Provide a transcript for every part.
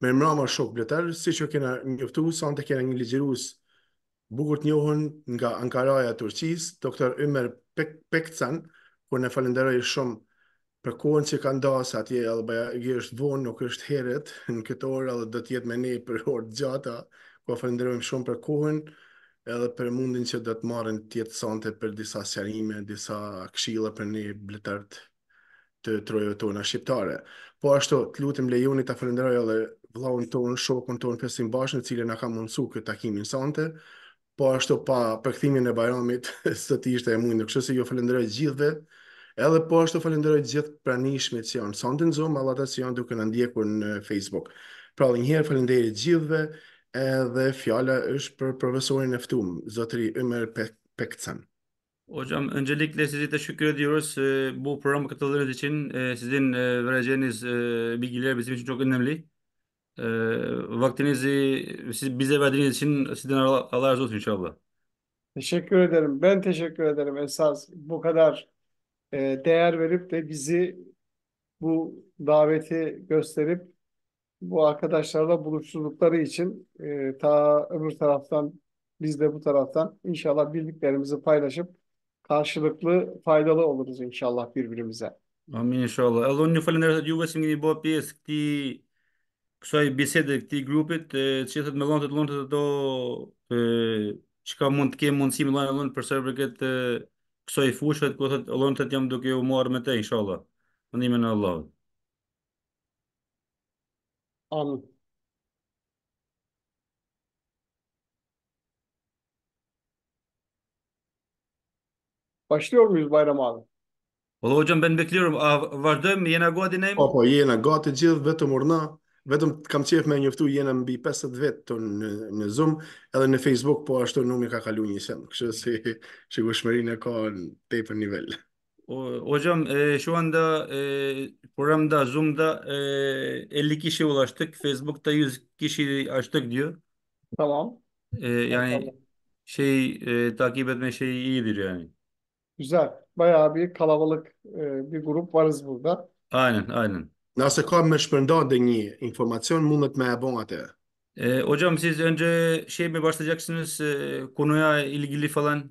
me mrama shok bletar, si që kena njëftu, sa në të kena një ligjirus bukur të njohën nga Ankaraja Turqis, doktor Ymer Pekcan, ku në falenderoj shumë për kohën që ka nda sa atje, edhe bëja është vonë, nuk është heret në këtë orë, edhe do tjetë me ne për orë gjata, ku falenderojmë shumë për kohën, edhe për mundin që do të marën tjetë sante për disa sjarime, disa kshila për ne bletartë të trojëve tona shqiptare. Po ashtu, të lutim lejoni të falenderoj edhe vlaun tonë, shokun tonë, pesim bashkë, në cilën a ka mundësu këtë takimin sante, po ashtu pa përkëthimin e bajramit, së të ishte e mundë, kështë se jo falenderoj gjithve, edhe po ashtu falenderoj gjithë pranishmet që janë sante në zonë, malata që janë duke në ndjekur në Facebook. Pra dhe njëherë falenderoj gjithve, edhe fjala është për profesorin eftum, zotëri Ymer Pekcan. O gjam, Angelik, lesi zi të shukyre dhe jurës, bu programë këtë dhe në të qinë, si zinë vërë gjenis që në në Ee, vaktinizi siz bize verdiğiniz için sizden Allah, razı olsun inşallah. Teşekkür ederim. Ben teşekkür ederim esas bu kadar e, değer verip de bizi bu daveti gösterip bu arkadaşlarla buluşturdukları için e, ta öbür taraftan biz de bu taraftan inşallah bildiklerimizi paylaşıp karşılıklı faydalı oluruz inşallah birbirimize. Amin inşallah. Allah nüfalin yuvasim gibi bu piyes kësaj bisede këti grupit, e, që jetët me lonë të të do, e, që ka mund të kemë mundësi me lonë e përsa për këtë kësaj fushët, po të të të jam duke u marë me te, isha Allah. në nime në Allah. Amë. Um. Pashtiorë mjë zbajra madhë. Po, lo, që më bëndë bëklirëm, a vazhdojmë, jena gati nejmë? Po, po, jena gati gjithë, vetëm urna. vetëm kam qef me njëftu jena mbi 50 vetë të në, në Zoom, edhe në Facebook po ashtu numi ka kalu një sen, kështë si shikushmërin e ka në tepër nivel. O, hocam e, şu anda e, programda Zoom'da e, 50 e kişi ulaştık. Facebook'ta 100 kişi açtık diyor. Tamam. E, yani şey e, takip etme şey iyidir yani. Güzel. Bayağı bir kalabalık e, bir grup varız burada. Aynen aynen. Nëse ka më shpërndar dhe një informacion, mundet me e bon atë. E, ee, hocam siz önce şey mi başlayacaksınız e, konuya ilgili falan?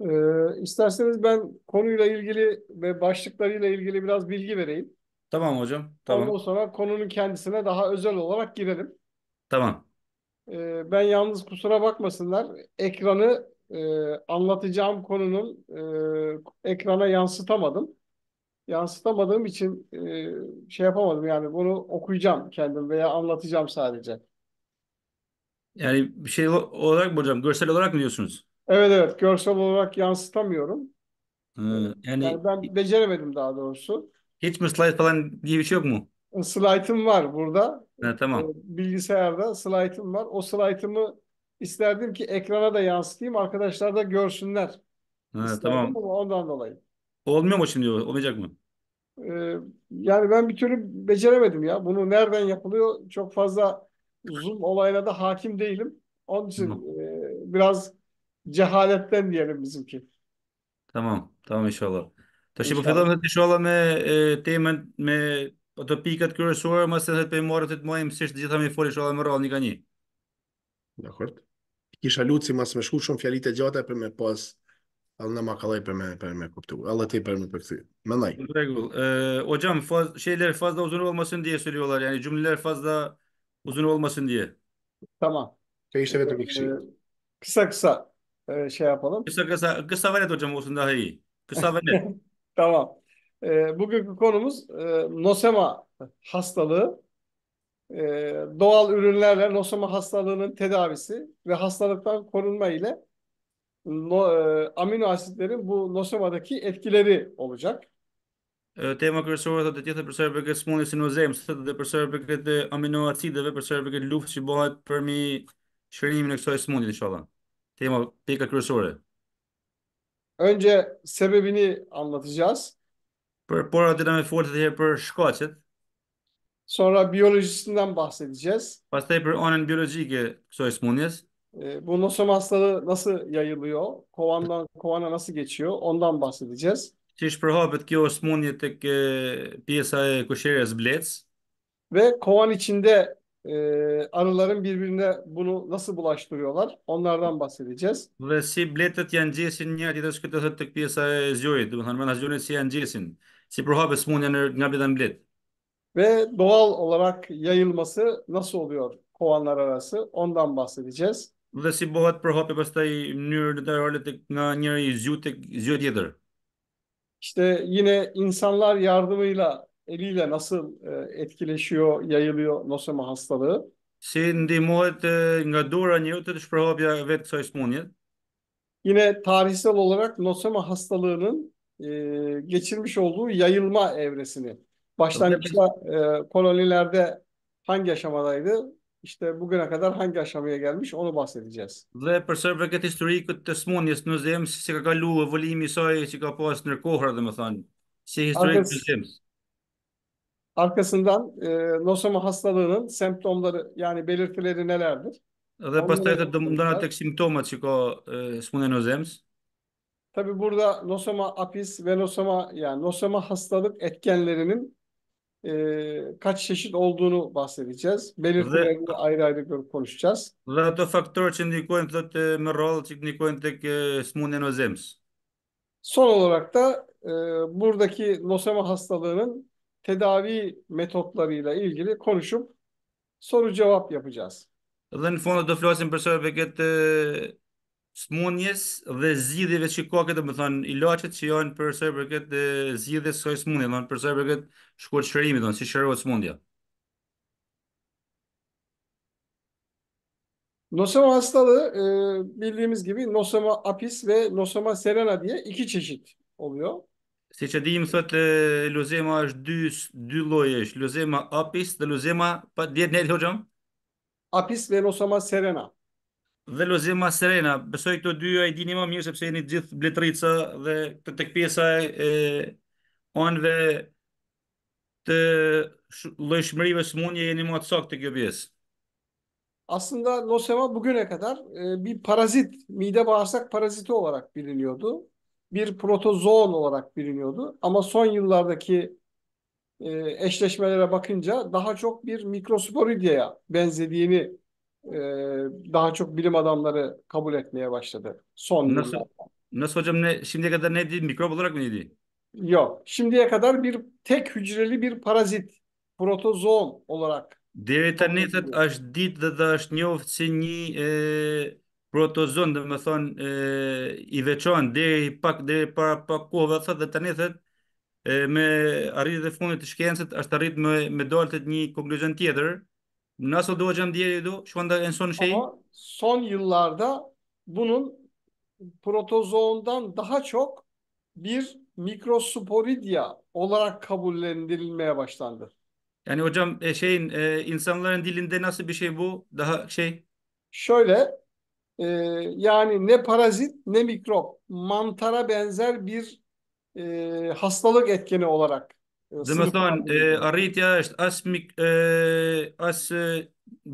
Ee, isterseniz ben konuyla ilgili ve başlıklarıyla ilgili biraz bilgi vereyim. Tamam hocam. Tamam. Ondan sonra konunun kendisine daha özel olarak girelim. Tamam. Ee, ben yalnız kusura bakmasınlar. Ekranı e, anlatacağım konunun e, ekrana yansıtamadım yansıtamadığım için e, şey yapamadım yani bunu okuyacağım kendim veya anlatacağım sadece. Yani bir şey olarak mı hocam? Görsel olarak mı diyorsunuz? Evet evet görsel olarak yansıtamıyorum. Ee, yani Yani ben beceremedim daha doğrusu. hiç mi slide falan diye bir şey yok mu? E, slaytım var burada. Ha, tamam. E, bilgisayarda slaytım var. O slide'ımı isterdim ki ekrana da yansıtayım. Arkadaşlar da görsünler. Ha, tamam. ama ondan dolayı. Olmuyor mu şimdi? o? Olmayacak mı? Ee, yani ben bir türlü beceremedim ya. Bunu nereden yapılıyor? Çok fazla Zoom olayına da hakim değilim. Onun Tamam. için e, biraz cehaletten diyelim bizimki. Tamam. Tamam inşallah. То ще по İnşallah. на те, me e, me ato pikat kryesore mas pey pejmorët e të muajmë sisht gjitha me i foli inshallah me radhë një ka një. Dakord. Kisha Luci mas më shku shumë fjalitë e gjata për me pas Але nема kalay per koptu. Allah tey permek koptu. Menay. Ee, hocam faz, şeyler fazla uzun olmasın diye söylüyorlar. Yani cümleler fazla uzun olmasın diye. Tamam. Değiştiremedim iki şeyi. E, kısa kısa e, şey yapalım. Kısa kısa kısa ve net hocam olsun daha iyi. Kısa ve net. tamam. E, bugünkü konumuz e, nosema hastalığı. E, doğal ürünlerle nosema hastalığının tedavisi ve hastalıktan korunma ile no, e, amino asitlerin bu nosomadaki etkileri olacak. E, tema kërësorë të tjetë për këtë smoni si nozem, së dhe për këtë amino asitëve, për këtë luft që bëhet për mi e në kësoj smoni, në shala. Tema pika kërësorë. Önce sebebini anlatacağız. Për pora të dame fortë të herë për shkoqet. Sonra biologisinden bahsedeceğiz. Pastaj për onën biologike kësoj smunjes. Ee, bu nosom hastalığı nasıl yayılıyor? Kovandan kovana nasıl geçiyor? Ondan bahsedeceğiz. Që shpërhapet kjo osmundje tek pjesa e koshërjes Ve kovan içinde e, arıların birbirine bunu nasıl bulaştırıyorlar? Onlardan bahsedeceğiz. Ve si bletët janë gjesin njëra tjetrës këtë thotë tek pjesa e zgjuarit, domethënë mëna si janë gjesin, si përhapet smundja në nga Ve doğal olarak yayılması nasıl oluyor kovanlar arası? Ondan bahsedeceğiz dhe si bëhet për hapje pastaj në mënyrë detajale tek nga njëri zyu tek zyu tjetër. İşte yine insanlar yardımıyla eliyle nasıl e, etkileşiyor, yayılıyor nosema hastalığı? Si ndihmohet e, nga dora e njeriu te shpërhapja e vet kësaj sëmundje. Yine tarihsel olarak nosema hastalığının e, geçirmiş olduğu yayılma evresini. Başlangıçta e, kolonilerde hangi aşamadaydı? işte bugüne kadar hangi aşamaya gelmiş onu bahsedeceğiz. Dhe për sa i përket historikut të smunjes në Zem, si ka kaluar e vëlimi i saj e që ka pas ndërkohëra, domethënë, si historik Arkes, James. Arkasından e, nosoma hastalığının semptomları yani belirtileri nelerdir? Dhe pastaj të ndonat tek simptomat që ka e, smunja në Zems. Tabi burada nosoma apis ve nosoma yani nosoma hastalık etkenlerinin e, kaç çeşit olduğunu bahsedeceğiz. Belirtilerini Ve, ayrı ayrı görüp konuşacağız. Lato ato faktorë që ndikojnë të të më rrallë tek eh, sëmundjen e Son olarak da e, buradaki losema hastalığının tedavi metotlarıyla ilgili konuşup soru cevap yapacağız. Dhe në fund do të flasim për sa i përket eh, smundjes dhe zgjidhjeve që ka këtë, më thonë, ilaqet që janë përsoj për këtë zgjidhje së kaj smundje, më thon, përsoj për këtë shkuat shërimi, më thonë, si shërëvët smundja. Nosoma hastalığı e, bildiğimiz gibi Nosoma apis ve Nosoma serena diye iki çeşit oluyor. Siç e sot e, Lozema është 2 dy lloje, Lozema apis dhe Lozema pa diet ne hocam? Apis ve Nosoma serena. dhe Lozima Serena, besoj këto dy e dini më mirë sepse jeni gjithë bletrica dhe të tek pjesa e, e anëve të llojshmërive sëmundje jeni më të saktë kjo pjesë. Aslında nosema bugüne kadar e, bir parazit, mide bağırsak paraziti olarak biliniyordu. Bir protozoon olarak biliniyordu. Ama son yıllardaki e, eşleşmelere bakınca daha çok bir mikrosporidyaya benzediğini daha çok bilim adamları kabul etmeye başladı. Son nasıl yılında. nasıl hocam ne şimdiye kadar neydi? diyeyim mikrob olarak mıydı? Yok. Şimdiye kadar bir tek hücreli bir parazit protozoon olarak Devita ne thot as dit dhe dhe as njoft si një e protozoon, do të thon e i veçohen deri pak deri para pak kohëve thot dhe tani thot me arritjet e fundit të shkencës është arritur me me dalë një konkluzion tjetër Nasıl hocam diyordu. Şu anda en son şey. Ama son yıllarda bunun protozoondan daha çok bir mikrosporidya olarak kabullendirilmeye başlandı. Yani hocam e, şeyin e, insanların dilinde nasıl bir şey bu? Daha şey. Şöyle e, yani ne parazit ne mikrop mantara benzer bir hastalık etkeni olarak Dhe më thonë, arritja është as mik, e, as e,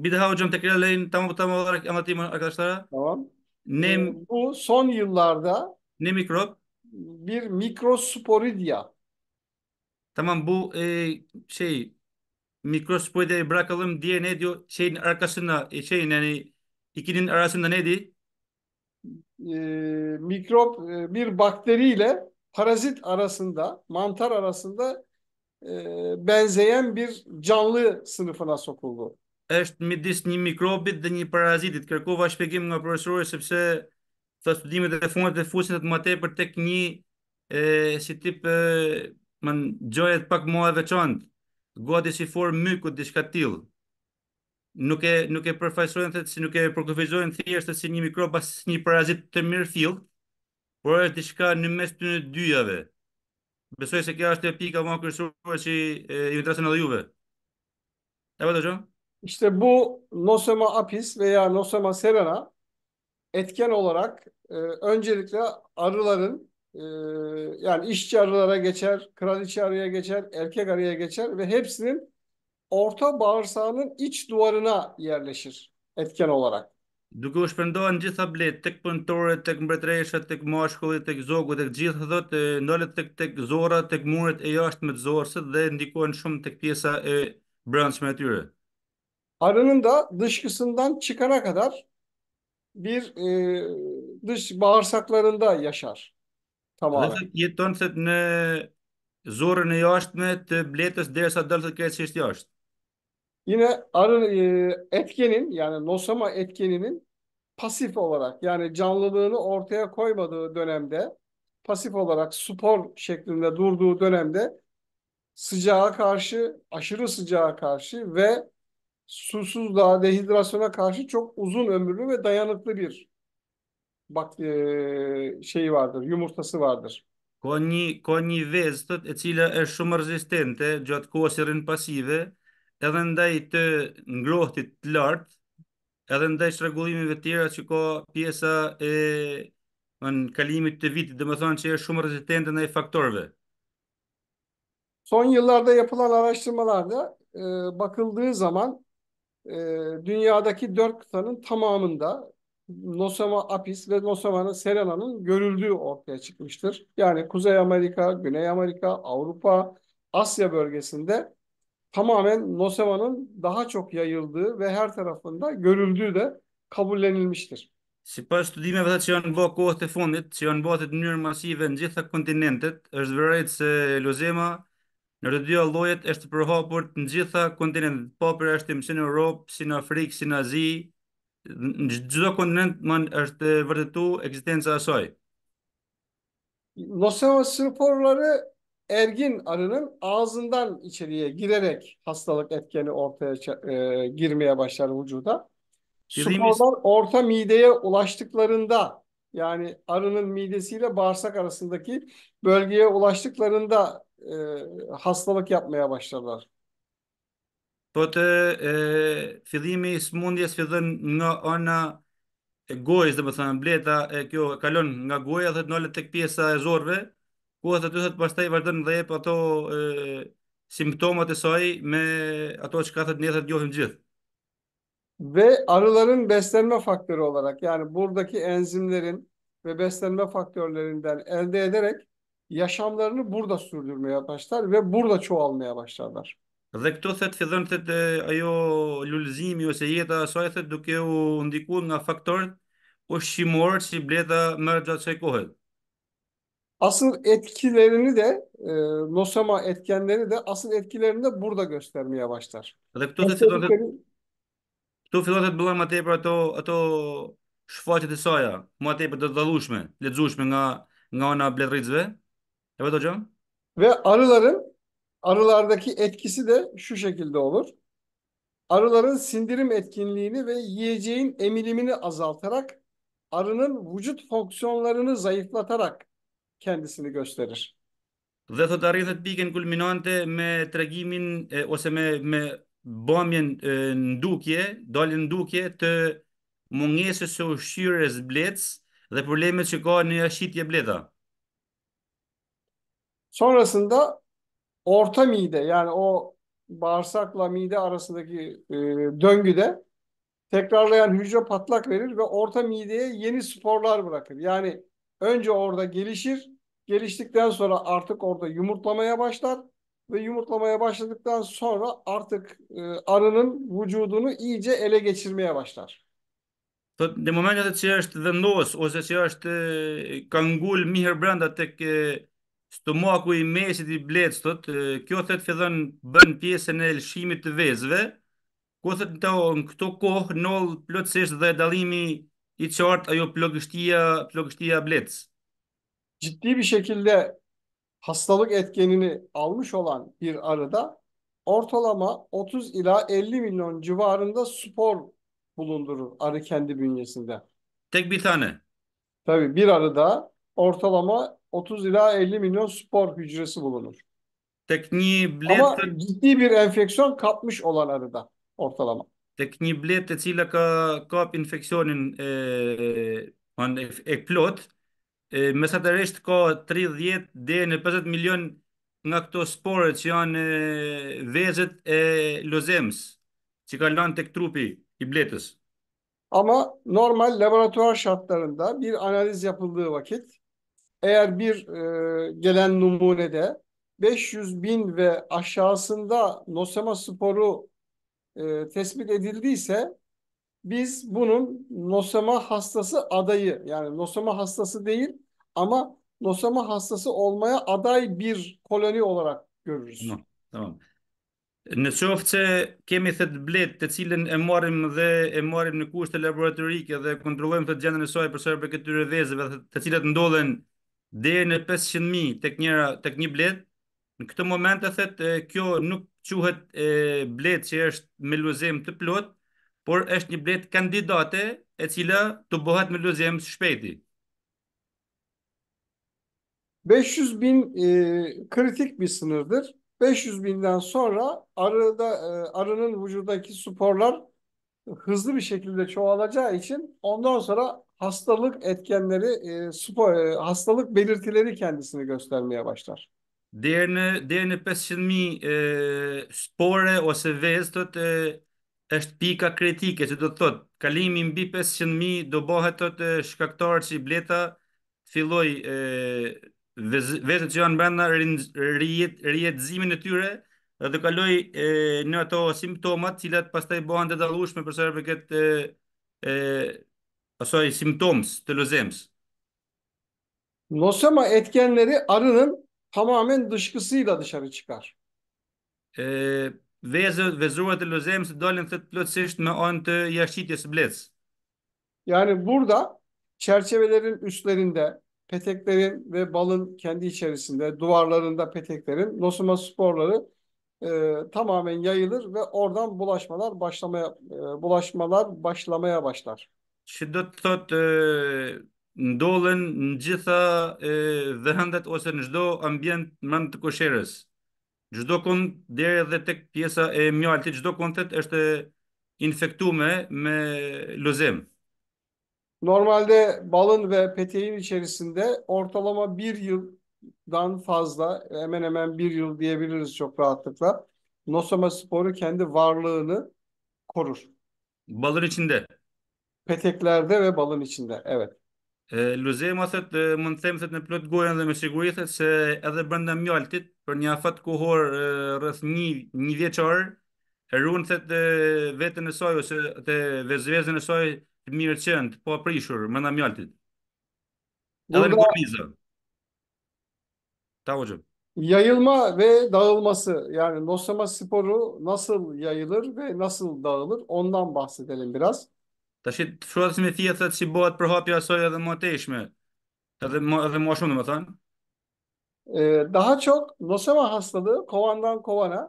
bir hocam tekrarlayın tam tam olarak anlatayım arkadaşlara. Tamam. Nem e, bu son yıllarda ne mikrop? Bir mikrosporidya. Tamam bu e, şey mikrosporidyayı bırakalım diye ne diyor? Şeyin arkasında e, şeyin yani ikinin arasında neydi? E, mikrop bir bakteriyle parazit arasında, mantar arasında benzeyen bir canlı sınıfına sokuldu. Është midis një mikrobit dhe një parazitit. Kërkova shpjegim nga profesori sepse të studimet e fundit të fusin të më për tek një e, si tip e, man gjojet pak më e veçantë. Godi si for myku diçka tillë. Nuk e nuk e përfaqësojnë thjesht si nuk e përkufizojnë thjesht si një mikrob as një parazit të mirë fill, por është diçka në mes të dyjave. Besoj se kjo është e pika më kryesore që i e, intereson edhe juve. Evet hocam. İşte bu Nosema apis veya Nosema serena etken olarak e, öncelikle arıların e, yani işçi arılara geçer, kraliçe arıya geçer, erkek arıya geçer ve hepsinin orta bağırsağının iç duvarına yerleşir etken olarak. Duke u shpërndarë në gjitha bletë, tek punëtorë, tek mbretëreshat, tek mashkullit, tek zogut, tek gjithë thot, ndalet tek tek zorra, tek muret e jashtë me zorrsit dhe ndikojnë shumë tek pjesa e brendshme e tyre. Arenin da dışkısından çıkana kadar bir e, dış bağırsaklarında yaşar. Tamam. Dhe të jetonë se në zorën e jashtë me të bletës dhe sa dëllë të kërësisht jashtë. Yine arı e, etkenin yani nosoma etkeninin pasif olarak yani canlılığını ortaya koymadığı dönemde pasif olarak spor şeklinde durduğu dönemde sıcağa karşı, aşırı sıcağa karşı ve susuzluğa, dehidrasyona karşı çok uzun ömürlü ve dayanıklı bir bak e, şey vardır, yumurtası vardır. Ka një, ka një vezë të e cila është shumë rezistente gjatë kohës rën pasive, edhe ndaj të ngrohtit të lartë, edhe ndaj shregullimeve të tjera që ka pjesa e në kalimit të vitit, domethënë që është e shumë rezistente ndaj faktörve. Son yıllarda yapılan araştırmalarda e, e? e bakıldığı zaman e, dünyadaki dört kıtanın tamamında Nosema Apis ve Nosema'nın Serena'nın görüldüğü ortaya çıkmıştır. Yani Kuzey Amerika, Güney Amerika, Avrupa, Asya bölgesinde tamamen Nosevan'ın daha çok yayıldığı ve her tarafında görüldüğü de kabullenilmiştir. Si pas studimeve që janë bërë kohët e fundit, që janë bërë në mënyrë masive në gjitha kontinentet, është vërejtë se lozema në radio llojet është përhapur në gjitha kontinentet, pa përjashtim si në Europë, si në Afrikë, si në Azi, në çdo kontinent më është e vërtetuar ekzistenca e saj. Lozema sinforlare ergin arının ağzından içeriye girerek hastalık etkeni ortaya e, girmeye başlar vücuda. Dediğimiz... Sporlar orta mideye ulaştıklarında yani arının midesiyle bağırsak arasındaki bölgeye ulaştıklarında e, hastalık yapmaya başlarlar. Thotë, e, e, fillimi i smundjes fillon nga ana e gojës, domethënë bleta e kjo e kalon nga goja dhe nolet tek pjesa e zorrëve ku atë të të pastaj vazhdo dhe dhejep ato e, simptomat e saj me ato që ka thët njëtë të gjohim gjithë. Ve arıların beslenme faktörü olarak yani buradaki enzimlerin ve beslenme faktörlerinden elde ederek yaşamlarını burada sürdürmeye başlarlar ve burada çoğalmaya başlarlar. Dhe këto thet fillon të ajo lulzimi ose jeta e saj thet duke u ndikuar nga faktorët ushqimor si bleta merr gjatë kësaj Asıl etkilerini de e, nosema etkenleri de asıl etkilerini de burada göstermeye başlar. Edhe këto se fillon të këtu ato ato shfaqjet e saja, më tepër të dallueshme, lexueshme nga nga ana e bledrricëve. Evet hocam. Ve arıların arılardaki etkisi de şu şekilde olur. Arıların sindirim etkinliğini ve yiyeceğin emilimini azaltarak arının vücut fonksiyonlarını zayıflatarak kendisini gösterir. Dhe thot arrithet pikën kulminante me tregimin e, ose me, me bëmjen në dukje, dalin në dukje të mungesës së ushqyrës blets dhe problemet që ka në jashitje bleta. Sonrasında orta mide yani o bağırsakla mide arasındaki e, döngüde tekrarlayan hücre patlak verir ve orta mideye yeni sporlar bırakır. Yani önce orada gelişir. Geliştikten sonra artık orada yumurtlamaya başlar. Ve yumurtlamaya başladıktan sonra artık e, arının vücudunu iyice ele geçirmeye başlar. Në momentet që është dhëndos, ose që është kangul ngull mihër brenda të stomaku i mesit i bletës, kjo thëtë fëdhën bën pjesën e lëshimit të vezve, Ku thëtë në këto kohë nëllë plotësisht dhe dalimi i qartë ajo plagështia, plagështia Blitz. Ciddi bir şekilde hastalık etkenini almış olan bir arıda ortalama 30 ila 50 milyon civarında spor bulundurur arı kendi bünyesinde. Tek bir tane. Tabii bir arıda ortalama 30 ila 50 milyon spor hücresi bulunur. Tekniği Ama ciddi bir enfeksiyon kapmış olan arıda ortalama. tek një blet e cila ka kap infeksionin e on e, e plot e mesatërisht ka 30 deri në 50 milion nga këto sporet që janë vezët e lozems që kanë lanë tek trupi i bletës. Ama normal laboratuvar şartlarında bir analiz yapıldığı vakit eğer bir e, gelen numunede 500 bin ve aşağısında nosema sporu tespit edildiyse biz bunun nosema hastası adayı yani nosema hastası değil ama nosema hastası olmaya aday bir koloni olarak görürüz. No, tamam. Në që kemi thet bletë të cilën e marim dhe e marim në kushte laboratorike dhe kontrollojmë të gjendën e saj për sërë për këtyre dhezëve të cilët ndodhen dhe në 500.000 tek, njëra, tek një bletë, në këtë moment e thet kjo nuk quhet e bletë që është me lozim të plot, por është një bletë kandidate e cila të bëhet me lozim shpejti. 500 bin e, kritik bir sınırdır. 500 binden sonra arıda e, arının vücudaki sporlar hızlı bir şekilde çoğalacağı için ondan sonra hastalık etkenleri, e, spor, e, hastalık belirtileri kendisini göstermeye başlar. deri në deri në 500.000 spore ose vezët është pika kritike, që do të thotë, kalimi mbi 500.000 do bëhet të të shkaktarë që i bleta filloj vezët që janë brenda rjetëzimin e tyre, dhe do kaloj e, në ato simptomat cilat pastaj bëhen të dalushme për sërë për këtë e, e, asoj simptoms të lozems. Nëse ma etkenleri arının tamamen dışkısıyla dışarı çıkar. Vezë vezohet e lëzemës dalin thët plotësisht Yani burada çerçevelerin üstlerinde peteklerin ve balın kendi içerisinde duvarlarında peteklerin nosoma sporları e, tamamen yayılır ve oradan bulaşmalar başlamaya e, bulaşmalar başlamaya başlar. Që do ndodhen në gjitha e, dhehendet ose në çdo ambient mend të kosherës. Çdo kund deri edhe tek pjesa e mjaltit, çdo kontet është infektume me lozem. Normalde balın ve peteğin içerisinde ortalama bir yıldan fazla, hemen hemen bir yıl diyebiliriz çok rahatlıkla. Nosoma sporu kendi varlığını korur. Balın içinde. Peteklerde ve balın içinde, evet. E luzej më thët, më në themë thët në plotë gojën dhe me siguri thët se edhe brenda mjaltit për një afat kohor rrëth një, një vjeqarë, herrun thët vetën e saj ose të vezvezën e saj të mirë qëndë, po aprishur, më në mjaltit. Edhe në kërpizë. Ta u gjëmë. Yayılma ve dağılması yani nosema sporu nasıl yayılır ve nasıl dağılır ondan bahsedelim biraz. Tash shkruajtësi me thia thotë si bëhet përhapja e asaj edhe më tejshme. Edhe më edhe më shumë domethënë. Ee, daha çok nosema hastalığı kovandan kovana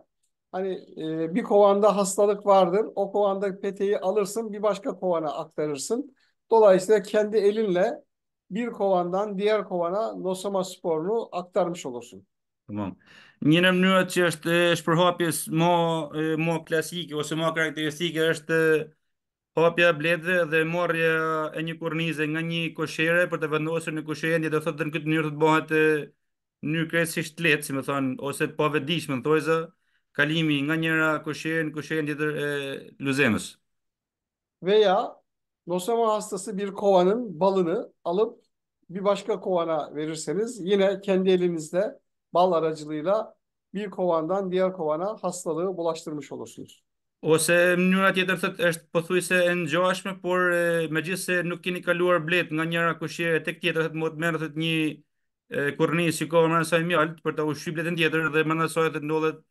hani e, bir kovanda hastalık vardır. O kovanda peteği alırsın bir başka kovana aktarırsın. Dolayısıyla kendi elinle bir kovandan diğer kovana nosema sporunu aktarmış olursun. Tamam. Një në mënyrë që është eh, shpërhapjes më eh, më klasike ose më karakteristike eh, është propia bledhe dhe marrja e një kurnize nga një koshere për të vendosur në koshere tjetër do thotë në këtë mënyrë të bëhet në mënyrë krejtësisht letë, si më thon, ose të pavetdishëm thojza kalimi nga njëra koshere në kusherin tjetër e luzemës. Vejao, nosam hastası bir kovanın balını alıp bir başka kovana verirseniz yine kendi elinizle bal aracılığıyla bir kovandan diğer kovana hastalığı bulaştırmış olursunuz. Ose njëra tjetër thët është pothuajse e në gjoashme, por me gjithë se nuk kini kaluar blet nga njëra kushje e tek tjetër thët më të merret thët një kurni si ka më nësaj për të ushqy bletën tjetër dhe më nësaj thët ndodhet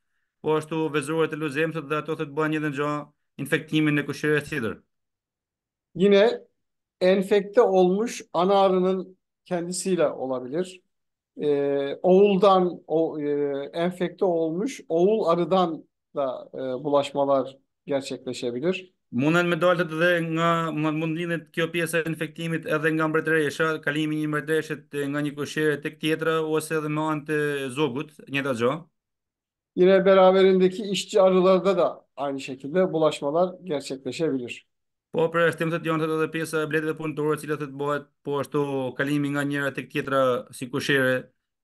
po ashtu vezruar të luzem thët dhe ato thët bëhen një dhe në gjoa infektimin në kushje e tjetër. Yine enfekte olmuş ana arının kendisiyle olabilir. Ee, oğuldan o, e, enfekte olmuş oğul arıdan olabilir da pra, e, bulaşmalar gerçekleşebilir. Munen me dalte edhe nga mund mund lindet kjo pjesa e infektimit edhe nga mbretëresha, kalimi një mbretëreshe te nga një kushere tek tjetra ose edhe me anë të zogut, një ta xho. Yine beraberindeki işçi arılarda da aynı şekilde bulaşmalar gerçekleşebilir. Po për shtim të janë edhe pjesa e bletëve punëtorë, të cilat të bëhet po ashtu kalimi nga njëra tek tjetra si kushere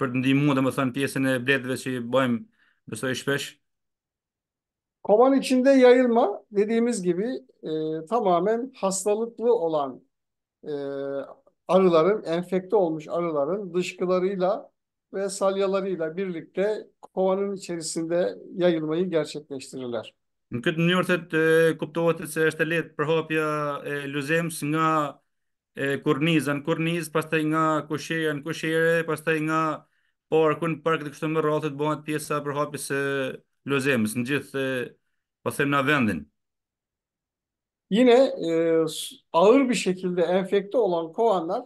për të ndihmuar domethënë pjesën e bletëve që bëjmë besoj shpesh. Koman içinde yayılma dediğimiz gibi e, tamamen hastalıklı olan e, arıların, enfekte olmuş arıların dışkılarıyla ve salyalarıyla birlikte kovanın içerisinde yayılmayı gerçekleştirirler. Në këtë mënyrë të e, kuptohet se është e lehtë përhapja e lyzems nga e, kurniza në kurniz, nga kosheja në koshere, pastaj nga parkun, parkun këtë të bëhet pjesa përhapjes së lëzemës, në gjithë pasem në vendin. Yine e, ağır bir şekilde enfekte olan kovanlar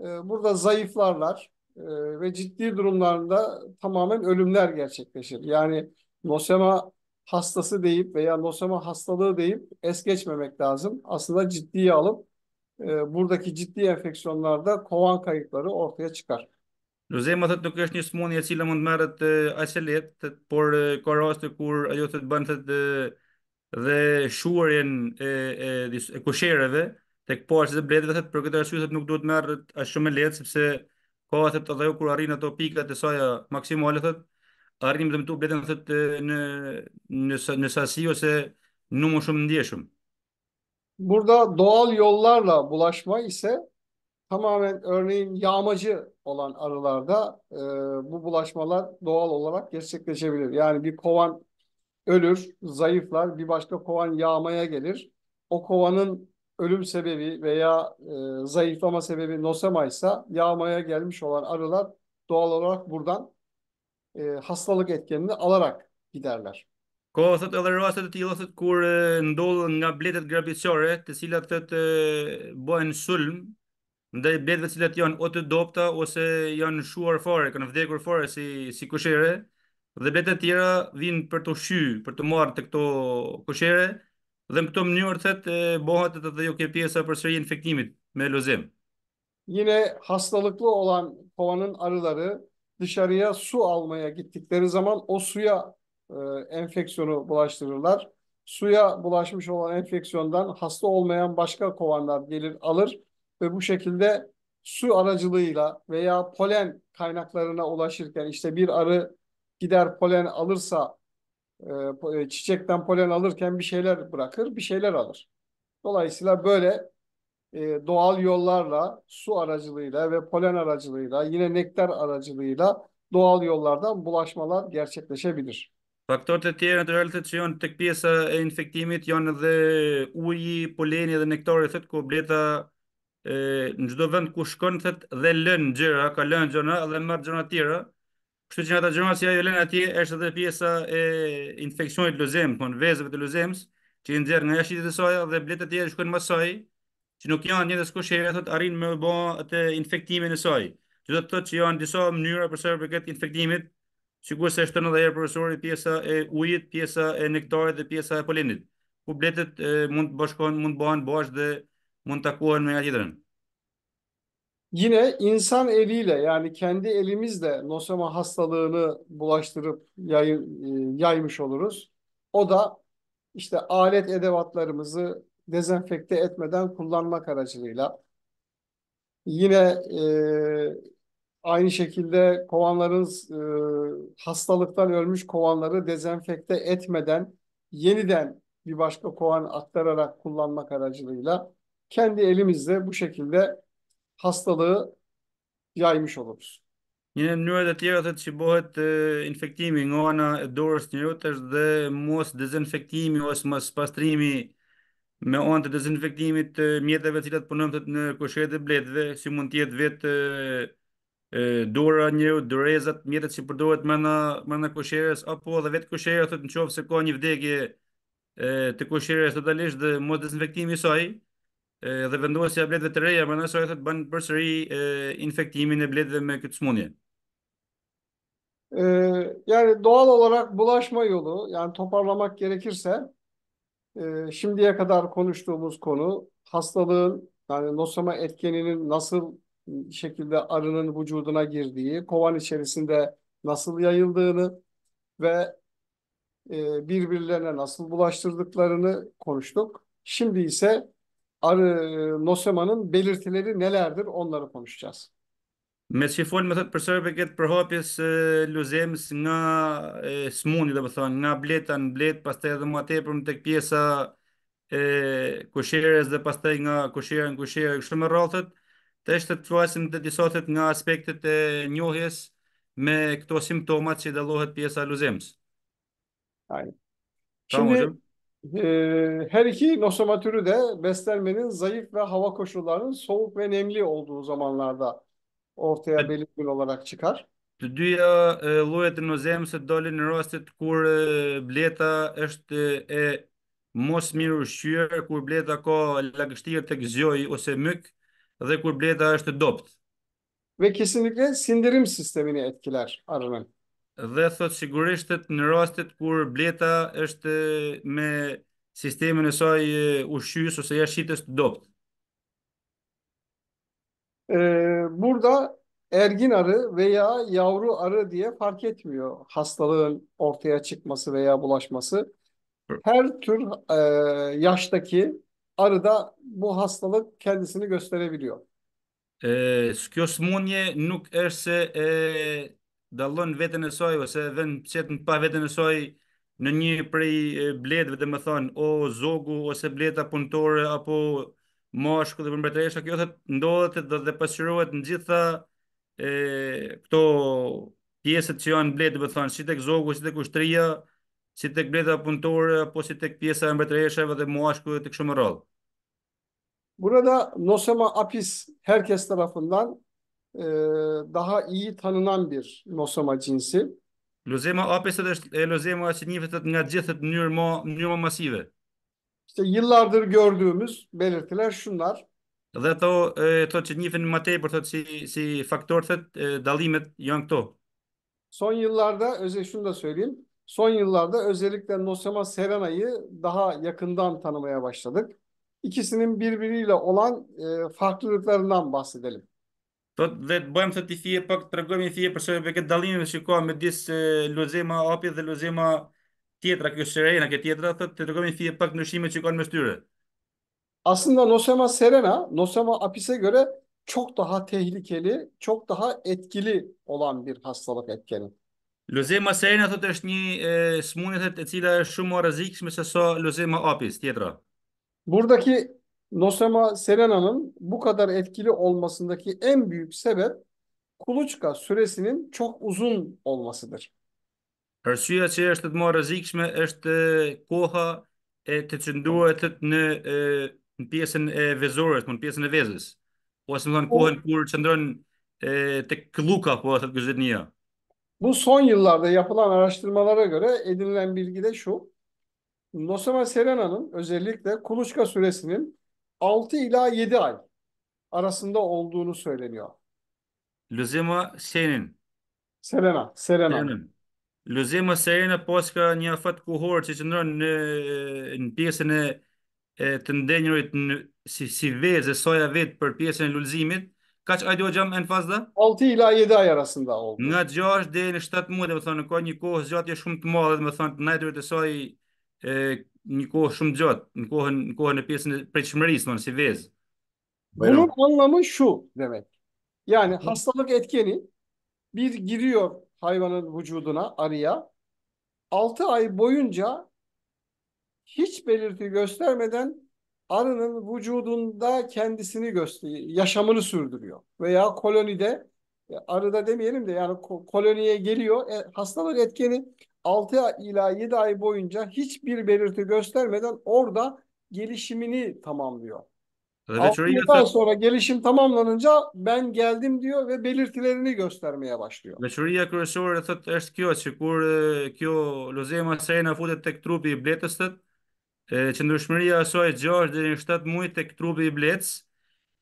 e, burada zayıflarlar e, ve ciddi durumlarında tamamen ölümler gerçekleşir. Yani nosema hastası deyip veya nosema hastalığı deyip es geçmemek lazım. Aslında ciddiye alıp e, buradaki ciddi enfeksiyonlarda kovan kayıkları ortaya çıkar. Në zemë thotë nuk është një smundje e cila mund të merret aq lehtë, por ka raste kur ajo të bën të dhe shuarjen e e, e, kushereve tek pas dhe bletë për këtë arsye thotë nuk duhet merr aq shumë lehtë sepse ka thotë edhe ajo kur arrin ato pika të saj maksimale thotë më të mëtu bletën thotë në në në, në sasi ose në më shumë ndjeshëm. Burada doğal yollarla jo, bulaşma ise tamamen örneğin yağmacı olan arılarda e, bu bulaşmalar doğal olarak gerçekleşebilir. Yani bir kovan ölür, zayıflar, bir başka kovan yağmaya gelir. O kovanın ölüm sebebi veya e, zayıflama sebebi nosema ise yağmaya gelmiş olan arılar doğal olarak buradan e, hastalık etkenini alarak giderler. Kohësat edhe raste të e tilla kur e, ndodhen nga bletet gravitësore, të cilat thotë e, bëhen sulm ndaj bletëve cilat janë o të dopta ose janë shuar fare, kanë vdekur fare si si kushere dhe bletë të tjera vinë për të shy, për të marrë të këto kushere dhe në këto mënyrë të e, bohat të dhe jo ke pjesa për sëri infektimit me lozim. Yine hastalıklı olan kovanın arıları dışarıya su almaya gittikleri zaman o suya e, enfeksiyonu bulaştırırlar. Suya bulaşmış olan enfeksiyondan hasta olmayan başka kovanlar gelir alır. ve bu şekilde su aracılığıyla veya polen kaynaklarına ulaşırken işte bir arı gider polen alırsa e, e, çiçekten polen alırken bir şeyler bırakır, bir şeyler alır. Dolayısıyla böyle e, doğal yollarla, su aracılığıyla ve polen aracılığıyla, yine nektar aracılığıyla doğal yollardan bulaşmalar gerçekleşebilir. Faktorët e tjerë natyrale që janë tek pjesa e infektimit janë edhe uji, poleni dhe nektari, thotë ku bleta në gjdo vend ku shkon thët dhe lën gjëra, ka lën gjëra dhe mërë gjëra tjera, kështu që nga ta gjëra si ajo lën ati është edhe pjesa e infekcionit lëzem, po, në vezëve të lozemës, që i ndjerë nga jashtit e soja dhe bletët tjera tjerë shkon mësaj, që nuk janë një dhe s'ku shere, thët arin me bo atë infektimin e soj. Që do të thët që janë disa mënyra përsërë për këtë infektimit, që ku se është në dhe herë profesori pjesa e ujit, pjesa e nektarit dhe pjesa e polinit, ku bletët mund të bashkon, mund të bëhen bashkë dhe mund takuar Yine insan eliyle yani kendi elimizle nosema hastalığını bulaştırıp yay, e, yaymış oluruz. O da işte alet edevatlarımızı dezenfekte etmeden kullanmak aracılığıyla. Yine e, aynı şekilde kovanların e, hastalıktan ölmüş kovanları dezenfekte etmeden yeniden bir başka kovan aktararak kullanmak aracılığıyla kendi elimizle bu şekilde hastalığı yaymış oluruz. Një në mënyrë të tjera thotë që bohet infektimi nga ana e dorës njerëzit dhe mos dezinfektimi ose mos pastrimi me anë të dezinfektimit të mjeteve të cilat në kushtet të bletëve, si mund të jetë vetë dora njëu dorezat mjetet që përdoret më në më në vetë apo edhe vetë në thotë se ka një vdekje të kushërës totalisht dhe mos dezinfektimi i saj, E, dhe vendosja e bledhëve të reja, më nësë ajo e banë përsëri e, infektimin e bledhëve me këtë smunje. Ee, yani doğal olarak bulaşma yolu, yani toparlamak gerekirse, e, şimdiye kadar konuştuğumuz konu hastalığın, yani nosoma etkeninin nasıl şekilde arının vücuduna girdiği, kovan içerisinde nasıl yayıldığını ve e, birbirlerine nasıl bulaştırdıklarını konuştuk. Şimdi ise arı nosemanın belirtileri nelerdir onları konuşacağız. Me Më folë me thëtë për sërëve këtë nga e, smuni dhe thonë, nga bleta në bletë, pas të edhe më tepër e të këpjesa e, kusherës dhe pas të nga kusherën në kusherë, kështu me rrathët, të eshte të flasim të disotet nga aspektet e njohjes me këto simptomat që i dalohet pjesa luzemës. Ajë. Pra, Shumë, Shumë, her iki nosomatürü de beslenmenin zayıf ve hava koşullarının soğuk ve nemli olduğu zamanlarda ortaya belirgin olarak çıkar. Të dyja llojet të nozemës së në rastet kur bleta është e mos mirë ushqyer, kur bleta ka lagështirë tek zjoj ose myk dhe kur bleta është dopt. Ve kesinlikle sindirim sistemini etkiler arının. Dhe thot sigurisht në rastet kur bleta është me sistemin e saj e ushqyes ose jashtëtitës të dopt. Ee, burada ergin arı veya yavru arı diye fark etmiyor hastalığın ortaya çıkması veya bulaşması. Her tür e, yaştaki arıda bu hastalık kendisini gösterebiliyor. E, kjo nuk erse. e dallon veten e saj ose vën çet pa veten e saj në një prej bletëve të më thon o zogu ose bleta punëtore apo moshku dhe përmbretëresha kjo thotë ndodhet dhe, dhe pasqyrohet në gjitha e këto pjesët që janë bletë do të thon si tek zogu si tek ushtria si tek bleta punëtore apo si tek pjesa e mbretëreshave dhe moshkuve të kështu me radhë Burada nosema apis herkes tarafından e, daha iyi tanınan bir nosoma cinsi. Lozema apesët është e lozema që njihet nga gjithë në mënyrë më mënyrë masive. İşte yıllardır gördüğümüz belirtiler şunlar. Dhe ato e, thotë që njihen më tepër thotë si si faktor thotë e, dallimet janë këto. Son yıllarda özel şunu da söyleyeyim. Son yıllarda özellikle Nosema Serena'yı daha yakından tanımaya başladık. İkisinin birbiriyle olan e, farklılıklarından bahsedelim. Po dhe të bëjmë thotë fije pak tregojmë fije për shkak të këtë dallimit që ka midis Lozema Api dhe Lozema tjetra kjo Serena kjo tjetra thotë të tregojmë fije pak ndryshimet që kanë mes tyre. Aslında Lozema Serena, Lozema Api'se göre çok daha tehlikeli, çok daha etkili olan bir hastalık etkeni. Lozema Serena thotë është një smundje e cila është shumë rrezikshme se sa Lozema apis tjetra. Buradaki Nosema Serena'nın bu kadar etkili olmasındaki en büyük sebep kuluçka süresinin çok uzun olmasıdır. Arsyeja që është të më rrezikshme është koha e të çnduhet në e, në pjesën e vezores, në pjesën e vezës. Ose më thon kohën kur çndron e, tek kılluka po atıp e gözetniyor. Bu son yıllarda yapılan araştırmalara göre edinilen bilgi de şu. Nosema Serena'nın özellikle kuluçka süresinin 6 ila 7 ay arasında olduğunu söyleniyor. Lozema Senin. Serena, Serena. Senin. Lozema Serena poska një afat kohor që qëndron në në pjesën e e të ndenjurit në si si vezë soja vet për pjesën e lulzimit, kaç ajë do jam në fazë? 6 ila 7 ay arasında oldu. Nga 6 deri në 7 muaj, dhe më thonë ka një kohë zgjatje jo shumë të madhe, do më thonë ndajtur e soi një kohë shumë gjatë, në kohën në kohën e pjesën e pritshmërisë, në si vezë. Bunun anlamı şu demek. Yani hastalık etkeni bir giriyor hayvanın vücuduna, arıya. 6 ay boyunca hiç belirti göstermeden arının vücudunda kendisini gösteriyor, yaşamını sürdürüyor. Veya kolonide, e, arıda demeyelim de yani koloniye geliyor. E, hastalık etkeni 6 ila 7 ay boyunca hiçbir belirti göstermeden orada gelişimini tamamlıyor. Evet, 6 sonra gelişim tamamlanınca ben geldim diyor ve belirtilerini göstermeye başlıyor. Veçoria kryesore thot është kjo që kur kjo Lozema Serena futet tek trupi i Bletës e qëndrueshmëria e saj 6 deri në 7 muaj tek trupi i Bletës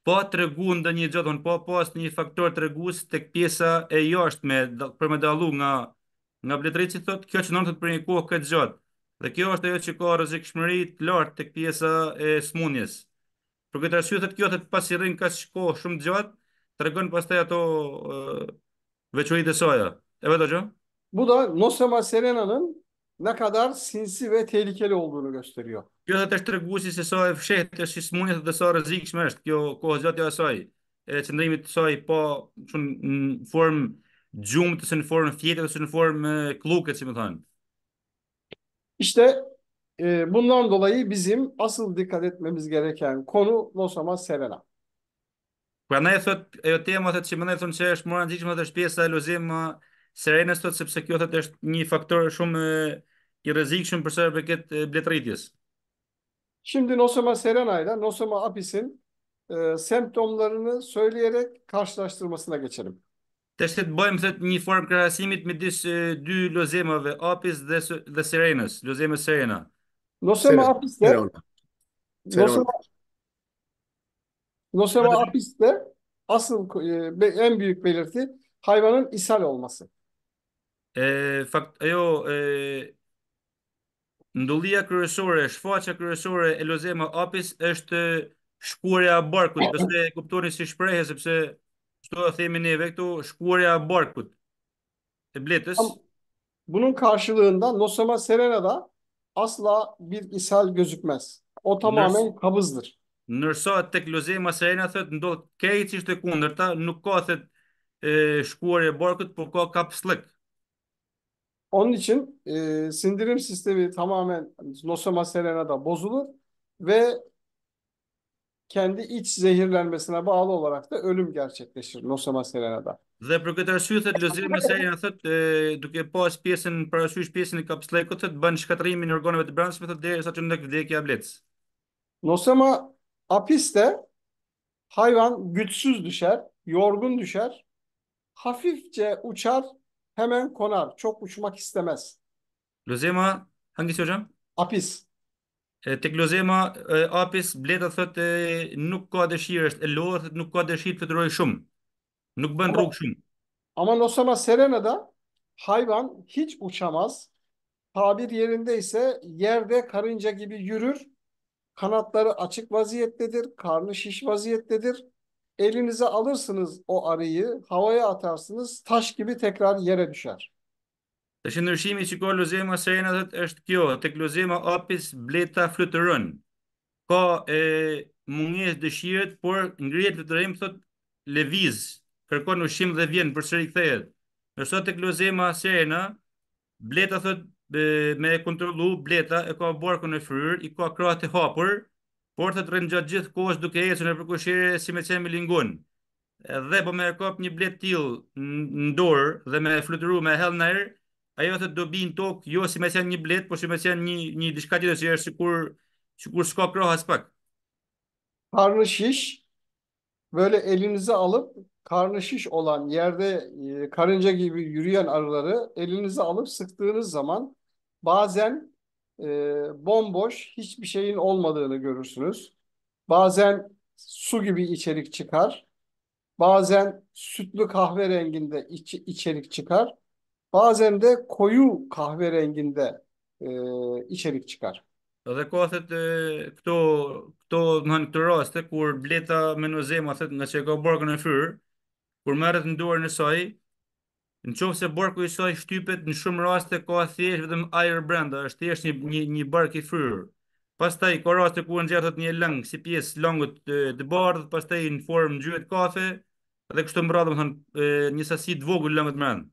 po tregu ndonjë gjë don po pas një faktor tregus tek pjesa e jashtme për me dallu nga Nga bletrici thot, kjo që nërëtët për një kohë këtë gjatë, dhe kjo është ajo që ka rëzik shmëri të lartë të këpjesa e smunjes. Për këtë rëshu thot, kjo të pasi rinë ka që kohë shumë gjatë, të regonë pas të ato e, veqërit e soja. E vetë o gjë? Bu da, nëse ma serenanën, në kadar sinsi ve tehlikeli olduğunu gösteriyor. Kjo dhe të është se soja e fshetë të shismunjet dhe sa rëzikshme është kjo kohë zëtja e saj, e qëndrimit të saj pa që formë gjumë të së në formë fjetë, të së në formë klukët, që më thënë? İşte e, bundan dolayı bizim asıl dikkat etmemiz gereken konu Los Serena. Pra ne e thot, e o tema të që më ne thonë që është mora në gjithë më të e lozim Serenës Serena sot, sepse kjo thot është një faktor shumë i rezikë shumë përse për këtë bletëritjes. bletritjes. Şimdi Nosoma Serena ile Nosoma Apis'in e, semptomlarını söyleyerek karşılaştırmasına geçelim. Të shtet bëjmë thët një formë krasimit me disë dy lozemëve, Apis dhe, dhe Serenës, lozemë Serena. Lozemë Apis dhe? losema Lozemë Apis dhe? Asıl e, en büyük belirti hayvanın ishal olması. E, fakt, ajo, e, ndullia kërësore, shfaqa kërësore e lozema apis është shpurja barkut, përse kuptoni si shprehe, sepse çdo e themi neve këtu shkuarja e barkut e bletës. Bunun karşılığında Nosema Serena'da asla bir ishal gözükmez. O tamamen Nërsa, kabızdır. Nërsa tek Lozema Serena thot ndodh krejtësisht e kundërta, nuk ka thot e, shkuarje e barkut, por ka kapsllëk. Onun için e, sindirim sistemi tamamen Nosema Serena'da bozulur ve kendi iç zehirlenmesine bağlı olarak da ölüm gerçekleşir Nosema Serena'da. Dhe për këtë arsye thot Lozir Meseja thot e, duke pas pjesën parasysh pjesën e kapslekut thot bën shkatërrimin e organeve të brendshme thot derisa që ndek vdekja vlec. Nosema apis hayvan güçsüz düşer, yorgun düşer, hafifçe uçar, hemen konar. Çok uçmak istemez. Lozema hangisi hocam? Apis. E, Teklozema e, Apis bleta thotë e, nuk ka dëshirë, është e lodhur, thotë nuk ka dëshirë të fëturoj shumë. Nuk bën rrugë shumë. Ama Nosama Serena'da hayvan hiç uçamaz. Tabir yerinde ise yerde karınca gibi yürür. Kanatları açık vaziyettedir. Karnı şiş vaziyettedir. Elinize alırsınız o arıyı, havaya atarsınız, taş gibi tekrar yere düşer. Të që nërshimi që ka lozema sërena dhe është kjo, të kë lozema apis bleta flutërën. Ka e dëshirët, por ngrijet të drejmë, thot, leviz, kërkon në shimë dhe vjenë, për sëri këthejet. Nërso të kë lozema sërena, bleta, thot, e, me kontrolu, bleta, e ka borku në fryrë, i ka krahë të hapur, por të të rëndë gjatë gjithë kohës duke e që në përkushire si me me lingun. Dhe po me e kap një bletë tilë në dorë dhe me fluturu me helë në erë, ajo thotë do bin tok, jo si më thënë një blet, por si më thënë një një diçka tjetër që është sikur sikur s'ka kroha as pak. Karnı şiş böyle elinize alıp karnı şiş olan yerde e, karınca gibi yürüyen arıları elinize alıp sıktığınız zaman bazen e, bomboş hiçbir şeyin olmadığını görürsünüz. Bazen su gibi içerik çıkar. Bazen sütlü kahverenginde iç, içerik çıkar. bazen de koyu kahverenginde e, içerik çıkar. Edhe ka thet këto këto do të thonë këto raste kur bleta me nozema thet nga çka borkun e fyr, kur merret në duar në saj, nëse borku i saj shtypet në shumë raste ka thjesht vetëm ajer brenda, është thjesht një një, një bark i fyr. Pastaj ka raste ku nxjerr gjithët një lëng si pjesë lëngut të, të bardhë, pastaj në formë gjyhet kafe, edhe kështë më radhë do të thonë një sasi të vogël më radhë.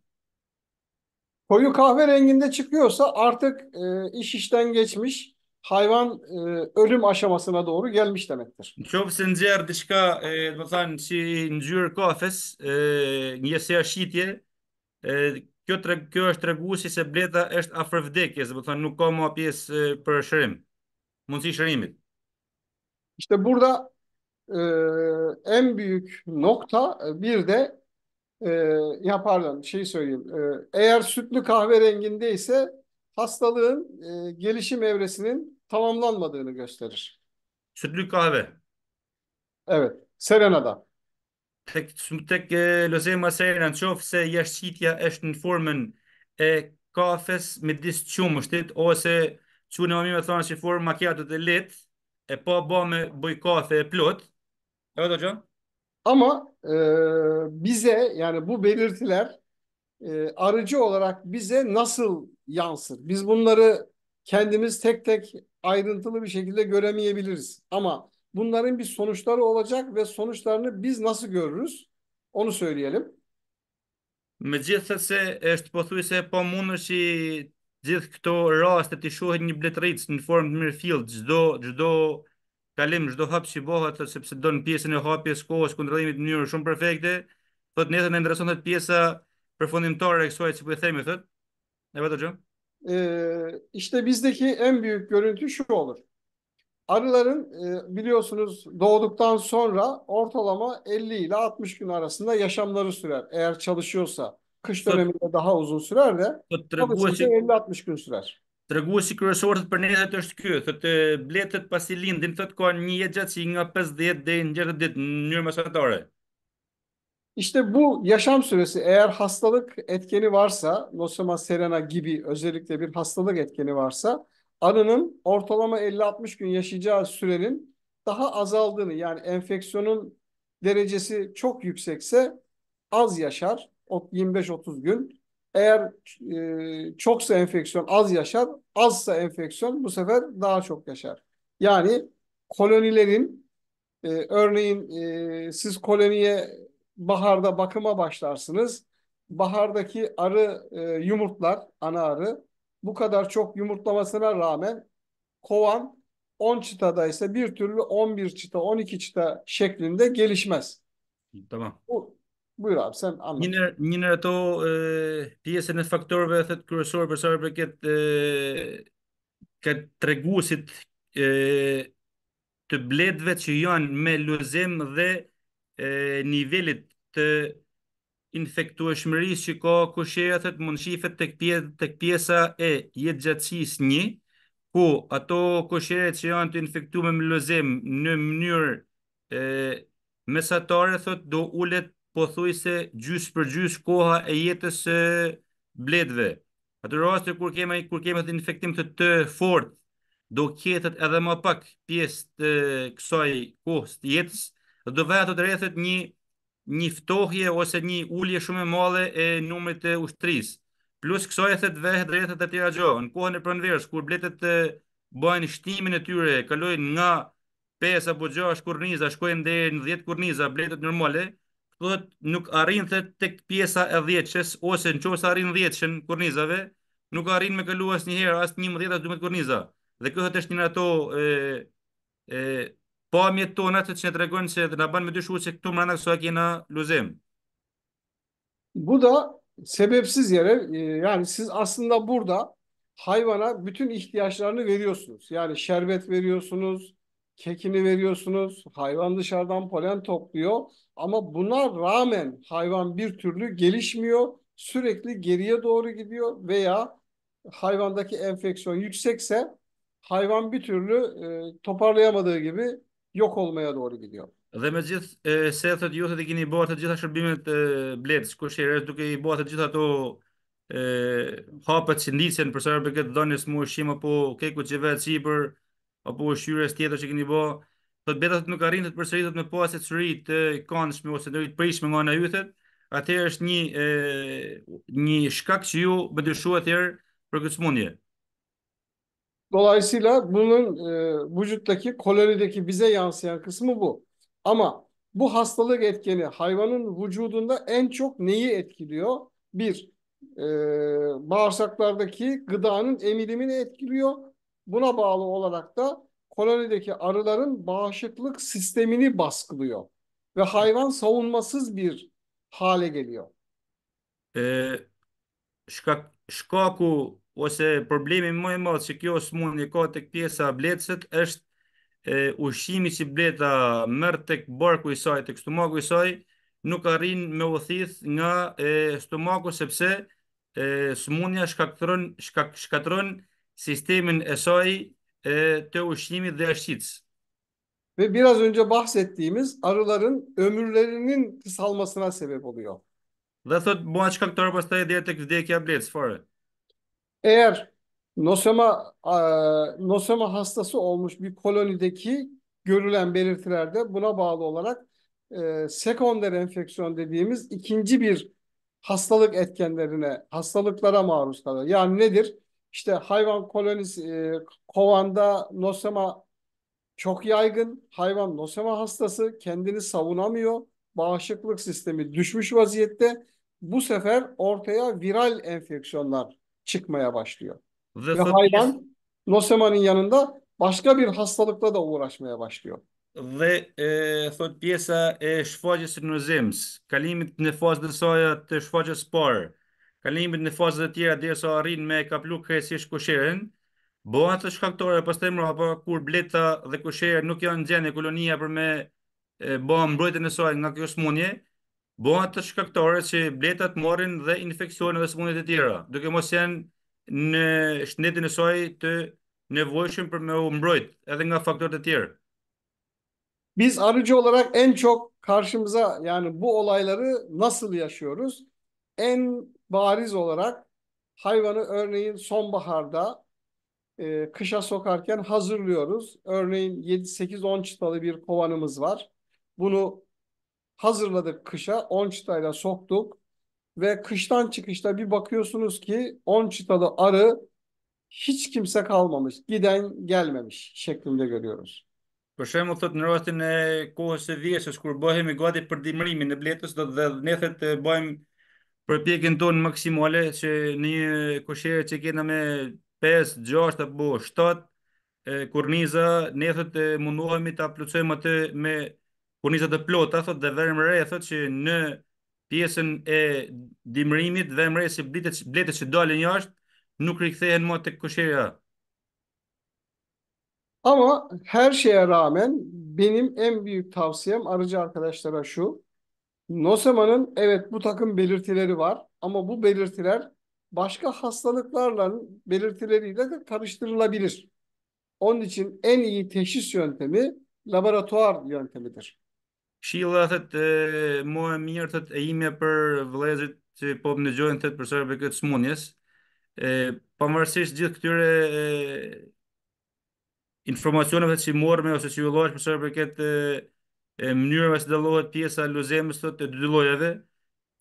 Koyu po kahverenginde çıkıyorsa artık e, iş işten geçmiş. Hayvan e, ölüm aşamasına doğru gelmiş demektir. Çok sinir dışka eee mesela si nzyr kafes eee një sea shitje kjo tre kjo është treguesi se bleta është afër vdekjes, do të thonë nuk ka më pjesë për shërim. Mund si shërimit. İşte burada en büyük nokta bir de e, ya pardon şey söyleyeyim. E, eğer sütlü kahverenginde ise hastalığın e, gelişim evresinin tamamlanmadığını gösterir. Sütlü kahve. Evet. Serena'da. Tek, tek e, lëzima sejra në qofë se jashtëqitja është e në e kafes me disë qumështit, ose që në mëmi me thonë që formë makjatët e letë, e pa ba me bujkafe e plot. E o do ama e, bize yani bu belirtiler e, arıcı olarak bize nasıl yansır? Biz bunları kendimiz tek tek ayrıntılı bir şekilde göremeyebiliriz. Ama bunların bir sonuçları olacak ve sonuçlarını biz nasıl görürüz? Onu söyleyelim. Me është pothuaj se po mundër gjithë këto raste të shohin një bletërric në formë të mirëfill çdo çdo kalim çdo hap që bëhet sepse don pjesën e hapjes kohës kontrollimit në mënyrë shumë perfekte, thot nesër na intereson atë pjesa përfundimtare e kësaj që po i e themi thot. Evet hocam. Ee, işte bizdeki en büyük görüntü şu olur. Arıların e, biliyorsunuz doğduktan sonra ortalama 50 ile 60 gün arasında yaşamları sürer. Eğer çalışıyorsa kış döneminde daha uzun sürer de 50-60 gün sürer. Treguesi kryesor për netet është ky, thotë e, bletet pasi lindin, thotë ka një jetë gjatësi nga 50 deri në 60 ditë në mënyrë mesatare. İşte bu yaşam süresi eğer hastalık etkeni varsa, Nosema serena gibi özellikle bir hastalık etkeni varsa, arının ortalama e 50-60 gün yaşayacağı sürenin daha azaldığını yani enfeksiyonun derecesi çok yüksekse az yaşar 25-30 gün. Eğer e, çoksa enfeksiyon az yaşar, azsa enfeksiyon bu sefer daha çok yaşar. Yani kolonilerin e, örneğin e, siz koloniye baharda bakıma başlarsınız. Bahardaki arı e, yumurtlar, ana arı bu kadar çok yumurtlamasına rağmen kovan 10 çıtada ise bir türlü 11 çıta, 12 çıta şeklinde gelişmez. Tamam. Bu, Mbyra, pse anë. Një një nga ato pjesën e faktorëve thet kryesor për sa i përket ë ka treguesit të bletëve që janë me lëzim dhe e, nivellit të infektueshmërisë që ka kushëra thot mund shifet tek pjesë tek pjesa e jetëgjatësisë 1 ku ato kushërat që janë të infektuar me lëzim në mënyrë e mesatare thot do ulet po thuj se gjysë për gjysë koha e jetës së bledve. A të kur kemë kur kemë të infektim të të fort, do ketët edhe më pak pjesë të kësaj kohës të jetës, do vaja të rrethet një një ftohje ose një ulje shumë e madhe e numrit të ushtrisë. Plus kësaj thet vehet drejtet e tjera gjë, në kohën e pronverës kur bletet bëhen shtimin e tyre, kalojnë nga 5 apo 6 kurniza, shkojnë deri në 10 kurniza, bletet normale, thot nuk arrin të tek pjesa e dhjetëshës, ose në qovës arrin dhjetëshën kurnizave, nuk arrin me këllu asë njëherë, asë një më dhjetë, asë kurniza. Dhe këtë është një ato e, e, pamjet tonat të që në tregojnë se dhe në banë me dyshu që këtu mërëna kësua kena luzim. Buda, sebepsiz yere, yani siz aslında burada hayvana bütün ihtiyaçlarını veriyorsunuz. Yani şerbet veriyorsunuz, kekini veriyorsunuz, hayvan dışarıdan polen topluyor. Ama buna rağmen hayvan bir türlü gelişmiyor. Sürekli geriye doğru gidiyor veya hayvandaki enfeksiyon yüksekse hayvan bir türlü toparlayamadığı gibi yok olmaya doğru gidiyor. Dhe me gjithë e, se të gjithë të kini bërë të gjitha shërbimet e, bledës, ku duke i bërë të gjitha të e, hapët që ndisen për sërë këtë dhënës mu shima, po keku që vetë qipër, apo shyres tjetër që kini bërë, thot beta thot nuk arrin të përsëritet me pa se çuri të kanëshme ose të prishme nga ana yte, atëherë është një e, një shkak që ju më dyshuat atëherë për këtë sëmundje. Dolayısıyla bunun e, vücuttaki kolorideki bize yansıyan kısmı bu. Ama bu hastalık etkeni hayvanın vücudunda en çok neyi etkiliyor? Bir, e, bağırsaklardaki gıdanın emilimini etkiliyor. Buna bağlı olarak da kolonideki arıların bağışıklık sistemini baskılıyor ve hayvan savunmasız bir hale geliyor. Eee shkak shkaku ose problemi më i madh që kjo smundje ka tek pjesa bletësit është e ushqimi që bleta merr tek barku i saj tek stomaku i saj nuk arrin me udhith nga e stomaku sepse e smundja shkaktron shkak shkatron sistemin e saj të ushqimit dhe shqitës. Ve biraz önce bahsettiğimiz arıların ömürlerinin kısalmasına sebep oluyor. Dhe thot bëhen shkaktar pastaj deri tek vdekja e bletë Eğer nosema e, nosema hastası olmuş bir kolonideki görülen belirtilerde buna bağlı olarak e, sekonder enfeksiyon dediğimiz ikinci bir hastalık etkenlerine, hastalıklara maruz kalır. Yani nedir? İşte hayvan kolonisi e, kovanda nosema çok yaygın. Hayvan nosema hastası kendini savunamıyor. Bağışıklık sistemi düşmüş vaziyette. Bu sefer ortaya viral enfeksiyonlar çıkmaya başlıyor. Ve, Ve hayvan nosemanın yanında başka bir hastalıkla da uğraşmaya başlıyor. Dhe thot pjesa e shfaqjes në nëzims, kalimit në fazë dhe soja të shfaqjes parë, kalimit në fazët e tjera derisa arrin me kaplu kësish kusherën, bëhen të shkaktore pas të apo kur bleta dhe kusherë nuk janë gjën e kolonia për me bëha mbrojtjen e saj nga kjo smundje, bëhen të shkaktore që bletat të marrin dhe infeksione dhe smunjet të tjera, duke mos janë në shëndetin e saj të nevojshëm për me u mbrojt edhe nga faktorët e tjerë. Biz arıcı olarak en çok karşımıza yani bu olayları nasıl yaşıyoruz? en bariz olarak hayvanı örneğin sonbaharda e, kışa sokarken hazırlıyoruz. Örneğin 7-8-10 çıtalı bir kovanımız var. Bunu hazırladık kışa 10 çıtayla soktuk ve kıştan çıkışta bir bakıyorsunuz ki 10 çıtalı arı hiç kimse kalmamış, giden gelmemiş şeklinde görüyoruz. Për shembull thot në rastin e kohës së vjesës kur bëhemi gati për dimrimin e bletës do të nethet e, bëjmë për ton maksimale që një kushere që kena me 5, 6 apo 7 kurniza, ne thot e munduhemi ta plotësojmë atë me kurniza të plota, thot dhe vërmë re, thot që në pjesën e dimrimit, vërmë re si bletet, bletet që dalin jashtë, nuk rikthehen më të kushereja. Ama her şeye rağmen benim en büyük tavsiyem arıcı arkadaşlara şu. Nosema'nın evet bu takım belirtileri var ama bu belirtiler başka hastalıklarla belirtileriyle de karıştırılabilir. Onun için en iyi teşhis yöntemi laboratuvar yöntemidir. Shilla thot e, më mirë thot e ime për vëllezërit që po më dëgjojnë thot për shkak këtë smundjes. E pavarësisht gjithë këtyre e, informacioneve që morme, ose që ju llojësh për shkak këtë e mënyra se dallohet pjesa e lozemës thotë e dy llojeve,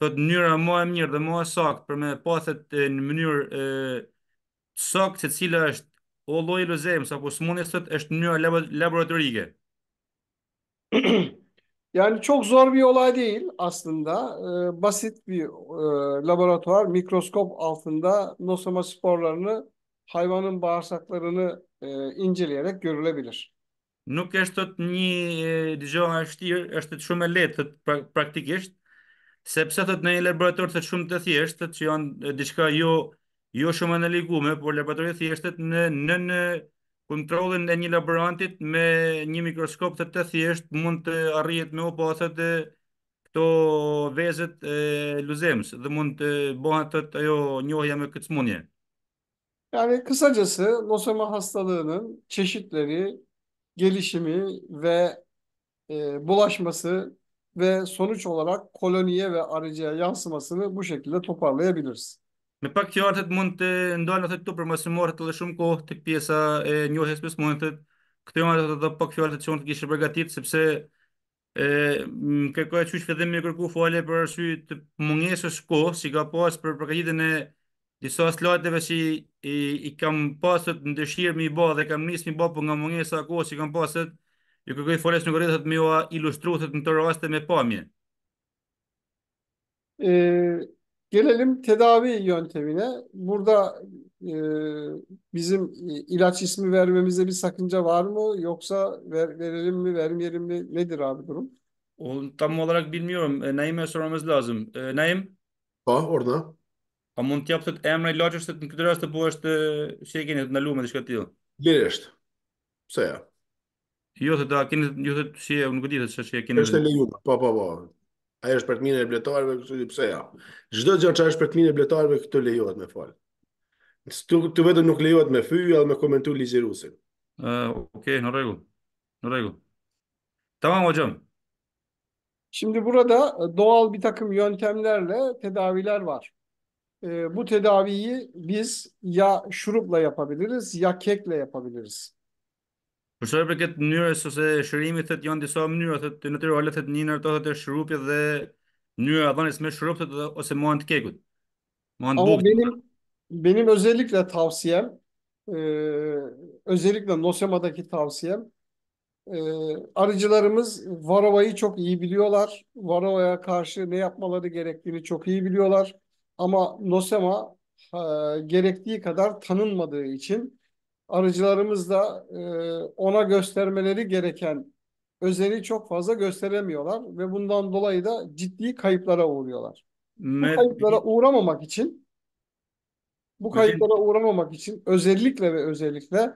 thotë mënyra e më e mirë dhe më e saktë për me pathet e, në mënyrë e saktë se cila është o lloji lozemës apo sëmundjes thotë është mënyra laboratorike. Yani çok zor bir olay değil aslında. Ee, basit bir e, laboratuvar mikroskop altında nosoma sporlarını hayvanın bağırsaklarını e, inceleyerek görülebilir. nuk është të të një dëgjohë a shtirë, është të shumë e letë të pra, praktikisht, sepse të të në një laboratorë të shumë të thjeshtë, të që janë diçka jo, jo shumë në ligume, por laboratorë të thjeshtë të në në në kontrolën e një laborantit me një mikroskop të të thjeshtë mund të arrijet me opa të këto vezet e luzemës dhe mund të bëhat të të ajo njohja me këtë smunje. Yani kısacası nosoma hastalığının çeşitleri gelişimi ve e, bulaşması ve sonuç olarak koloniye ve arıcıya yansımasını bu şekilde toparlayabiliriz. Në pak që artët mund të ndalë në të këtu për më të dhe shumë kohë të pjesa e njohes për së mund të këtë jonë të dhe pak fjallë të që mund të kishë përgatit, sepse e, kërkoj që që fedhemi e kërku fale për arsy të mungesës kohë, si ka pas për përgatitën e Disa slajteve që i, i, i kam pasët në dëshirë mi ba dhe kam nisë mi ba, po nga mungesa kohë që kam pasët, ju kërkoj foles në kërretët me oa ilustru të në të raste me pamje. E, gelelim tedavi yöntemine. Burada e, bizim ilaç ismi vermemize bir sakınca var mı? Yoksa ver, verelim mi, vermeyelim mi? Nedir abi durum? Oğlum, tam olarak bilmiyorum. E, Naim'e sormamız lazım. E, Naim? Ah orada. Po mund të japët emrin e lojës se në këtë rast të buresh të si e të ndaluar me diçka tjetër. Lirisht. Pse ja? Jo se ta keni ju jo, thotë si e nuk e di se si e keni. Është lejuar. Po po po. Ai është për të mirën e bletarëve, kështu pse ja? Çdo gjë që është për të mirën e bletarëve këtu lejohet me fal. Tu tu vetë nuk lejohet me fyë apo me komentu ligjërusin. Ë, uh, okay, në rregull. Në rregull. Tamam hocam. Şimdi burada doğal bir takım yöntemlerle jo, tedaviler var. e, bu tedaviyi biz ya şurupla yapabiliriz ya kekle yapabiliriz. Për çfarë përket mënyrës ose shërimit thotë janë disa mënyra thotë në të role thotë një ndër ato thotë shërupi dhe mënyra e dhënies me shërup thotë ose me anë të kekut. Me anë bukë. Benim benim özellikle tavsiyem e, özellikle Nosema'daki tavsiyem e, arıcılarımız Varova'yı çok iyi biliyorlar. Varova'ya karşı ne yapmaları gerektiğini çok iyi biliyorlar. Ama nosema e, gerektiği kadar tanınmadığı için arıcılarımız da e, ona göstermeleri gereken özeni çok fazla gösteremiyorlar ve bundan dolayı da ciddi kayıplara uğruyorlar. Bu kayıplara uğramamak için bu kayıplara uğramamak için özellikle ve özellikle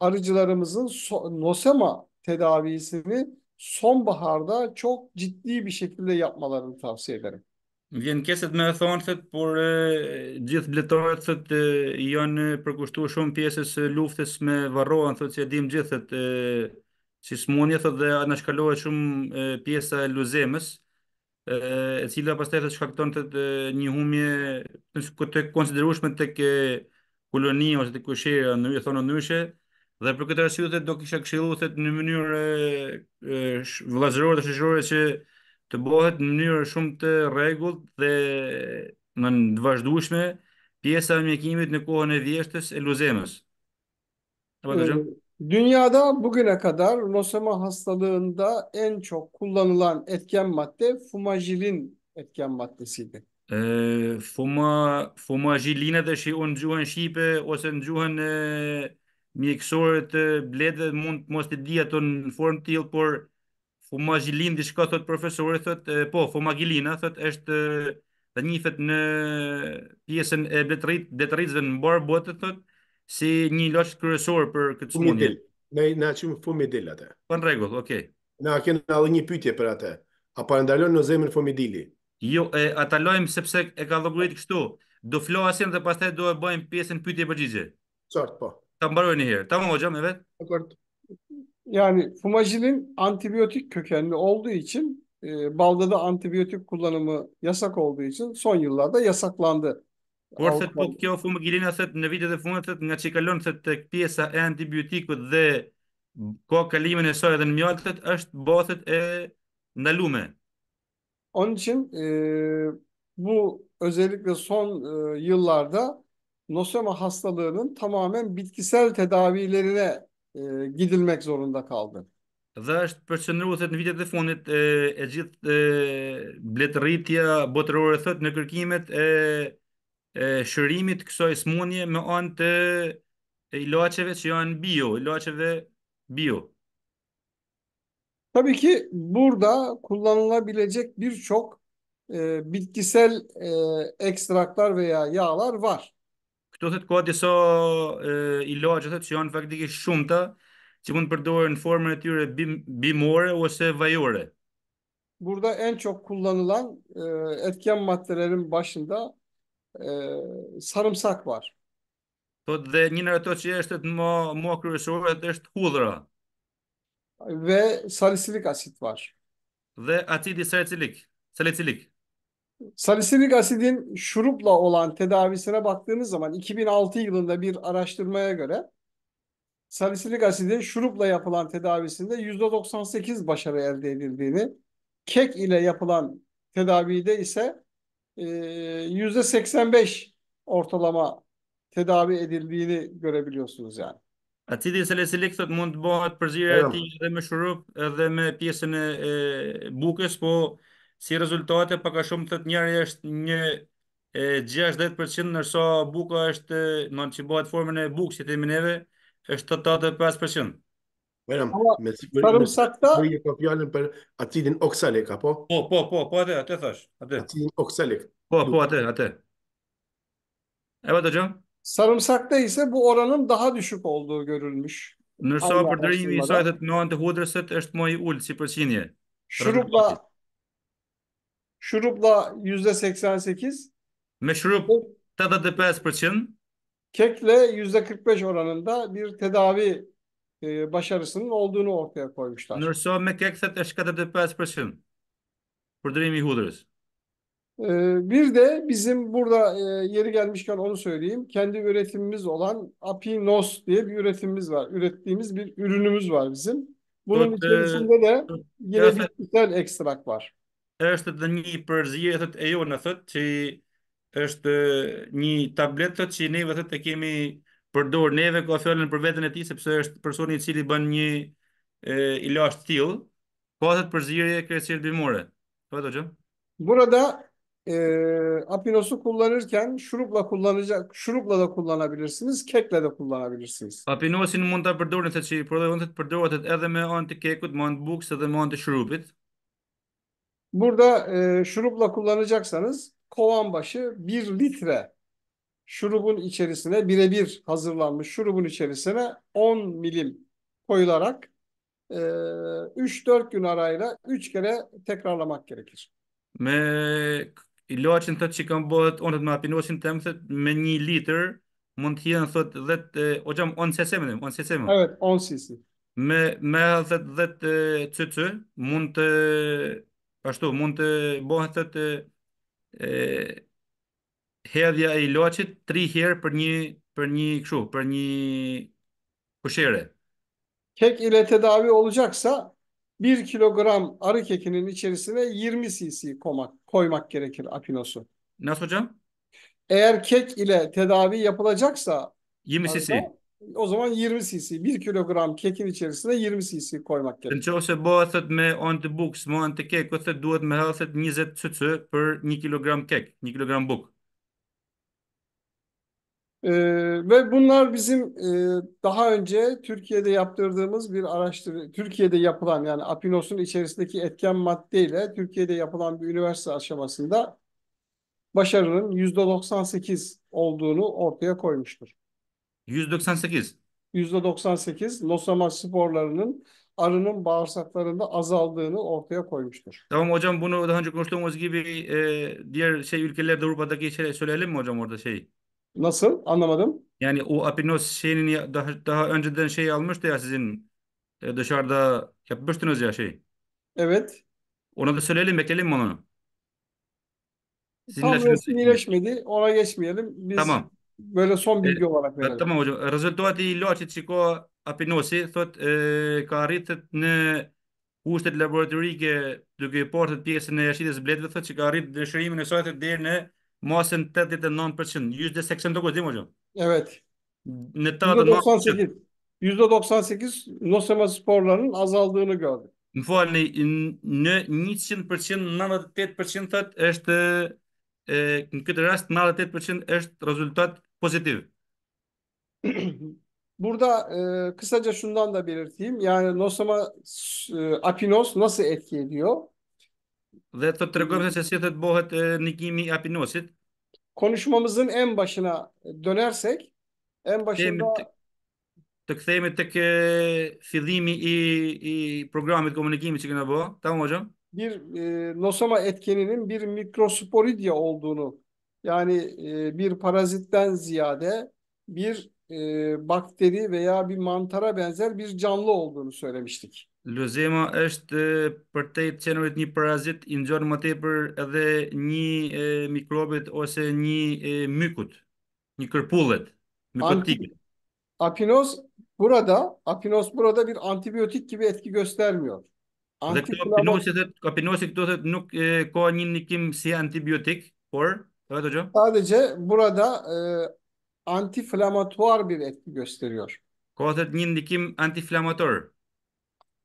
arıcılarımızın so nosema tedavisini sonbaharda çok ciddi bir şekilde yapmalarını tavsiye ederim. Vjen keset me thonë thët, por e, gjithë bletarët thët e, janë përkushtu shumë pjesës luftës me varroa në thët që e dim gjithë thët e, si smonje thët dhe anë shkallohet shumë e, pjesa e luzemës e, e cila pas të e thët shkakton thët e, një humje të, të konsiderushme të ke koloni ose të kushirë në një thonë në dhe për këtë rësiu thët do kisha këshilu thët në mënyrë vlazërorë të shëshore që të bëhet në mënyrë shumë të rregullt dhe në vazhdueshme pjesa e mjekimit në kohën e vjeshtës e luzemës. Apo të gjithë? Dünyada bugüne kadar nosema hastalığında en çok kullanılan etken madde fumajilin etken maddesiydi. E, fuma, fumajilina dhe shi unë gjuhen Shqipe ose në mjekësore të bledhe mund mos të di ato në formë tillë por fumagilin di shka, thot profesori, thot, po, fumagilina, thot, është dhe njifet në pjesën e bletrit, detritëve në barë botë, thot, si një loqë kërësor për këtë smunje. Fumidil, ne, ne që fumidil atë. Pa po, në regull, okej. Okay. Na kënë alë një pytje për atë, a pa në zemën fumidili? Jo, e, ata sepse e ka logurit kështu, do flo asim dhe pas do e bëjmë pjesën pytje për gjizje. Sartë, po. Ta mbaroj një herë, ta më më gjëmë e vetë? Yani fumajilin antibiyotik kökenli olduğu için e, balda da antibiyotik kullanımı yasak olduğu için son yıllarda yasaklandı. Kurse po kjo fumagilina thet në vitet e fundit nga që kalon se tek pjesa e antibiotikut dhe ka kalimin e saj edhe në mjaltet është bathet e ndalume. Onun için e, bu özellikle son e, yıllarda nosema hastalığının tamamen bitkisel tedavilerine gidilmek zorunda kaldı. Dhe është nërru thëtë, në vitet dhe fundit e, e gjithë bletërritja botërore, thëtë, në kërkimet e, e shërimit kësoj smunje me anë të ilaqeve që janë bio, ilaqeve bio. Tabii ki burada kullanılabilecek birçok e, bitkisel e, ekstraklar veya yağlar var këto të ka disa ilaçe thot që janë faktikisht shumë të që mund të përdoren në formën e tyre bimore ose vajore. Burada en çok kullanılan e, etken maddelerin başında e, sarımsak var. Po dhe një nga ato që është më më kryesore është hudhra. Ve salicilik asit var. Dhe acidi salicilik, salicilik. Salisilik asidin şurupla olan tedavisine baktığınız zaman 2006 yılında bir araştırmaya göre salisilik asidin şurupla yapılan tedavisinde %98 başarı elde edildiğini, kek ile yapılan tedavide ise e, %85 ortalama tedavi edildiğini görebiliyorsunuz yani. Acili salisilik thot mund bëhet përzierja e tij edhe me shurup, edhe me pjesën e bukës, po si rezultate pak a shumë thot njëri është një e, 60% nërso buka është, në që bëhet formën e bukë, e të është 85%. Vërëm, me sigurë, me sigurë, me sigurë, me sigurë, me po? Po, po, po, po, atë, atë thash, atë. Acidin oksalik. Po, po, atë, atë. E vë po, të gjëmë? Sarım ise bu oranın daha düşük olduğu görülmüş. Nursa përdorimi i sajtë të nën të hudrës është më i ulët si përqindje. Shurupla Şurupla yüzde 88. Meşrupta da DPS için. Kekle yüzde 45 oranında bir tedavi e, başarısının olduğunu ortaya koymuşlar. Nurso mekekset eşkada DPS için. For dream ihuders. E, bir de bizim burada e, yeri gelmişken onu söyleyeyim. Kendi üretimimiz olan Apinos diye bir üretimimiz var. Ürettiğimiz bir ürünümüz var bizim. Bunun e, içerisinde de yine bitkisel ekstrak var. është edhe një përzierje thotë e jo në thot që është një tablet që neve vetë e kemi përdor neve ka fjalën për veten e tij sepse është personi i cili bën një e, ilaç të tillë ka përzierje përzije kryesisht bimore po do gjë burada e, apinosu kullanırken şurupla kullanacak şurupla da kullanabilirsiniz kekle de kullanabilirsiniz apinosin mund ta përdorni thot që por edhe të përdoret edhe me antikekut me antibuks edhe me antishurupit Burada e, şurupla kullanacaksanız kovan başı 1 litre şurubun içerisine birebir hazırlanmış şurubun içerisine 10 milim koyularak e, 3-4 gün arayla 3 kere tekrarlamak gerekir. Me ilaçin të që kam bëhet onët me apinosin të se me një litër mund të jenë thot 10 e, o gjam 10 cc më 10 cc më. Evet 10 cc. Me me thot 10 cc mund të ashtu mund të bëhet të e hedhja e ilaçit 3 herë për një për një kështu, për një kushëre. Kek ile tedavi olacaksa 1 kilogram arı kekinin içerisine 20 cc koymak, koymak gerekir apinosu. Nasıl hocam? Eğer kek ile tedavi yapılacaksa 20 cc. arada o zaman 20 cc. 1 kilogram kekin içerisine 20 cc koymak gerekiyor. Çünkü qovë se me on të bukës, me on të kek, ose duhet me hëthet 20 cc për 1 kilogram kek, 1 kilogram book. Ee, ve bunlar bizim e, daha önce Türkiye'de yaptırdığımız bir araştırma, Türkiye'de yapılan yani Apinos'un içerisindeki etken maddeyle Türkiye'de yapılan bir üniversite aşamasında başarının %98 olduğunu ortaya koymuştur. 198. %98 Losama sporlarının arının bağırsaklarında azaldığını ortaya koymuştur. Tamam hocam bunu daha önce konuştuğumuz gibi e, diğer şey ülkelerde Avrupa'daki şey söyleyelim mi hocam orada şey? Nasıl? Anlamadım. Yani o apinoz şeyini daha, daha önceden şey almıştı ya sizin e, dışarıda yapmıştınız ya şey. Evet. Ona da söyleyelim bekleyelim mi onu? Sizin Tam resmileşmedi. Ona geçmeyelim. Biz Tamam. Me lëson një gjova në përre. Të më gjo, rezultati i loqit që ka apinosi, thot, e, ka rritët në ushtet laboratorike duke i partët pjesën e jashitës bletëve, thot, që ka rritë dëshërimin e sajtë dhe në masën 89%. Jusht dhe se kësën të kështë, di më gjo? E vetë. Në 89%. Jusht dhe do kësën se në Më në, në 100%, 98% thot, është e, në këtë rast 98% është rezultat pozitif. Burada e, kısaca şundan da belirteyim. Yani nosoma e, apinos nasıl etki ediyor? Dhe të tregojmë se si thotë bëhet e, nikimi i apinosit. Konuşmamızın en başına dönersek en başında të, të kthehemi e, fillimi i i programit komunikimi që kemi bërë. Tamam hocam. Bir e, nosoma etkeninin bir mikrosporidya olduğunu Yani bir parazitten ziyade bir bakteri veya bir mantara benzer bir canlı olduğunu söylemiştik. Lozema është për te të qenërit një parazit i nëgjën më tepër edhe një e, mikrobit ose një mykut, një kërpullet, mykotik. apinos burada, apinos burada bir antibiotik gibi etki göstermiyor. Antiklamo... Dhe këto apinosi, apinosi këto nuk e, ka një nikim si antibiotik, por... Evet hocam. Sadece burada e, antiflamatuar bir etki gösteriyor. Koaternin dikim antiflamatuar.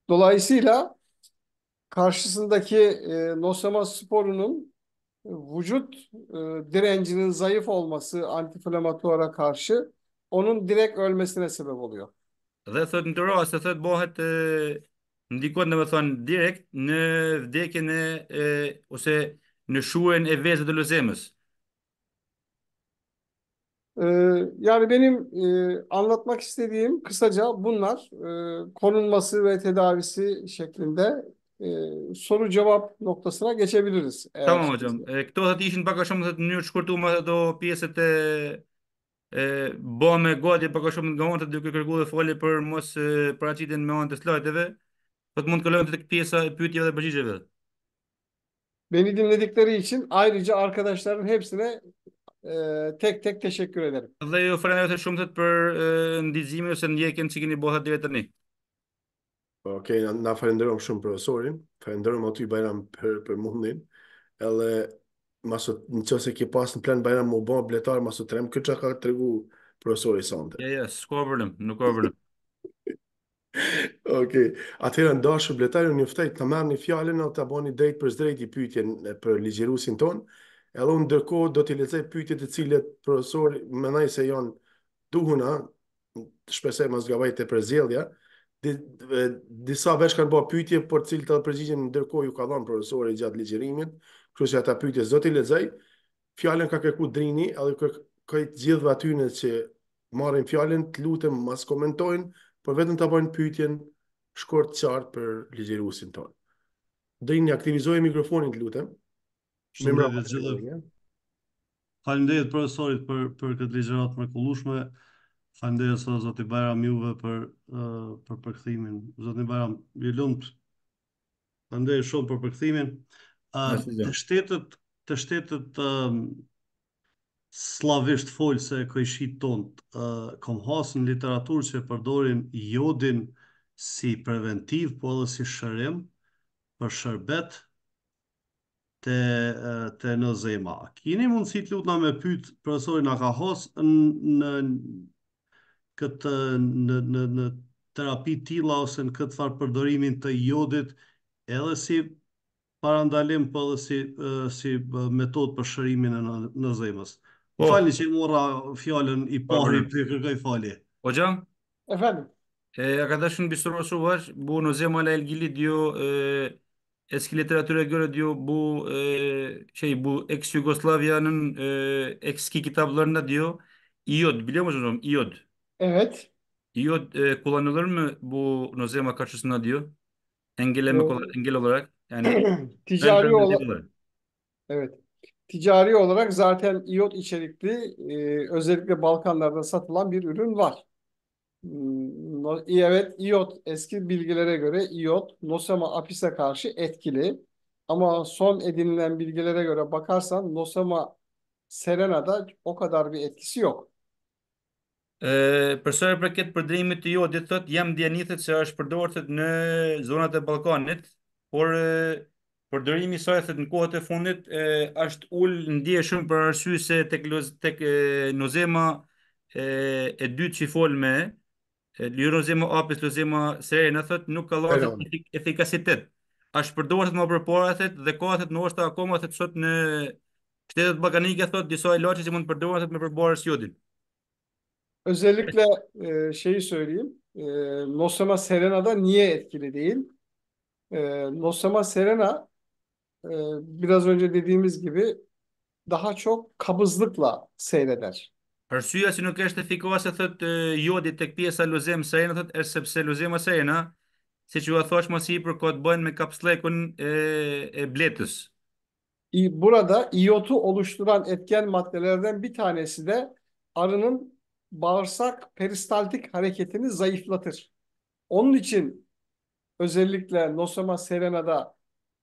Dolayısıyla karşısındaki e, Nostradamus sporunun vücut e, direncinin zayıf olması antiflamatuara karşı onun direkt ölmesine sebep oluyor. Dhe thot në të rast, thot bëhet ndikon domethënë direkt në vdekjen e ose në shuhen e vezët e lozemës. Ee, yani benim e, anlatmak istediğim kısaca bunlar e, konulması ve tedavisi şeklinde e, soru cevap noktasına geçebiliriz. Tamam hocam. E, Këto do të ishin pak a shumë të në mënyrë të shkurtuar më ato pjesët e e bëhem me gati pak a shumë nga anë duke kërkuar folje për mos e, paraqitjen me Beni dinledikleri için ayrıca arkadaşların hepsine tek tek të shëkyrë Dhe ju frenë e shumë tëtë për ndizimin ose ndjekjen që keni bërë deri tani. Okej, Ok, na falenderoj shumë profesorin, falenderom aty Bajram për, për mundin, edhe maso, në që se pas në plan Bajram më bë bletar, maso të remë, këtë që ka tregu regu profesori sante. Ja, ja, s'ko nuk ko vërëm. ok, atëherë ndashë bletar, unë njëftaj të mërë një fjallin, o të aboni drejt për zdrejt i pytjen për ligjerusin tonë, edhe unë ndërkohë do t'i lecej pyjtje të cilët profesori me naj se janë duhuna, shpesej ma zgabajt e prezilja, di, disa vesh kanë bërë pyjtje për cilët të përgjigjen ndërkohë ju ka dhonë profesori gjatë ligjerimit, kështu që ata pyjtje zdo t'i lecej, fjallën ka kërku drini, edhe kë, këjtë gjithë vë që marrin fjallën, të lutëm, mas komentojnë, për vetëm të bëjnë pyjtjen shkort qartë për ligjerusin tonë. Drini, aktivizoj mikrofonin të lutëm. Shumë mirë të gjithë. Faleminderit profesorit për për këtë ligjërat mrekullueshme. Faleminderit edhe i Bajram juve për uh, për përkthimin. Zoti Bajram, ju lumt. Faleminderit shumë për përkthimin. Uh, të shtetët të shtetët uh, um, slavisht folse e këjshit tonë uh, kom literaturë që përdorin jodin si preventiv, po edhe si shërim për shërbet, të, të në zema. Kini mundësi të lutna me pytë profesorin Akahos në, në këtë në, në, në terapi tila ose në këtë farë përdorimin të jodit edhe si parandalim për po dhe si, si metod për shërimin e në, në zemës. Po, falni që i mora fjallën i po, pari për i kërkaj fali. Po, po E fali. E, a ka dashën bisurë vashu vash, bu në zemë ala elgili dio e, Eski literatüre göre diyor bu e, şey bu ex Yugoslavya'nın e, eski kitaplarında diyor iod biliyor musunuz hocam? İod. Evet. İod e, kullanılır mı bu nozema karşısında diyor. Engellemek Ee, olarak, engel olarak yani ticari olarak diyorlar. evet. Ticari olarak zaten iyot içerikli e, özellikle Balkanlarda satılan bir ürün var. Evet, iot eski bilgilere göre iot nosema apise karşı etkili. Ama son edinilen bilgilere göre bakarsan nosema serena da o kadar bir etkisi yok. E, për sërë për këtë përdrimit të jo, ditë thëtë, jam djenithet se është përdojtët në zonat e Balkanit, por e, përdrimi e thëtë në kohët e fundit, e, është ullë në shumë për arsysë se të nozema e, e dytë që i folë me, Lirën zemë apis, lirën zemë sere, në thëtë nuk ka lojë efikasitet. A shpërdojë me më përpora, thëtë, dhe ka, thëtë, në është akoma, thëtë, sot në shtetet bakanike, thëtë, disa e që mund mund përdojë, thëtë, me përpora së Özellikle O zelikle, që i Nosema Serena da niye etkili değil. Nosema Serena, biraz önce dediğimiz gibi, daha çok kabızlıkla seyreder. Arsyeja si nuk është efikase thot e, jodi tek pjesa lozem sena thot është sepse lozema sena siç ju thash më sipër ka të bëjnë me kapslekun e, e bletës. Burada Iot'u oluşturan etken maddelerden bir tanesi de arının bağırsak peristaltik hareketini zayıflatır. Onun için özellikle Nosema serena'da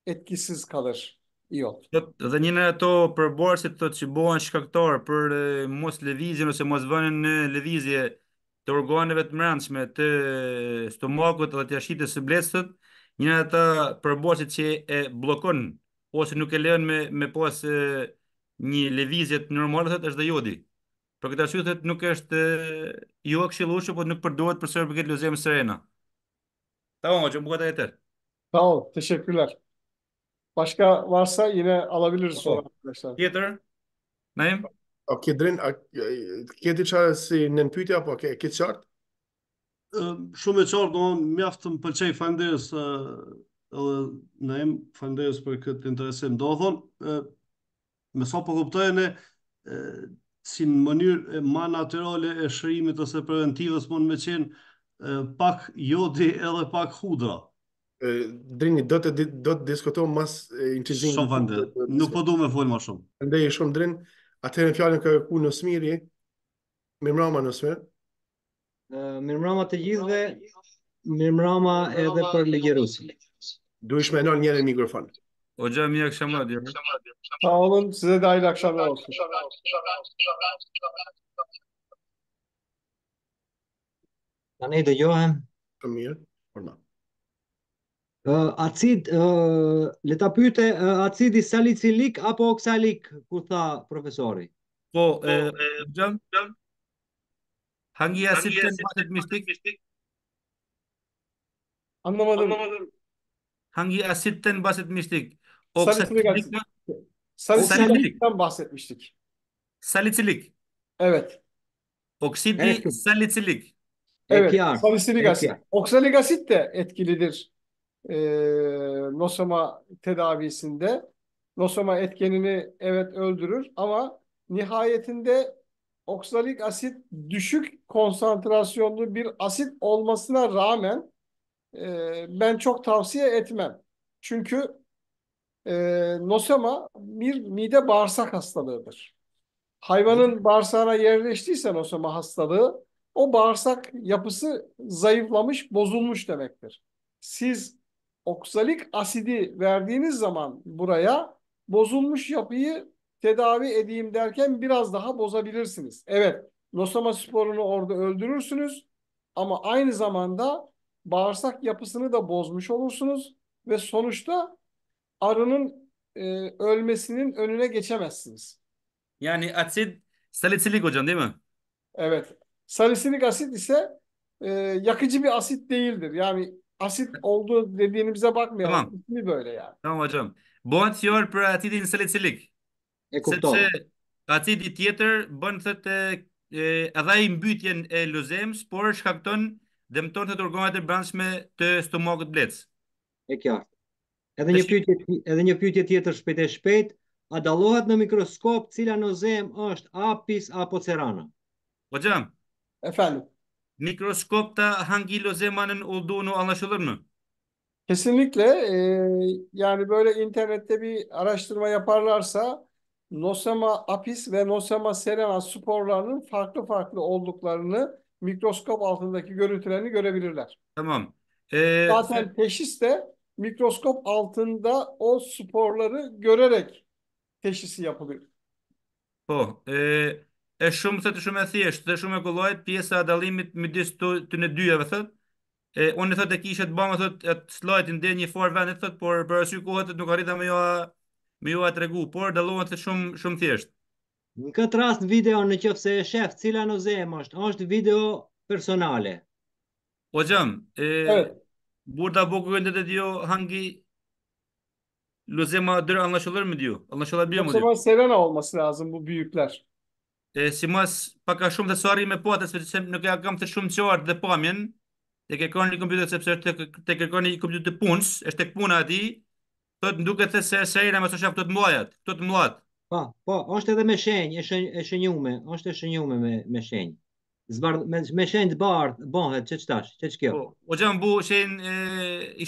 etkisiz kalır. Jo. jo. Dhe një nëre to përborësit të që bohen shkaktor për mos lëvizjen ose mos vënë në levizje të organeve të mërëndshme të stomakut dhe të jashtit e së blestët, një nëre të përborësit që e blokon ose nuk e leon me, me pas një levizje të normalet të është dhe jodi. Për këtë arsye thotë nuk është jo këshillueshë, por nuk përdoret për sërbëket lozem serena. Tamam, çon buqata e tjerë. Po, të shkëlqyer. Başka varsa yine alabiliriz sonra arkadaşlar. Tjetër? Naim? O kedrin, kedi çare si nën pyti apo ke, ke qartë? Shumë e qartë, do në më përqej fanderës edhe Naim, fanderës për këtë interesim. Do thonë, me sa so po kuptojnë si në mënyrë e ma naturale e shërimit ose preventivës mund me qenë pak jodi edhe pak hudra drini do të do të diskutojmë mas intrigjin. Shumë vande. Nuk po duam të vol më shumë. Prandaj shumë drin. Atëherë fjalën kë ku në smiri. Mirëmbrëma në smiri. Mirëmbrëma të gjithëve. Mirëmbrëma edhe për Ligjerusin. Duhesh më lënë njëri mikrofon. O xha mi akşam radio. Pa oğlum size de hayırlı akşamlar olsun. Akşamlar olsun. Akşamlar olsun. Tanıdı Johan. Amir. acid, le ta pyete acidi salicylik apo oksalik, kur tha profesori? Po, e, hangi asitten bahsetmiştik? Anlamadım. Anlamadım. Hangi asitten bahsetmiştik? Oksalik asit. bahsetmiştik. Salisilik. Evet. Oksidli evet. Evet, salisilik asit. Oksalik asit de etkilidir e, nosoma tedavisinde nosoma etkenini evet öldürür ama nihayetinde oksalik asit düşük konsantrasyonlu bir asit olmasına rağmen e, ben çok tavsiye etmem. Çünkü e, nosema bir mide bağırsak hastalığıdır. Hayvanın bağırsağına yerleştiyse Nosoma hastalığı o bağırsak yapısı zayıflamış, bozulmuş demektir. Siz oksalik asidi verdiğiniz zaman buraya bozulmuş yapıyı tedavi edeyim derken biraz daha bozabilirsiniz. Evet, nosoma sporunu orada öldürürsünüz ama aynı zamanda bağırsak yapısını da bozmuş olursunuz ve sonuçta arının e, ölmesinin önüne geçemezsiniz. Yani asit salisilik hocam değil mi? Evet. Salisilik asit ise e, yakıcı bir asit değildir. Yani asit oldu dediğini bize bakmıyor. Tamam. Mi böyle yani? Tamam hocam. Bon tjor për ati din E kuptohet. Sepse ati di tjetër bën të të edhe i mbytjen e lozems, por shkakton dëmton më të të organet e brendshme të stomakut blec. E kjo. Edhe një, pyetje, edhe një pyetje tjetër shpejt e shpejt, a dallohet në mikroskop cila nozem është apis apo cerana? Po E falu. Mikroskopta hangi lozemanın olduğunu anlaşılır mı? Kesinlikle e, yani böyle internette bir araştırma yaparlarsa Nosema apis ve Nosema serena sporlarının farklı farklı olduklarını mikroskop altındaki görüntülerini görebilirler. Tamam. Ee, Zaten teşhis de mikroskop altında o sporları görerek teşhisi yapılıyor. O. Oh, e, e shumë të shumë e thjeshtë dhe shumë e kollajt pjesa e dallimit midis të në dyjeve thotë e unë thotë kisha të bëmë thotë at slide në një farë vend thotë por për arsye kohët nuk arrita më jo më jo tregu por dallohen se shumë shumë thjesht në këtë rast video në qofse e shef cila në zemë është është video personale o xham e burda boku këndet e dio hangi Lozema dërë anlaşılır mı diyor? Anlaşılabiliyor mu diyor? O zaman olması lazım bu büyükler e si mas paka shumë të sori me po atë, se nuk e kam të shumë qartë dhe pamjen, të kërkon një kompjuter, sepse të, të kërkon një kompjuter të punës, është të puna ati, të të nduke të se se e në mësë shafë të të mlajat, të po, mlajat. po, është edhe me shenjë, e, e shenjume, është e shenjume me, me shenjë. me, shenjë të bardë, bëhet, që që tash, që që kjo? Po, o, o bu shenjë, i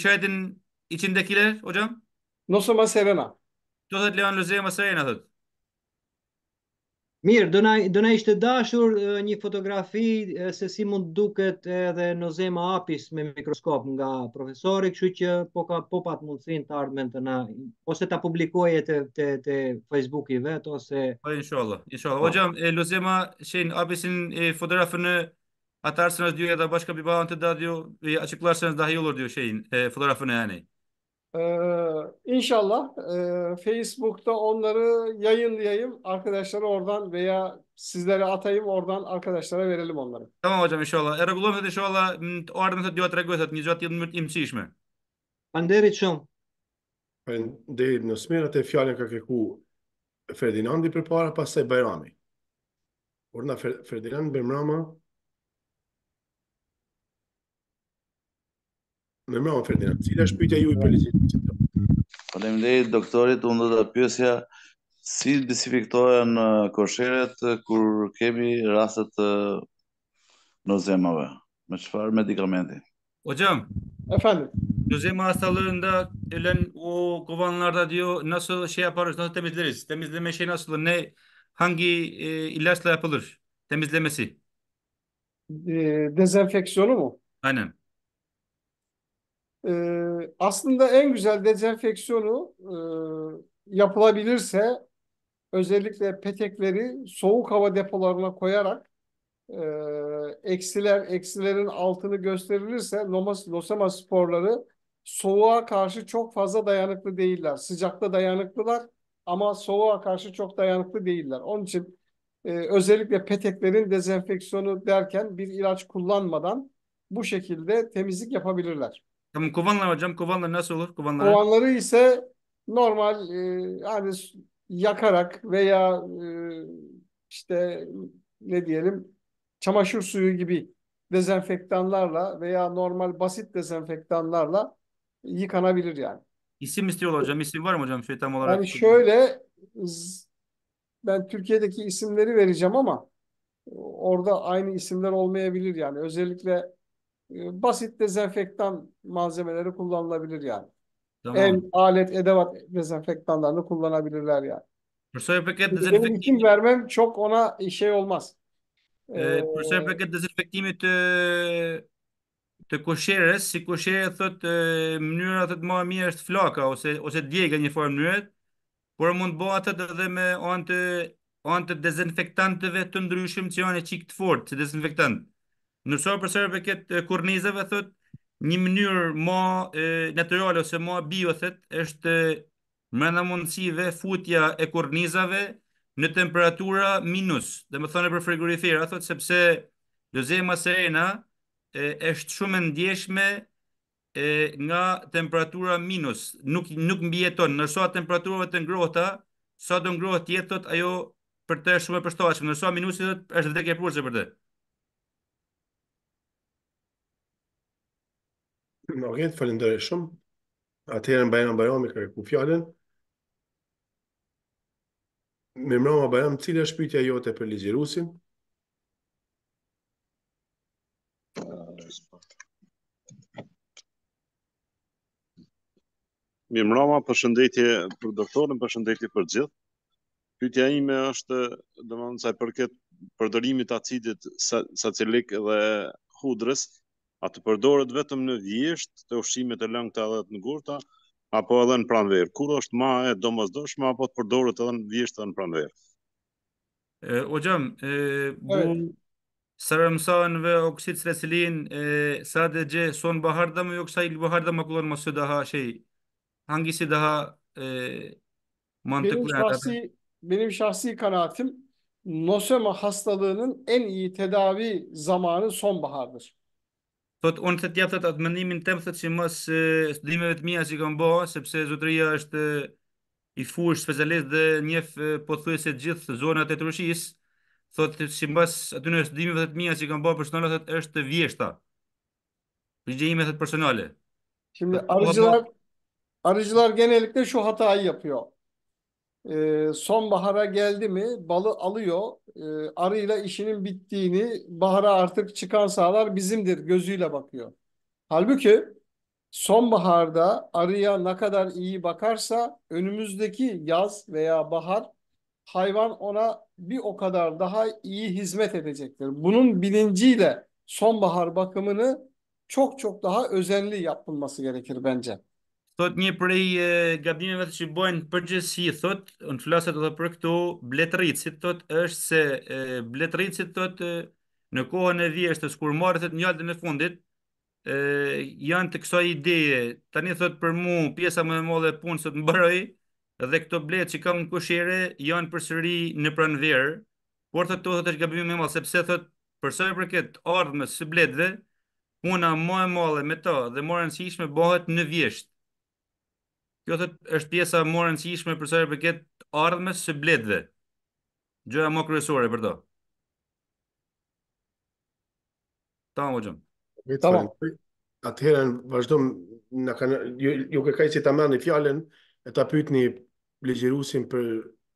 i o serena. Të leon lëzje ma serena, thëtë. Mirë, do na do ishte dashur një fotografi se si mund duket edhe nozema apis me mikroskop nga profesori, kështu që po ka po pat mundsinë të ardhmën të na ose ta publikoje te te te i vet ose Po inshallah, inshallah. Hoxham, po. e lozema shin apisin e fotografën e atarsën e dyja bashka bashkë bibaon të dadju, e açiklarsën e dahjullur dyu shin e fotografën e anë. Ee, i̇nşallah e, Facebook'ta onları yayınlayayım. Arkadaşlara oradan veya sizlere atayım oradan arkadaşlara verelim onları. Tamam hocam inşallah. E regulon hadi inşallah oradan da diyor tregu etat nizat yıl të imçi işme. Panderi çom. Panderi nësmir e fjallin ka keku Ferdinandi për para pasaj Bajrami. Orna Fer Ferdinand Bajrami Më më ofër dina, cila është pyetja juaj për licencën? Faleminderit doktorit, unë do ta pyesja si desinfektohen kosheret kur kemi raste të nozemave? Me çfarë medikamenti? Hocam. Efendim. Nozema hastalarında ölen o kovanlarda diyor nasıl şey yaparız, nasıl temizleriz? Temizleme şey nasıl, ne hangi e, ilaçla yapılır temizlemesi? E, dezenfeksiyonu mu? Aynen. E, aslında en güzel dezenfeksiyonu e, yapılabilirse özellikle petekleri soğuk hava depolarına koyarak e, eksiler, eksilerin altını gösterilirse lomas, losema sporları soğuğa karşı çok fazla dayanıklı değiller. Sıcakta dayanıklılar ama soğuğa karşı çok dayanıklı değiller. Onun için e, özellikle peteklerin dezenfeksiyonu derken bir ilaç kullanmadan bu şekilde temizlik yapabilirler. Tamam kovanlar hocam. Kovanlar nasıl olur? kovanlar Kovanları ise normal e, yani yakarak veya e, işte ne diyelim çamaşır suyu gibi dezenfektanlarla veya normal basit dezenfektanlarla yıkanabilir yani. İsim istiyor hocam. İsim var mı hocam şey tam olarak? Yani şöyle ben Türkiye'deki isimleri vereceğim ama orada aynı isimler olmayabilir yani. Özellikle basit dezenfektan malzemeleri kullanılabilir yani. Tamam. En alet edevat dezenfektanlarını kullanabilirler yani. Personel paket dezenfektimi... Benim vermem çok ona şey olmaz. E, personel paket dezenfektimi të, të koşeres, si koşere thot e, mënyra të ma mirë është flaka ose, ose djega një farë mënyre, por mund bëhet atët edhe me antë, antë dezenfektantëve të ndryshim që janë e të fortë, si dezenfektantë. Nërso për sërëve këtë kurnizave, thot, një mënyrë ma e, natural ose ma bio, thot, është mërënda mundësive futja e kurnizave në temperatura minus, dhe më e për frigorifera, thot, sepse Lozema Serena e, është shumë ndjeshme e, nga temperatura minus, nuk, nuk nërso a temperaturove të ngrota, sa do ngrohet tjetë, ajo për të shumë e përstashme, a minusit, është është dhe kepurëse për të. Ok, të falenderoj shumë. Atëherë në Bajram Bajrami ka kërku fjallin. Me mërëma Bajram, cilë është pytja jote për Ligjirusin? Mi mrama për përshëndetje për doktorën, përshëndetje për gjithë. Pytja ime është, dhe më nësaj përket përdërimit acidit sacilik dhe hudrës, A të përdoret vetëm në vjesht të ushqimet e lëngta dhe të ngurta, apo edhe në pranverë? Kur është ma e mëzdoshme, apo të përdoret edhe në vjesht dhe në pranverë? O gjem, bu sërëmësan ve oksit sresilin, sa dhe gje son bahardam, jo kësa i bahardam a kullon mësë daha shej, hangisi daha e, mantıklı. Benim şahsi, benim şahsi kanaatim, nosema hastalığının en iyi tedavi zamanı sonbahardır. Thot, unë të tjetë atë mëndimin të më thëtë që mësë së të dhimeve të mija që kam bëha, sepse zotëria është i fush specialist dhe njef po të thuj se gjithë zonat e të rëshis, thëtë që mësë aty në së dhimeve të mija që kam bëha personale, është të vjeshta, të gjejime të personale. Po Arëgjilar genelikte shu hata i jepë jo. e, sonbahara geldi mi balı alıyor. E, arıyla işinin bittiğini bahara artık çıkan sahalar bizimdir gözüyle bakıyor. Halbuki sonbaharda arıya ne kadar iyi bakarsa önümüzdeki yaz veya bahar hayvan ona bir o kadar daha iyi hizmet edecektir. Bunun bilinciyle sonbahar bakımını çok çok daha özenli yapılması gerekir bence. thot një prej gabimeve që bojnë përgjithësi thot un flaset edhe për këto, bletricit thot është se e, bletricit thot e, në kohën e vjeshtës, kur marrët një ditë në fundit e, janë të kësaj ide tani thot për mua pjesa më e madhe e punës sot mbaroi dhe këto bletë që kam në kushere janë përsëri në pranverë por thot thot është gabim më mall sepse thot për sa i përket ardhmës së bletëve puna më e madhe me to dhe më siç më bëhet në vjeshtë Kjo thot është pjesa më e rëndësishme për sa i përket ardhmës së bletëve. Gjëja më kryesore për to. Tamam hocam. Me tamam. Atëherën, vazhdojmë, na kanë, ju, ju ke ta si të një fjallën, e ta pytë një për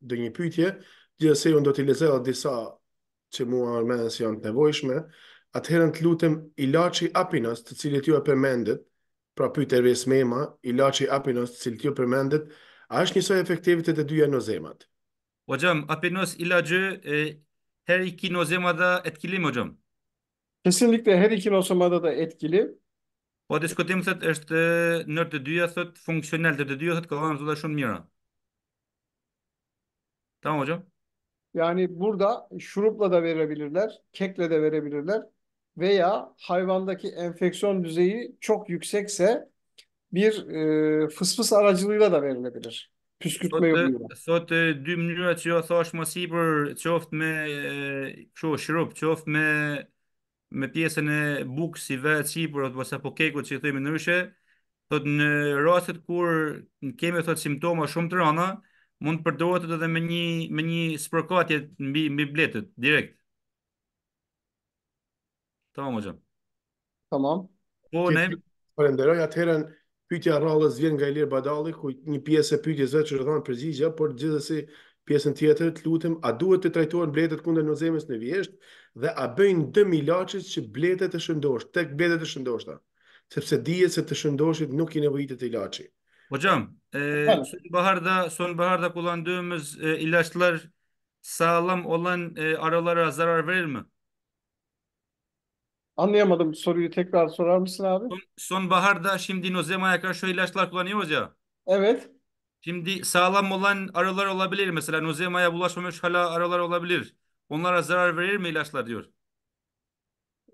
ndonjë një pytje, gjithë do t'i lezerat disa që mua armenës janë të nevojshme, atëherën të lutëm ilaci apinas të cilët ju e përmendit, pra pyeteve e smema, ilaçi apinos, cilë t'ju përmendet, a është njësoj efektivitet e dyja nozemat? Hocam apinos ilacı e, her iki nozemada etkili mi hocam? Kesinlikle her iki nozemada da etkili. Po diskutim thët është nër të dyja thët funksionel, të të dyja thët ka anëzullë shumë mira. Tamam hocam. Yani burada şurupla da verebilirler, kekle de verebilirler. veya hayvandaki enfeksiyon düzeyi çok yüksekse bir e, fısfıs aracılığıyla da verilebilir. Püskürtme yoluyla. Sot e, dy mënyra që jo thash më sipër çoft me çu shrup, çoft me me pjesën e bukës si vetë sipër ose apo po kekut që i themi ndryshe, thot në rastet kur kemi thot simptoma shumë të rënda, mund përdoret edhe me një me një sprokatje mbi mbi bletët direkt. Tamam hocam. Tamam. Po ne falenderoj atëherën pyetja rrallës vjen nga Elir Badalli ku një pjesë e pyetjes vetë që dhan përgjigje, por gjithsesi pjesën tjetër të lutem, a duhet të trajtohen bletët kundër nozemës në vjesht dhe a bëjnë dëm i që bletët të shëndosh, tek bletët të shëndoshta, sepse dihet se të shëndoshit nuk i nevojitet ilaçi. Hocam, e son baharda son baharda kullandığımız ilaçlar sağlam olan e, aralara zarar verir mi? Anlayamadım soruyu tekrar sorar mısın abi? Son, sonbaharda şimdi nozemaya karşı ilaçlar kullanıyor hoca. Evet. Şimdi sağlam olan arılar olabilir mesela nozemaya bulaşmamış hala arılar olabilir. Onlara zarar verir mi ilaçlar diyor.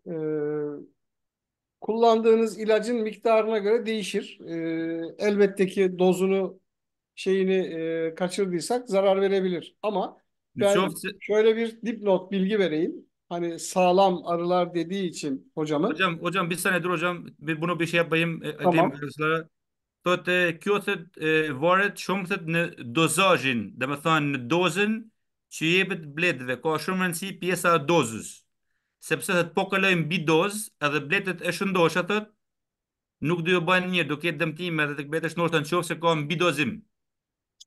Ee, kullandığınız ilacın miktarına göre değişir. Ee, elbette ki dozunu şeyini e, kaçırdıysak zarar verebilir. Ama ben Çok... şöyle bir dipnot bilgi vereyim. hani sağlam arılar dediği için hocamın. Hocam hocam bir sene dur hocam bir, bunu bir şey yapayım. Tamam. Arkadaşlara. Thot e, kjo thot e, varet shumë thot në dozajin, dhe me thonë në dozën që jepet bletëve, ka shumë rëndësi pjesa e dozës, sepse thot po këllojnë mbi dozë edhe bletët e shëndoshat thot, nuk dhe jo bëjnë një, do ketë dëmtime edhe të këbetë e shëndosha në qofë se ka mbi dozim.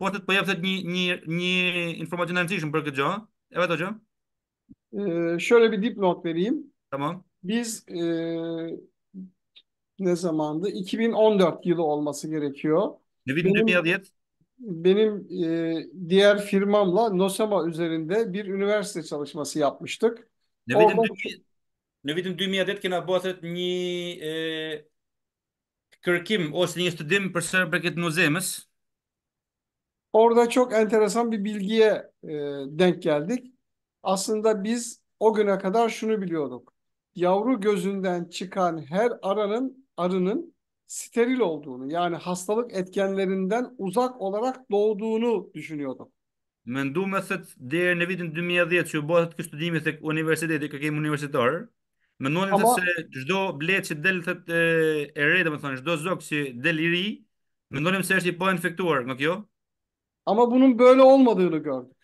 Po thot po jepë thot një, një, një informacion në nëndësishmë për këtë gjo, e vetë o gjo? Ee, şöyle bir dipnot vereyim. Tamam. Biz e, ne zamandı? 2014 yılı olması gerekiyor. Ne Benim, Benim e, diğer firmamla Nosema üzerinde bir üniversite çalışması yapmıştık. Ne Orada... Dünya, ne vidim dy mija ditë kena e, kërkim ose një studim për sërë Orada çok enteresan bir bilgiye e, denk geldik. aslında biz o güne kadar şunu biliyorduk. Yavru gözünden çıkan her aranın arının steril olduğunu yani hastalık etkenlerinden uzak olarak doğduğunu düşünüyorduk. Mendu me thët dhe në vitin 2010 që u bëhet kështë studimi thë universiteti, ka kemë universitarë, me nënë Ama... se gjdo bletë që delë thët e, e rejtë, me thënë, gjdo zokë që delë i ri, me nënë se është i po infektuar, nga kjo? Ama bunun böyle olmadığını gördük.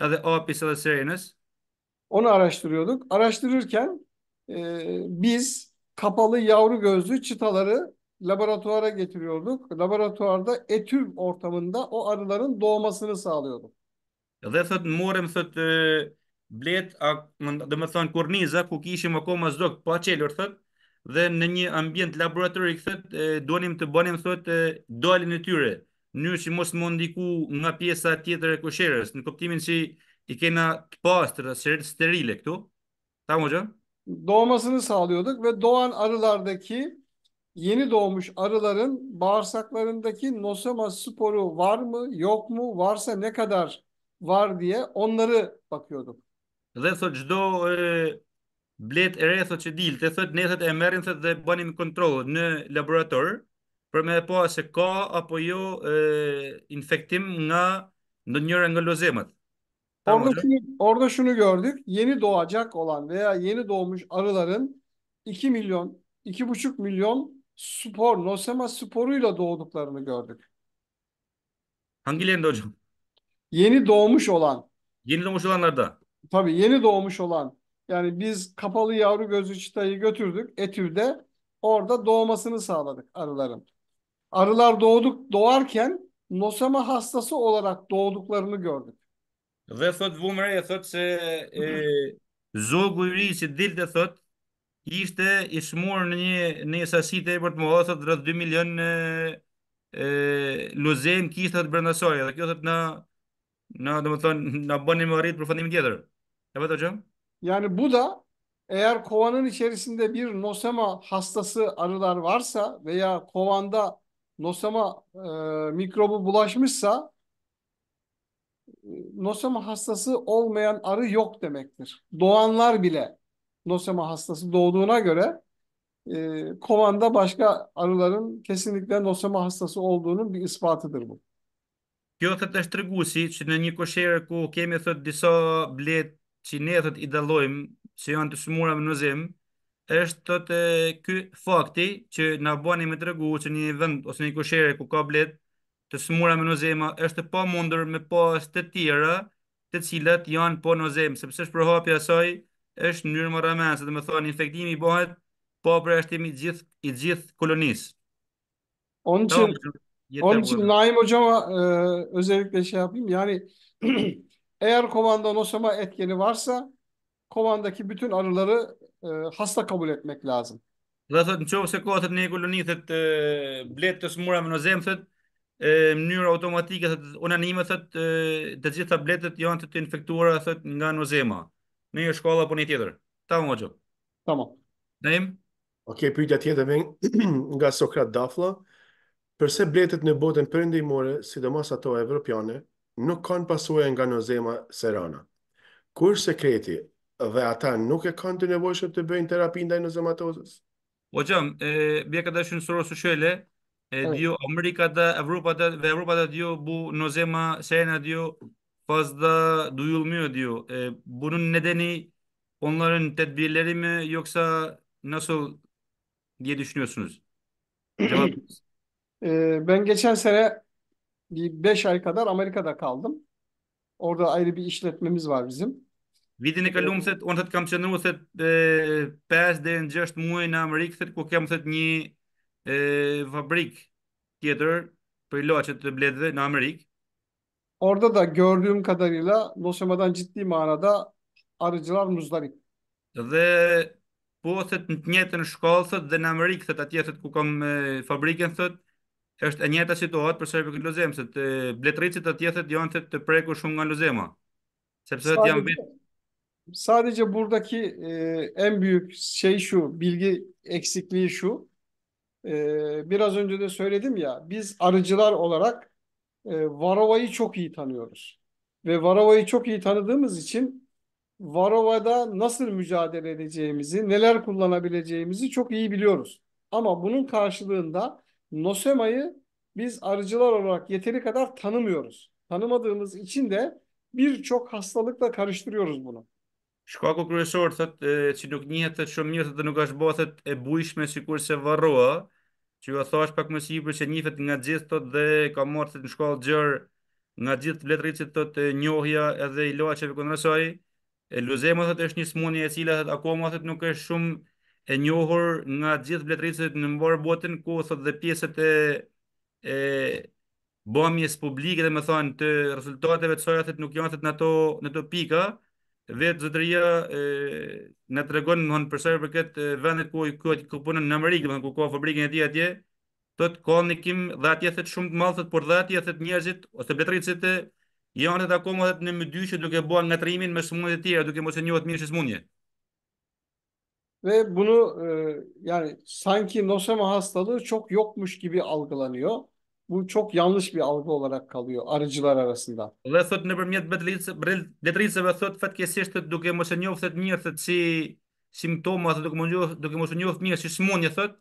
edhe Apis edhe Serenës? Onu araştırıyorduk. Araştırırken e, biz kapalı yavru gözlü çıtaları laboratuvara getiriyorduk. Laboratuvarda etür ortamında o arıların doğmasını sağlıyorduk. Dhe thët, morem thët, thot blet, a, dhe më thonë kurniza, ku ki ishim ako ma zdok, pa po aqelur thët, dhe në një ambient laboratorik thot, e, donim të banim thot dalin e tyre mënyrë që mos më ndiku nga pjesa tjetër e kosherës, në kuptimin që i kena të pastër, sterile këtu. Ta më gjë? Doğmasını sağlıyorduk ve doğan arılardaki yeni doğmuş arıların bağırsaklarındaki nosema sporu var mı yok mu varsa ne kadar var diye onları bakıyorduk. Jo, dhe thot çdo blet e re thot që dilte thot ne thot e merrin dhe banim kontroll në laborator. për me e po se ka apo jo e, infektim nga ndonjëra nga lozemet. orada, şunu, orada şunu gördük. Yeni doğacak olan veya yeni doğmuş arıların 2 milyon, 2,5 milyon spor, nosema sporuyla doğduklarını gördük. Hangilerinde hocam? Yeni doğmuş olan. Yeni doğmuş olanlarda. Tabii yeni doğmuş olan. Yani biz kapalı yavru gözü çıtayı götürdük Etüv'de. Orada doğmasını sağladık arıların. arëlar doğduk doğarken nosema hastası olarak doğduklarını gördük. Dhe thot vumre thot se zogu i ri si dil thot ishte i në një, një sasit e për të mëllë thot rrëth 2 milion e, e, luzem kishtë të brendasoj dhe kjo thot në në dhe më thonë në bënim më rritë për fëndimin tjetër. E vetë o që? Yani bu da eğer kovanın içerisinde bir nosema hastası arılar varsa veya kovanda nosema e, mikrobu bulaşmışsa nosema hastası olmayan arı yok demektir. Doğanlar bile nosema hastası doğduğuna göre e, kovanda başka arıların kesinlikle nosema hastası olduğunun bir ispatıdır bu. Kjo thët është treguesi që në një koshere ku kemi thët disa blet që ne thët i dallojmë që janë të smuara me nozim, është të të ky fakti që në bani me të regu që një vend ose një kushere ku ka blet të smura me nozema është pa mundur me pas të tjera të cilat janë po nozema sepse është për hapja saj është njërë më ramen se të me thonë infektimi i bëhet pa po për e shtimi gjith, i gjithë kolonis Onë që onë që në ajmo gjoha özellik të që japim yani eğer komanda nozema etkeni varsa komandaki bütün arıları hasta kabul etmek lazım. Dhe thot në qovë se kohë të një koloni, thot bletë të smura me në zemë, thot e, mënyrë automatike, thot unanime, thot të gjithë të bletët janë të të infektuara, nga në zema. Në një shkolla po një tjetër. Ta më gjopë. Ta më. Në imë? Oke, okay, tjetër me nga Sokrat Dafla. Përse bletët në botën përëndimore, sidomos ato evropiane, nuk kanë pasuaj nga nozema serana. Kur sekreti ve ata nuk e kanë të nevojshëm të bëjnë terapi ndaj nëzëmatozës? Hocam, e, bir arkadaşın sorusu şöyle. E, Evet. diyor Amerika'da, Avrupa'da ve Avrupa'da diyor bu nozema serena diyor fazla duyulmuyor diyor. E, bunun nedeni onların tedbirleri mi yoksa nasıl diye düşünüyorsunuz? Cevap. E, ben geçen sene bir beş ay kadar Amerika'da kaldım. Orada ayrı bir işletmemiz var bizim. Vitin e kaluam se unë thotë kam qendruar se 5 deri në 6 muaj në Amerikë, thotë ku kem, thotë një e, fabrik tjetër për ilaçe të bletëve në Amerikë. Orda da gördüğüm kadarıyla Losema'dan ciddi manada arıcılar muzdarip. Dhe po thot në të njëjtën shkollë thot dhe në Amerikë thot atje thot ku kam fabriken thot është e njëjta situatë për shërbim se të bletricit atje thot janë të preku shumë nga lozema. Sepse janë vetë Sadece buradaki e, en büyük şey şu, bilgi eksikliği şu. E, biraz önce de söyledim ya, biz arıcılar olarak e, Varova'yı çok iyi tanıyoruz. Ve Varova'yı çok iyi tanıdığımız için Varova'da nasıl mücadele edeceğimizi, neler kullanabileceğimizi çok iyi biliyoruz. Ama bunun karşılığında Nosema'yı biz arıcılar olarak yeteri kadar tanımıyoruz. Tanımadığımız için de birçok hastalıkla karıştırıyoruz bunu. Shkaku kryesor thot që nuk njeh të shumë mirë se nuk është bëthet e bujshme sikur se varroa, që ju thash pak më sipër se njihet nga gjithë thot dhe ka marrë se në shkollë gjër nga gjithë letërisit thot njohja edhe ilaçe që kundërsoj. E Luzem, thot është një smundje e cila thot akoma thot nuk është shumë e njohur nga gjithë letërisit në mbar botën ku thot dhe pjesët e e bëmjes publike dhe thonë të rezultateve të sojatet nuk janë të në në to pika, vetë zotëria në të regonë në hënë përsërë për këtë vendet ku ku ati ku punën në Amerikë, dhe ku ka fabrikën e ti atje, të të kohë kim dhe atje thëtë shumë të madh por dhe atje thëtë njerëzit, ose betrinësit të janë të akoma dhe të në më duke bua nga të me shumën e tjera, duke mos e njohur mirë që shumënje. Ve bunu, janë, sanki nosema hastalë, çok yokmuş kibi algılanıyor. Jo? bu çok yanlış bir algı olarak kalıyor arıcılar arasında. Ve sot ne bir met betlice bril fatkesisht duke mos e njoftë të mirë se si simptoma të duke mos njoft duke mos njoft mirë si smonje thot.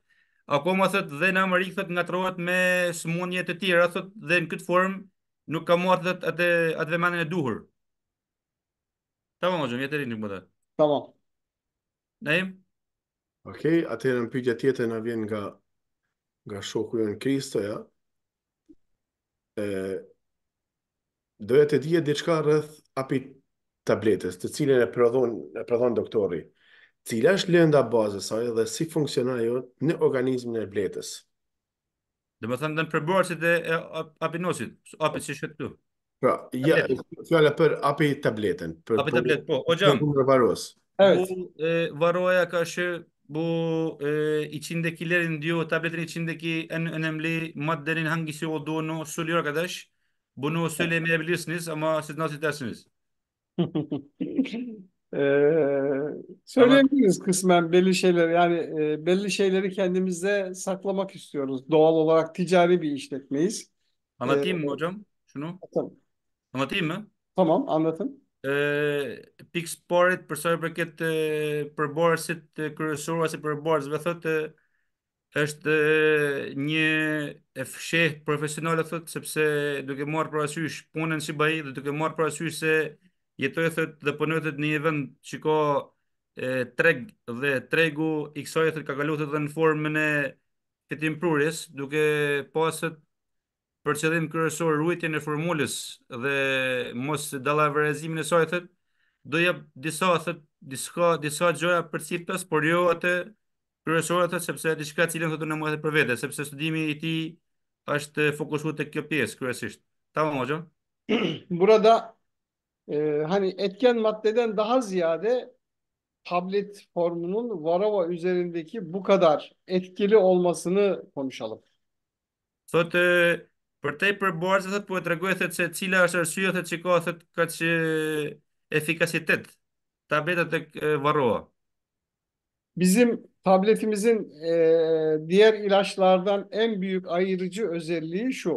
akoma thot dhe në Amerikë thot ngatrohet me smonje të tjera thot dhe në këtë formë nuk ka marrë atë atë vëmendjen e duhur. Tamam hocam yeterin bu da. Tamam. Ne? Okej, okay, atëherë një pyetje tjetër na vjen nga nga shoku i Kristo, ja e, të dhije diçka rreth api tabletës, të cilën e prodhon, e prodhon doktori, cila është lënda bazës ajo dhe si funksionon ajo në organizmin e bletës. Dhe më thëmë dhe në përbërësit e apinosit, api që shëtë tu. Pra, ja, fjale për api tabletën. Për, api tabletën, po, o gjamë. Për varos. Varoja ka shë bu e, içindekilerin diyor tabletin içindeki en önemli maddenin hangisi olduğunu söylüyor arkadaş. Bunu söylemeyebilirsiniz ama siz nasıl dersiniz? ee, söyleyebiliriz kısmen belli şeyler yani e, belli şeyleri kendimizde saklamak istiyoruz. Doğal olarak ticari bir işletmeyiz. Anlatayım ee, mı hocam şunu? Tamam. Anlatayım mı? Tamam anlatın. pikë sportit për sa i përket përborësit kryesor ose përborësve thotë është një e fsheh profesionale thotë sepse duke marrë parasysh punën si bëj dhe duke marrë parasysh se jetoj thotë dhe punoj në një vend që ka treg dhe tregu i kësaj thotë ka kaluar thotë në formën e fitim duke pasur për qëllim kryesor ruajtjen e formulës dhe mos dallavërazimin e saj thotë do jap disa disa disa gjëra për cilës por jo atë kryesor atë sepse diçka cilën të në mëhet për vete sepse studimi i tij është fokusuar tek kjo pjesë kryesisht tamam hocam burada e, hani etken maddeden daha ziyade tablet formunun varava üzerindeki bu kadar etkili olmasını konuşalım. Thotë e Për te i për borëzë, thëtë, po e të regojë, thëtë, se cila është arsyo, thëtë, që ka, thëtë, ka që efikasitet, tabletat e varroa. Bizim tabletimizin e, diğer ilaçlardan en büyük ayırıcı özelliği şu.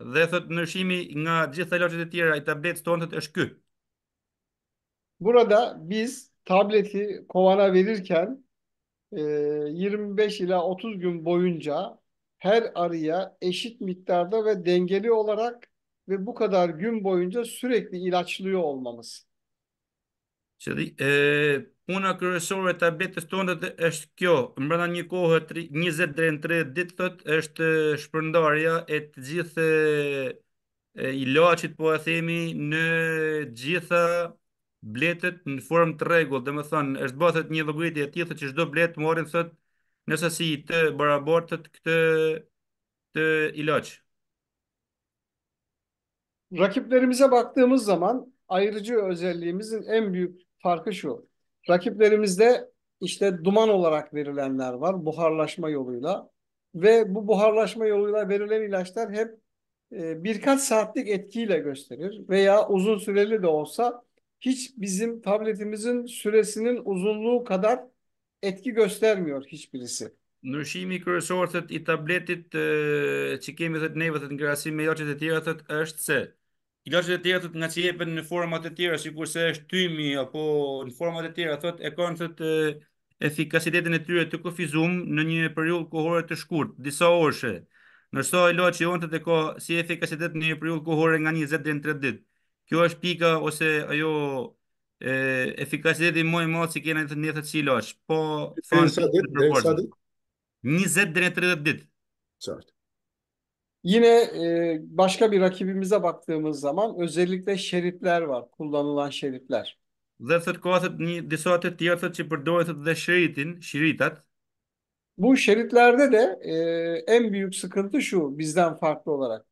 Dhe thot ndryshimi nga gjithë ilaçet e tjera i tabletës tonë është ky. Burada biz tableti kovana verirken e, 25 ila 30 gün boyunca her arıya eşit miktarda ve dengeli olarak ve bu kadar gün boyunca sürekli ilaçlıyor olmamız. Qëli, eee puna kërësore të abetës tonë të është kjo, mërëna një kohë 20 dhe në 3 ditë është shpërndarja e të gjithë ilaçit po e themi në gjitha bletet në formë të regullë, dhe më thënë, është bëhet një llogëti e tjithë që shdo bletë më thot thëtë nëse si të barabartët këtë të ilaç. Rakiplerimize baktığımız zaman ayrıcı özelliğimizin en büyük farkı şu. Rakiplerimizde işte duman olarak verilenler var buharlaşma yoluyla ve bu buharlaşma yoluyla verilen ilaçlar hep e, birkaç saatlik etkiyle gösterir veya uzun süreli de olsa hiç bizim tabletimizin süresinin uzunluğu kadar etki göstermiyor hiçbirisi. Ndryshimi kryesor thot i tabletit e, që kemi thot neve thot ngrasim me ilaçet e tjera thot është se ilaçet e tjera thot nga që jepen në forma të tjera sikurse është tymi apo në forma të tjera thot e kanë thot efikasitetin e tyre të kufizuar në një periudhë kohore të shkurt, disa orëshe. Nëse ai ilaç i të të ka si efikasitet në një periudhë kohore nga 20 deri në 30 ditë. Kjo është pika ose ajo e, efikasiteti më i madh që kanë të njëjtë cilo po thonë sa ditë, deri sa ditë? Yine e, başka bir rakibimize baktığımız zaman özellikle şeritler var, kullanılan şeritler. Dhe thot ka thot një disa të tjerë thot Bu şeritlerde de e, en büyük sıkıntı şu bizden farklı olarak.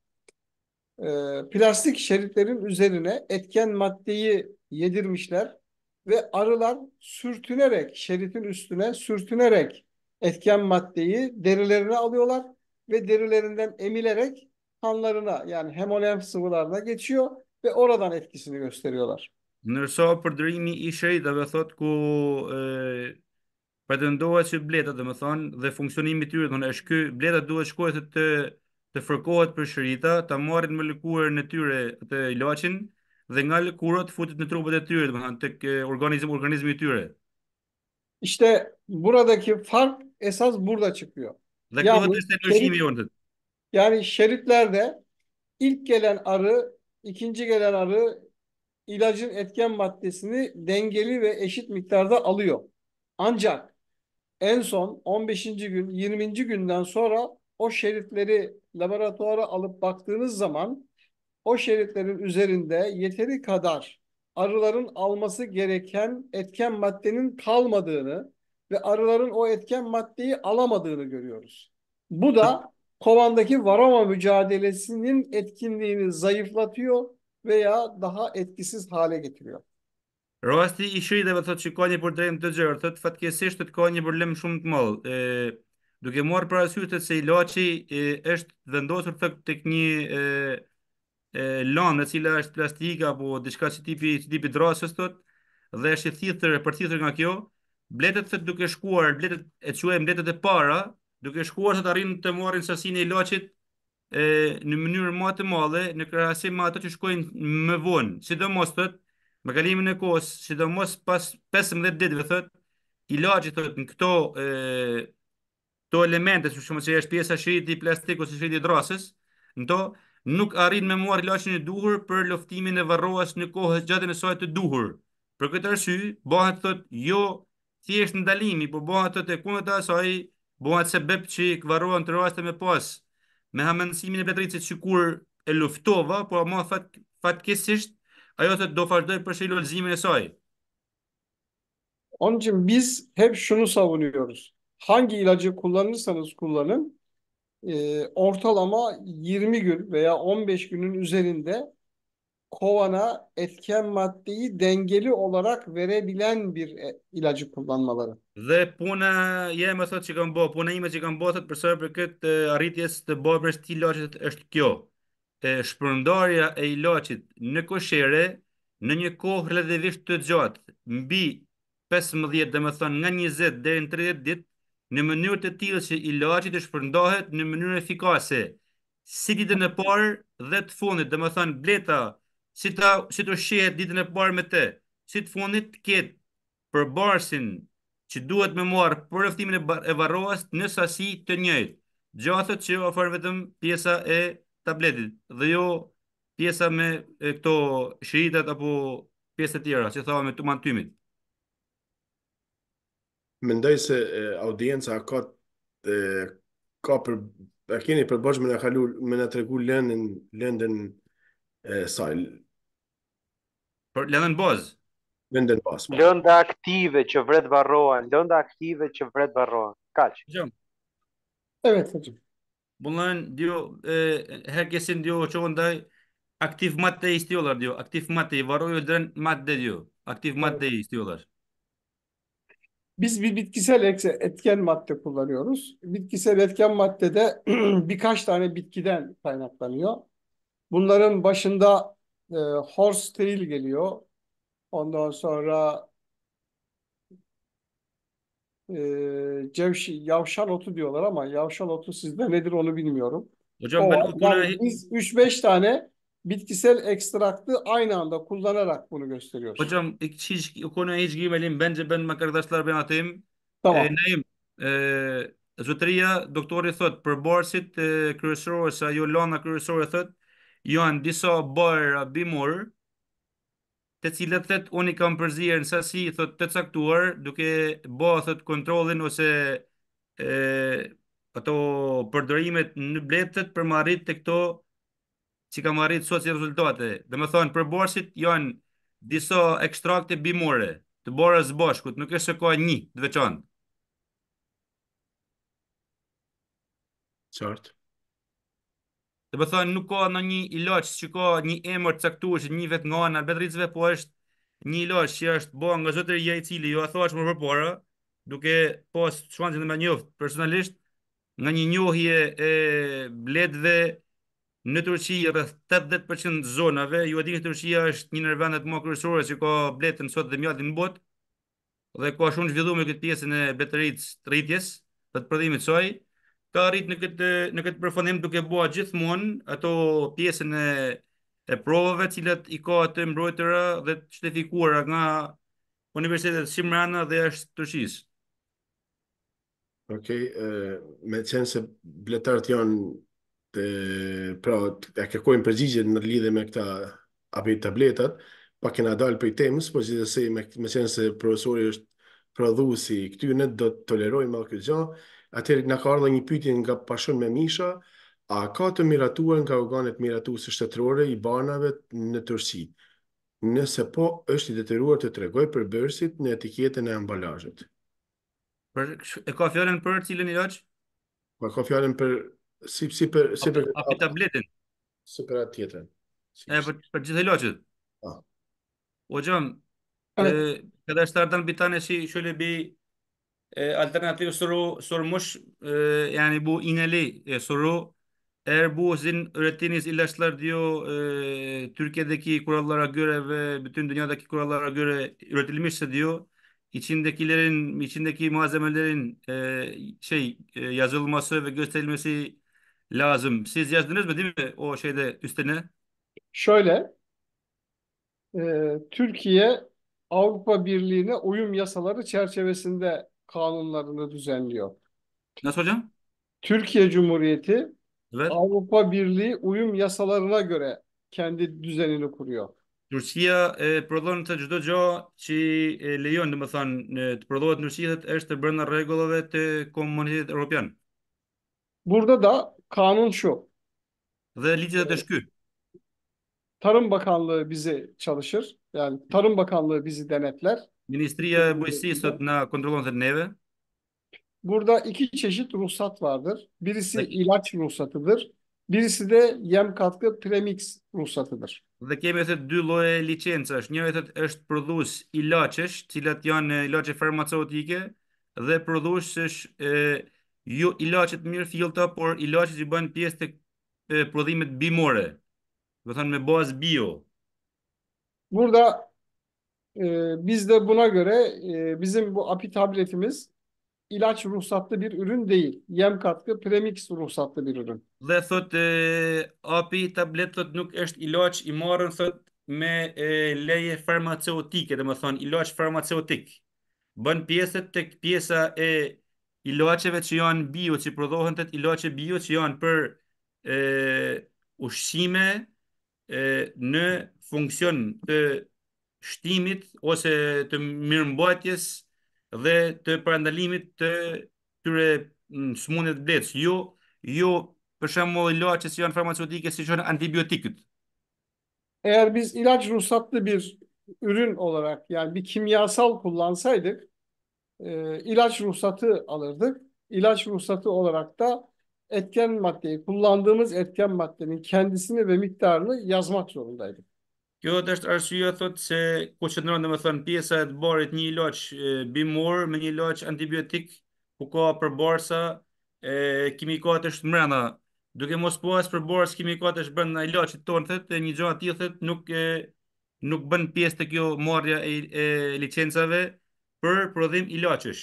E, plastik şeritlerin üzerine etken maddeyi yedirmişler ve arılar sürtünerek şeritin üstüne sürtünerek etken maddeyi derilerine alıyorlar ve derilerinden emilerek kanlarına yani hemolenf sıvılarına geçiyor ve oradan etkisini gösteriyorlar. Nërso për dërimi i shëjta dhe thot ku e pretendohet se bleta do të thonë dhe funksionimi i tyre të thonë është ky bleta duhet shkojë të të fërkohet për shërita, ta marrin molekulën e tyre të ilaçin, dhe nga lëkurat e futet në trupat e tyre, domethënë tek e, organizmi organizmi i tyre. İşte buradaki fark esas burada çıkıyor. Ve yani, şerit, yani şeritlerde ilk gelen arı, ikinci gelen arı ilacın etken maddesini dengeli ve eşit miktarda alıyor. Ancak en son 15. gün, 20. günden sonra o şeritleri laboratuvara alıp baktığınız zaman o şeritlerin üzerinde yeteri kadar arıların alması gereken etken maddenin kalmadığını ve arıların o etken maddeyi alamadığını görüyoruz. Bu da kovandaki varama mücadelesinin etkinliğini zayıflatıyor veya daha etkisiz hale getiriyor. Rosti i shrideve thotë që ka një përdrejm të gjerë, thotë fatkesisht të ka një problem shumë të madh. Ë duke marrë parasysh se ilaçi e, është vendosur thotë tek një e, e lëndë e cila është plastik apo diçka si tipi si tipi drasës sot dhe është i thithur e përthithur nga kjo bletët se duke shkuar bletët e quajmë bletët e para duke shkuar sa të arrin të marrin sasinë e ilaçit e në mënyrë më të madhe në krahasim me ato që shkojnë më vonë sidomos sot me kalimin e kohës sidomos pas 15 ditëve thot ilaçi thot në këto e këto elemente, si shumë që është pjesa shriti plastik ose shriti drasës, në to, nuk arrin me muar ilaçin e duhur për loftimin e varroas në kohë gjatën e sajtë të duhur. Për këtë arsy, bohat thotë jo thjesht në dalimi, po bohat të të të asaj, bohat sebeb që i këvarroa në të rraste me pas, me hamenësimin e betrit sikur që kur e luftova, po a ma fat, fatkesisht, ajo të do fardoj për shilu e saj. Onë që biz hep shunu savunuyoruz. Hangi ilacı kullanırsanız kullanın, e, ortalama 20 gün veya 15 günün üzerinde kovana etken maddeyi dengeli olarak verebilen bir e, ilacı kullanmaları. Dhe puna më sot që kam bo, puna ime që kam bo sot sa për këtë arritjes të bo për shti ilacit është kjo. E, shpërndarja e ilaçit në koshere në një kohë relativisht të gjatë, mbi 15 dhe më thonë nga 20 dhe në 30 ditë, në mënyrë të tillë që ilaçi të shpërndahet në mënyrë efikase, si ditën e parë dhe të fundit, domethënë bleta si ta si të shihet ditën e parë me të, si të fundit ket për barsin që duhet me marë për rëftimin e varroas në sasi të njëjtë, gjathët që ofer vetëm pjesa e tabletit, dhe jo pjesa me këto shiritat apo pjesa tjera, që thava me të mantymit. Mendoj se e, audienca ka të, ka për a keni përbashkë me na kalu me na tregu lëndën lëndën e saj. Për lëndën boz. Lëndën boz. Po. Lënda aktive që vret varrohen, lënda aktive që vret varrohen. Kaç. Gjum. Evet, gjum. Bunların diyor e, herkesin diyor çoğunda aktif madde istiyorlar diyor. Aktif maddeyi var o öldüren madde diyor. Aktif maddeyi i Evet. Biz bir bitkisel etken madde kullanıyoruz. Bitkisel etken maddede birkaç tane bitkiden kaynaklanıyor. Bunların başında e, horsetail geliyor. Ondan sonra e, cevşi, yavşan otu diyorlar ama yavşan otu sizde nedir onu bilmiyorum. Hocam o ben var. okuna... biz 3-5 tane bitkisel ekstraktı aynı anda kullanarak bunu gösteriyor. Hocam hiç, hiç o konuya hiç girmeliyim. Bence ben arkadaşlar ben atayım. Tamam. E, neyim? E, zotëria, doktori thot, për borësit kërësorë, sa jo lona kërësorë thot, jo janë disa bërë bimur, të cilët thot, unë i kam përzirë në thot, të caktuar, duke bërë, thot, kontrolin, ose e, ato përdorimet në bletët për marit të këto që kam arritë sot si rezultate, dhe me thonë për borsit janë disa ekstrakte bimore, të borës bashkut, nuk është se ka një të veçanë. Qartë. Dhe me thonë nuk ka në një ilaq që ka një emër të që një vetë nga në albedritëve, po është një ilaq që është bo nga zotër jaj cili, jo a thua që më përpora, duke pas shuanë që në me njoftë personalisht, nga një njohje e bledhe, dhe në Turqi rreth 80% zonave, ju e dini Turqia është një nërvendet më kërësore që ka bletën sot dhe mjaltin në botë, dhe ka shumë zhvillu me këtë pjesën e betëritës të rritjes, dhe të prëdhimit soj, ka arrit në këtë, në këtë përfondim duke bua gjithmonë ato pjesën e, e provave cilat i ka të mbrojtëra dhe të shtetifikuara nga Universitetet Shimrana dhe është Turqisë. Okej, okay, të me qenë se bletarët janë e pra e kërkojmë përgjigje në lidhje me këta apo tabletat, pa kena dal për temës, por si se me me qenë se profesori është prodhuesi, këtu ne do të tolerojmë edhe këtë gjë. Atëherë na ka ardhë një pyetje nga Pashon me Misha, a ka të miratuar nga organet miratuese shtetërore i banave në Turqi? Nëse po, është i detyruar të tregoj për bërësit në etiketën e ambalazhit. Për e ka fjalën për cilën i Po, Ka fjalën për sip sipër sipër a tabletin. Sipër atë tjetrën. E për, për gjithë ilaçet. Po. Hocam e, arkadaşlardan bir tanesi şöyle bir e, alternatif soru sormuş. E, yani bu ineli e, soru. Eğer bu sizin ürettiğiniz ilaçlar diyor e, Türkiye'deki kurallara göre ve bütün dünyadaki kurallara göre üretilmişse diyor içindekilerin içindeki malzemelerin e, şey e, yazılması ve gösterilmesi lazım. Siz yazdınız mı değil mi o şeyde üstüne? Şöyle, e, Türkiye Avrupa Birliği'ne uyum yasaları çerçevesinde kanunlarını düzenliyor. Nasıl hocam? Türkiye Cumhuriyeti Evet. Avrupa Birliği uyum yasalarına göre kendi düzenini kuruyor. Turqia e prodhon të çdo gjë që e lejon, domethënë, e, të prodhohet Burada da Kanun şu. The leader de ee, Tarım Bakanlığı bizi çalışır. Yani Tarım Bakanlığı bizi denetler. Ministria bu işi na kontrollon të neve. Burada iki çeşit ruhsat vardır. Birisi Peki. ilaç ruhsatıdır. Birisi de yem katkı premix ruhsatıdır. Dhe kemi edhe dy lloje licencash. Njëri thotë është prodhues ilaçesh, cilat janë ilaçe farmaceutike dhe prodhuesësh e jo ilaqet mirë filta, por ilaqet që bëjnë pjesë të prodhimet bimore, dhe thënë me bazë bio. Burda, e, biz de buna göre bizim bu api tabletimiz ilaç ruhsatlı bir ürün değil. Yem katkı premix ruhsatlı bir ürün. Dhe thot e, api tablet thot nuk është ilaç i marrën thot me e, leje farmaceutike, dhe më thonë ilaç farmaceutik. Bën pjesët të pjesa e iloqeve që janë bio që prodhohen të iloqe bio që janë për e, ushqime e, në funksion të shtimit ose të mirëmbajtjes dhe të parandalimit të këtyre mm, smundjeve të bletës, jo jo për shembull ilaçe që janë farmaceutike si janë antibiotikët. Eğer biz ilaç ruhsatlı bir ürün olarak yani bir kimyasal kullansaydık ilaç ruhsatı alırdık. İlaç ruhsatı olarak da etken maddeyi kullandığımız etken maddenin kendisini ve miktarını yazmak zorundaydık. Kjo dhe është arsyja thot se ku që nërën dhe më thënë pjesa e të barit një ilaç bimor me një ilaç antibiotik ku ka për barësa e kimikat është mrena. Duke mos po asë për barës kimikat është bënë në iloq tonë thët, një gjatë i thët nuk bën pjesë të kjo marja e licencave për prodhim ilaqesh.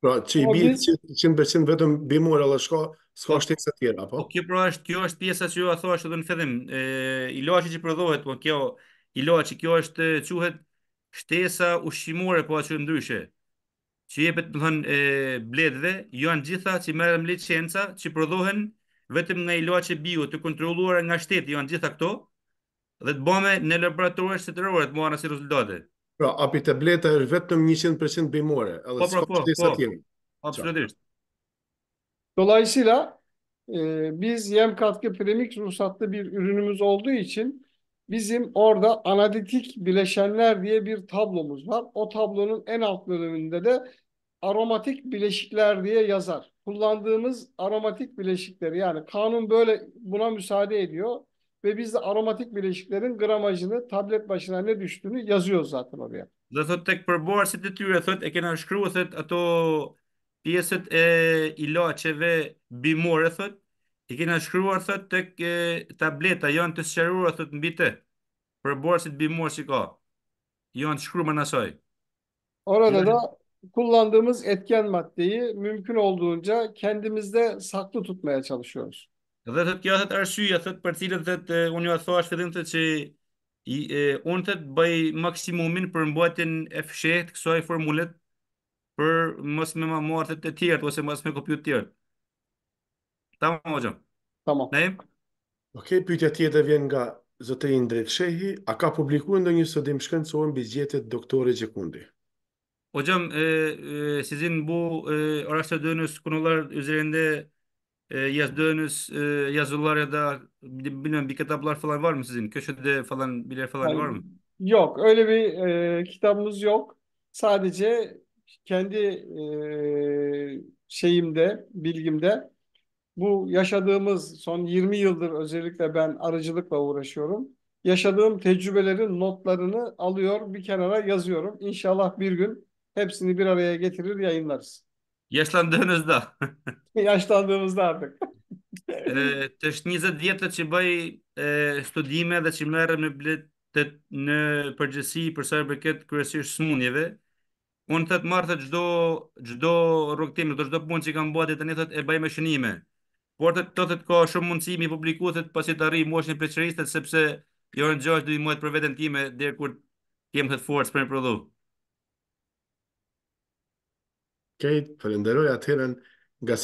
Pra, që i po, bilë 100% vetëm bimur edhe shko, s'ka po, shtetës e tjera, po. po? kjo pra, është, kjo është pjesa që ju a thua është edhe në fedhim, ilaqe që prodhohet, po kjo ilaqe, kjo është quhet shtesa ushqimore, po aqë ndryshe, që jepet, më thënë, ju janë gjitha që merë më licenca, që prodhohen vetëm nga ilaqe bio, të kontroluar nga shteti, janë gjitha këto, dhe të bame në laboratorës të të rohet, Pra, api tableta është vetëm 100% bimore, edhe s'ka çështje tjera. Absolutisht. Dolayısıyla e, biz yem katkı premix ruhsatlı bir ürünümüz olduğu için bizim orada analitik bileşenler diye bir tablomuz var. O tablonun en alt bölümünde de aromatik bileşikler diye yazar. Kullandığımız aromatik bileşikleri yani kanun böyle buna müsaade ediyor. ve biz aromatik bileşiklerin gramajını tablet başına ne düştüğünü yazıyoruz zaten oraya. Dhe thot tek përbuar si të tyre, thot e kena shkru, thot ato pjesët e ilaqeve bimore, thot, i kena shkruar, thot, tek tableta, janë të sëqerura, thot, mbi të, për borë si të ka, janë të shkru më nësaj. Orada da, kullandığımız etken maddeyi mümkün olduğunca kendimizde saklı tutmaya çalışıyoruz. Dhe thët kjo thët arshyja, thët për cilën thët unë ju a thua fillim thët që i, unë thët bëj maksimumin për mbojtin e fshet kësoj formulet për mos me ma muar thët e tjertë ose mos me kopiut të tjertë. Ta më më gjëmë. Ta më. Ne? Ok, pyetja tjetër vjen nga zotëri Indrit Shehi, a ka publikuar ndonjë studim shkencor mbi zgjedhjet e doktore Gjekundi? O e, e, si zinë bu, orashtë të dënës, kënullar, e, ee, yazdığınız e, yazılar ya da bilmiyorum bir kitaplar falan var mı sizin? Köşede falan bir yer falan var mı? yok öyle bir e, kitabımız yok. Sadece kendi e, şeyimde, bilgimde bu yaşadığımız son 20 yıldır özellikle ben arıcılıkla uğraşıyorum. Yaşadığım tecrübelerin notlarını alıyor, bir kenara yazıyorum. İnşallah bir gün hepsini bir araya getirir, yayınlarız. Jashtë të në Ja është të në Të është 20 vjetët që bëj e, studime dhe që mërë me bletet në përgjësi për sajë për këtë kërësish smunjeve. Unë të të marë të gjdo, çdo rrugtim, të gjdo punë që kam bëti të një e bëj me shënime. Por të të ka shumë mundësi publiku të pasi të arrij moshën për qëristët, sepse jo në gjash dhe për vetën time deri kur kem të të për në Kejt, përenderoj atëherën nga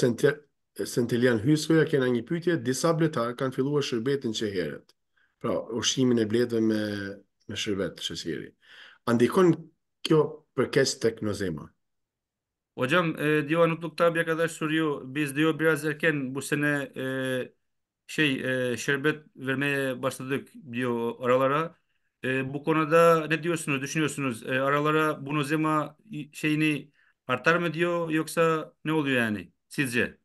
Sentilian Hysoja, kena një pytje, disa bletarë kanë filluar shërbetin që herët. pra ushimin e bletëve me, me shërbet që siri. Andikon kjo përkes të knozema? O po, gjëm, dio anë të këtabja ka dhe shësur ju, bis dio bira zërken, busën e shëj, shërbet vërme bashkë të dykë, dio aralara, bukona da, ne dio sënuz, aralara, bunozema shëjni, shëjni, Artar mı diyor yoksa ne oluyor yani sizce?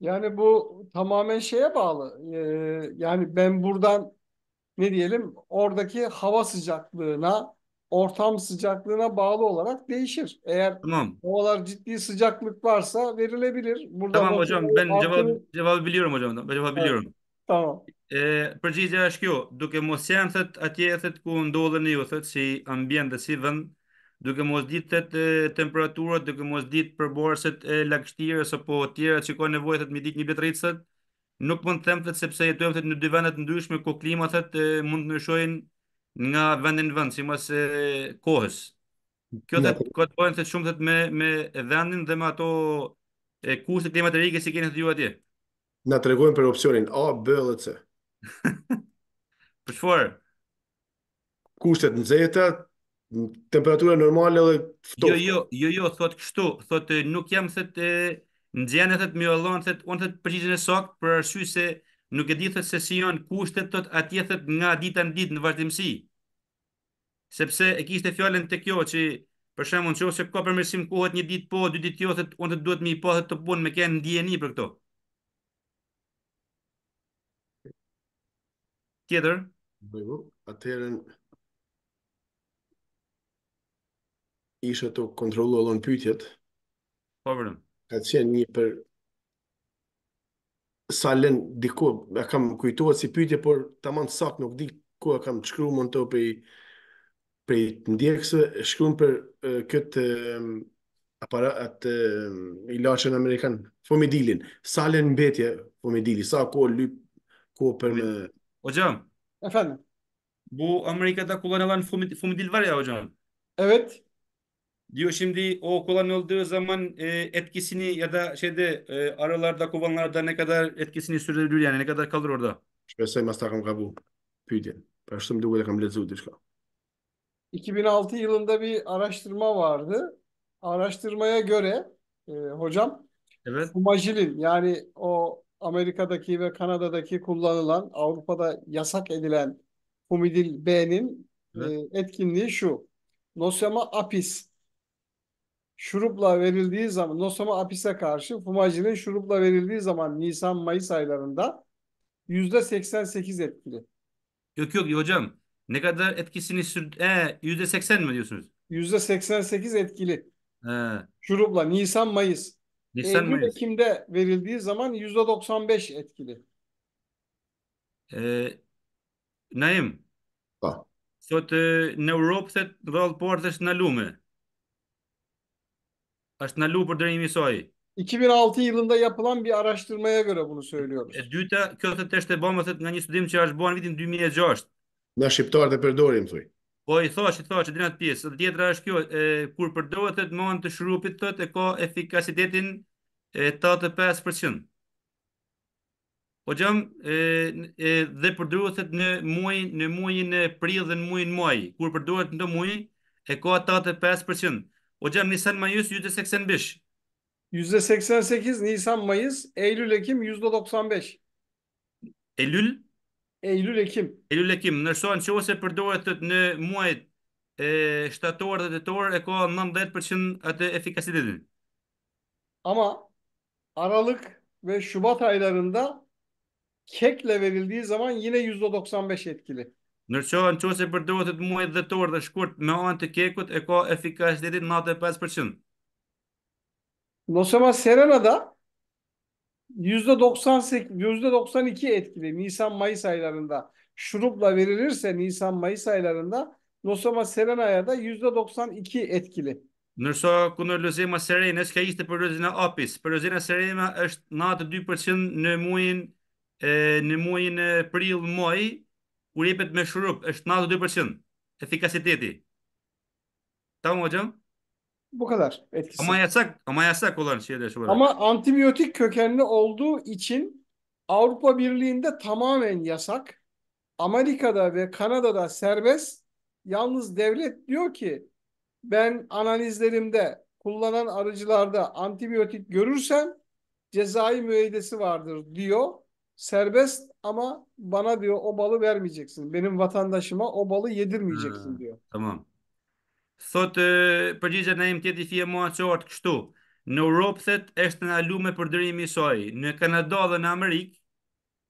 Yani bu tamamen şeye bağlı. Ee, yani ben buradan ne diyelim oradaki hava sıcaklığına, ortam sıcaklığına bağlı olarak değişir. Eğer Tamam. havalar ciddi sıcaklık varsa verilebilir. Burada Tamam hocam ben cevabı, artı cevabı biliyorum hocam. Ben cevabı evet, biliyorum. tamam. E, përgjigja është duke mos janë thët atje thët ku si ambiente si vend duke mos ditë të, të temperaturët, duke mos ditë borësit e lakështires, apo tjera që ka nevojë të të mi ditë një nuk mund të them të sepse jetojmë të në dy vendet ndryshme, ku klimat të mund të nëshojnë nga vendin në vend, si mas e, kohës. Kjo të ja, të të shumë të me, me vendin dhe me ato e kusht e klimat e rike si keni të ju atje. Na të regojnë për opcionin A, B, L, C. për shfarë? Kushtet në zeta, temperatura normale dhe jo, ftohtë. Jo, jo, jo, jo, thot kështu, thot nuk jam se të nxjerrën thot më ollon thot on thot përgjigjen e sakt për arsye se nuk e di thot se si janë kushtet thot atje thot nga dita në ditë në vazhdimsi. Sepse e kishte fjalën te kjo që për shembull nëse ka përmirësim kohët një ditë po, dy ditë jo thot on thot duhet më i pa thot të punë me kanë ndjeni për këto. Tjetër? Bëjmë, atëherën... ishe të kontrolu allon pytjet. Po Ka të qenë një për salen diko, diku, e kam kujtuat si pytje, por të mandë sak nuk di ku e kam të shkru më në të për i të ndjekësë, e shkru më për këtë aparat uh, ilashen Amerikan, fomidilin, salen lën mbetje fomidili, sa ko lyp, ko për me... O gjëmë, e bu Amerika të kullon e lanë fomidil varja, o gjëmë? E vetë, Diyor şimdi o kullanıldığı zaman e, etkisini ya da şeyde e, aralarda kovanlarda ne kadar etkisini sürdürür yani ne kadar kalır orada? Je sais ma star en bravo. Püden. Başladım da böyle 2006 yılında bir araştırma vardı. Araştırmaya göre e, hocam Evet. fumajilin yani o Amerika'daki ve Kanada'daki kullanılan Avrupa'da yasak edilen Humidil B'nin Evet. e, etkinliği şu. Nosyama apis şurupla verildiği zaman nosoma apis'e karşı fumacinin şurupla verildiği zaman Nisan-Mayıs aylarında yüzde 88 etkili. Yok yok hocam. Ne kadar etkisini sürdü? E, yüzde 80 mi diyorsunuz? Yüzde 88 etkili. He. Şurupla Nisan-Mayıs. Nisan, Eylül Mayıs. Ekim'de verildiği zaman yüzde 95 etkili. E, Naim. Po. Sot e, në Europë thet rrallë po ardhesh lume. është në lu për drejimi soj. 2006 yılında yapılan bir araştırmaya göre bunu söylüyoruz. E dyta, kjo të teshte bomë, nga një studim që është bua në vitin 2006. Në shqiptar të përdorim, thuj. Po i thosh, i thosh, e dinat pjesë. Dhe tjetëra është kjo, kur përdorët, të të mon të shrupit të të ka efikasitetin 85%. Po gjëm, e, dhe përdruhet në muaj, në muajin e prill dhe në muajin muaj, kur përdruhet në muaj, e ka 85%. Hocam Nisan Mayıs yüzde 85. Yüzde 88 Nisan Mayıs, Eylül Ekim yüzde 95. Eylül? Eylül Ekim. Eylül Ekim, nërsa në sefer se përdohet në muajt e shtator dhe tetor e ka 90% atë efikasitetin. Ama Aralık ve Şubat aylarında kekle verildiği zaman yine yüzde %95 etkili. në që se përdojë të të muaj dhe torë dhe shkurt me anë të kekut e ka efikasitetin 95%. Në Serenada, serën edhe, %92 etkili Nisan Mayıs aylarında şurupla verilirse Nisan Mayıs aylarında Nosoma Serena da %92 etkili. Nërso kundër lëzima Serena ka ishte për Lozena Apis. Për Lozena Serena është natë 2% në muajnë e në prill u jepet me shurup është 92% efikasiteti. Tamam hocam? Bu kadar etkisi. Ama yasak, ama yasak olan şeyler şu olarak. Ama antibiyotik kökenli olduğu için Avrupa Birliği'nde tamamen yasak. Amerika'da ve Kanada'da serbest. Yalnız devlet diyor ki ben analizlerimde kullanan arıcılarda antibiyotik görürsem cezai müeydesi vardır diyor. Serbest ama bana diyor o balı vermeyeceksin. Benim vatandaşıma o balı yedirmeyeceksin diyor. tamam. Sot e, përgjigjja na im tjeti fije mua çort kështu. Në Europë thet është në lumë për dërimin e Në Kanada dhe në Amerikë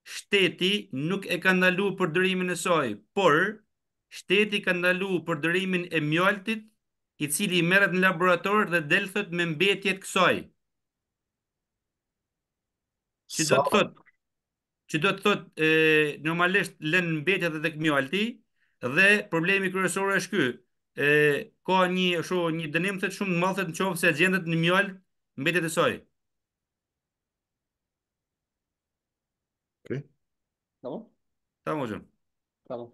shteti nuk e ka ndaluar për e saj, por shteti ka ndaluar për e mjaltit, i cili i merret në laborator dhe del me mbetjet e saj. Si do të thotë? që do të thotë normalisht lën mbetje edhe tek mjalti dhe problemi kryesor është ky. ë ka një ashtu një dënim thet shumë më thet nëse gjendet në mjal mbetet e saj. Okej. Tamë. Tamë jam. Tamë.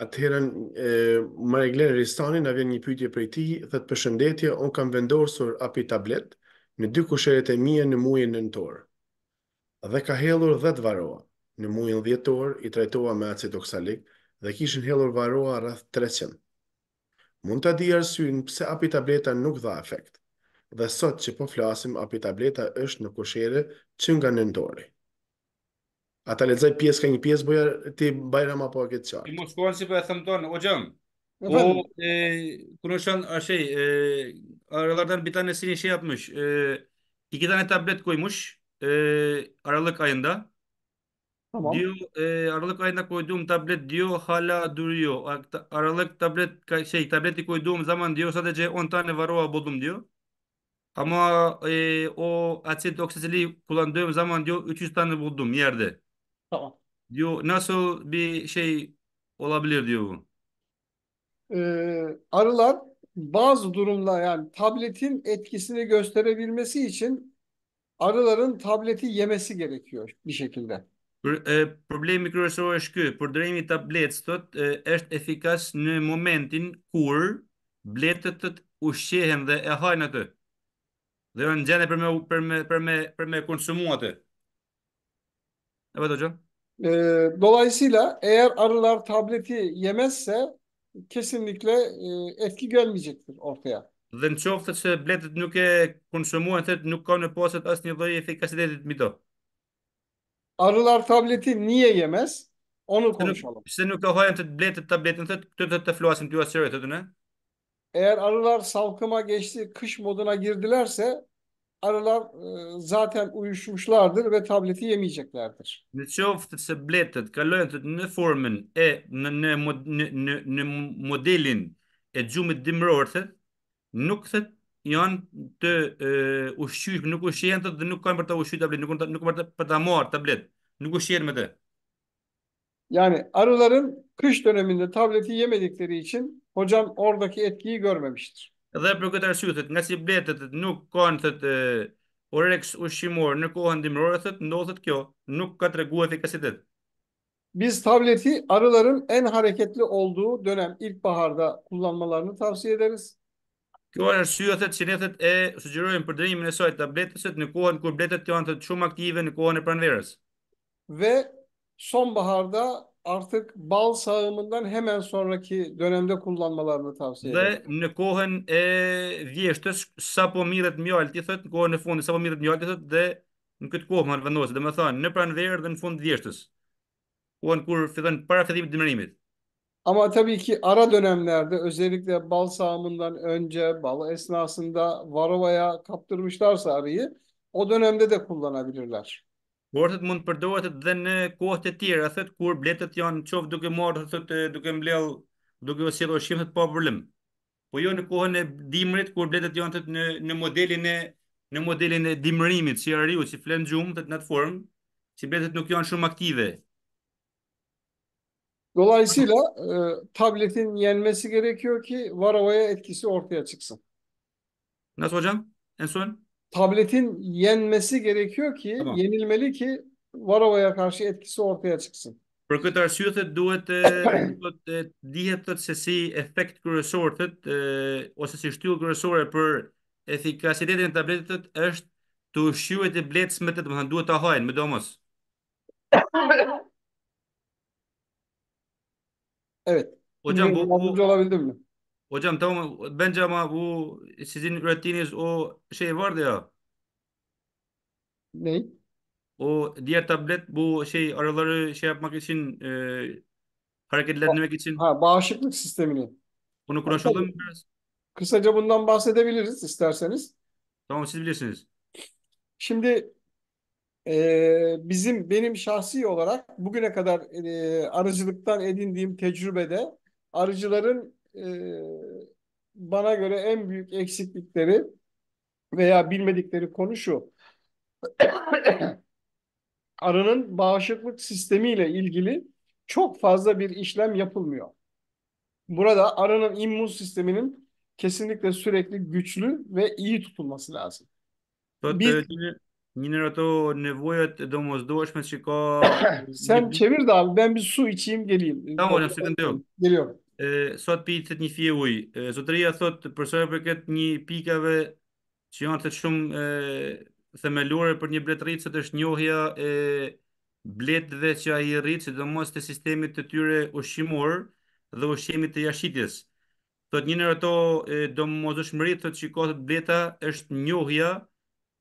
e ë Ristani na vjen një pyetje për ti, thot përshëndetje, un kam vendosur api tablet në dy kushëret e mia në muajin nëntor. Dhe ka hedhur 10 varroa në mujën dhjetor i trajtova me acet oksalik dhe kishin helur varoa rreth 300. Mund të di arsyen pse api tableta nuk dha efekt, dhe sot që po flasim api tableta është në kushere që nga nëndori. A ta lezaj pjesë ka një pjesë bëja ti bajram apo a këtë qartë? I muskohen si për po e thëmë tonë, o gjëmë, po e, kërë shënë ashej, rëllardan bitan e si një shejat mësh, i këta në tablet kuj mësh, arallëk ajenda, Tamam. Diyor e, Aralık ayında koyduğum tablet diyor hala duruyor. Aralık tablet şey tableti koyduğum zaman diyor sadece 10 tane varoa buldum diyor. Ama e, o asit oksitli kullandığım zaman diyor 300 tane buldum yerde. Tamam. Diyor nasıl bir şey olabilir diyor bu. Ee, arılar bazı durumda yani tabletin etkisini gösterebilmesi için arıların tableti yemesi gerekiyor bir şekilde. problemi kryesor është ky, përdorimi i tabletës thotë është efikas në momentin kur bletët ushqehen dhe e hajnë atë. Dhe janë gjene për me për me për me për me konsumuar atë. E vëdo jo. E dolayısıyla eğer arılar tableti yemezse kesinlikle e, etki görmeyecektir ortaya. Dhe në qoftë se bletët nuk e konsumua, nuk ka në posët asë një dhojë efikasitetit mito. Arılar tableti niye yemez? Onu konuşalım. konuşalım. Nuk, sen nukla të bletë tabletin të të të të të fluasin të të të ne? Eğer arılar salkıma geçti, kış moduna girdilerse, arılar e, zaten uyuşmuşlardır ve tableti yemeyeceklerdir. Në qoftë të se bletët, kalohen të në formën e në, në, në, në, në modelin e gjumit dimrorëtët, nuk të të janë të ushqyesh, nuk ushqen të dhe nuk kanë për të ushqyer tablet, nuk nuk për të për ta marr tablet. Nuk ushqen me të. Yani arıların kış döneminde tableti yemedikleri için hocam oradaki etkiyi görmemiştir. Dhe për këtë arsye thotë, nga si nuk kanë të orex ushqimor në kohën dimrore thotë, ndodhet kjo, nuk ka tregu efikasitet. Biz tableti arıların en hareketli olduğu dönem ilkbaharda kullanmalarını tavsiye ederiz. Kjo është arsye thet që ne e sugjerojnë për drejimin e saj tabletës në kohën kur bletet janë të shumë aktive në kohën e pranverës. Ve sonbaharda artık bal sağımından hemen sonraki dönemde kullanmalarını tavsiye ederim. Ve në kohën e vjeshtes sapo mirret mjalt i në kohën e fundit sapo mirret mjalt i thot dhe në këtë kohë marr vendosë domethënë në pranverë dhe në fund vjeshtës, vjeshtes. kur fillon para fillimit dimërimit. Ama tabii ki ara dönemlerde özellikle bal sağımından önce bal esnasında varovaya kaptırmışlarsa arıyı o dönemde de kullanabilirler. Bortet mund përdohet dhe në kohët e tjera, kur bletet janë qovë duke marrë thët duke mbledh duke sjellë sjetë o pa problem. Po jo në kohën e dimrit, kur bletet janë thët në, në modelin e në modelin e dimërimit, si ariu si flenë gjumë, thët në atë formë, si bletet nuk janë shumë aktive. Dolayısıyla e, tabletin yenmesi gerekiyor ki Varova'ya etkisi ortaya çıksın. Nasıl hocam? En son? Tabletin yenmesi gerekiyor ki, tamam. yenilmeli ki Varova'ya karşı etkisi ortaya çıksın. Për këtë arsye thotë duhet të dihet thotë se si efekt kryesor ose si shtyllë kryesore për efikasitetin e tabletit është të ushqyer të bletës më të, të, të, të, të, të, të, Evet. Hocam bu, bu olabildim mi? Hocam tamam bence ama bu sizin ürettiğiniz o şey vardı ya Ney? o diğer tablet bu şey araları şey yapmak için e, hareketlendirmek için Ha, bağışıklık sistemini. bunu Ha, konuşalım tabii. biraz. Kısaca bundan bahsedebiliriz isterseniz. Tamam siz bilirsiniz. Şimdi e, bizim benim şahsi olarak bugüne kadar e, arıcılıktan edindiğim tecrübede arıcıların e, bana göre en büyük eksiklikleri veya bilmedikleri konu şu. Arının bağışıklık sistemiyle ilgili çok fazla bir işlem yapılmıyor. Burada arının immün sisteminin kesinlikle sürekli güçlü ve iyi tutulması lazım. bir, Një nërë ato nevojët do mos do është me që ka... Sem qëvir dalë, ben bi su i qim gëllim. Ta mo, në sekundë jo. Gëllim. Sot pi të të një fje uj. Zotëria thot përsoj për këtë një pikave që janë të shumë themelore për një bletë rritë, është njohja e bletë dhe që a i rritë, që do mos të sistemi të tyre o dhe o të jashitjes. Thot një nërë ato do mos është që ka të bleta ës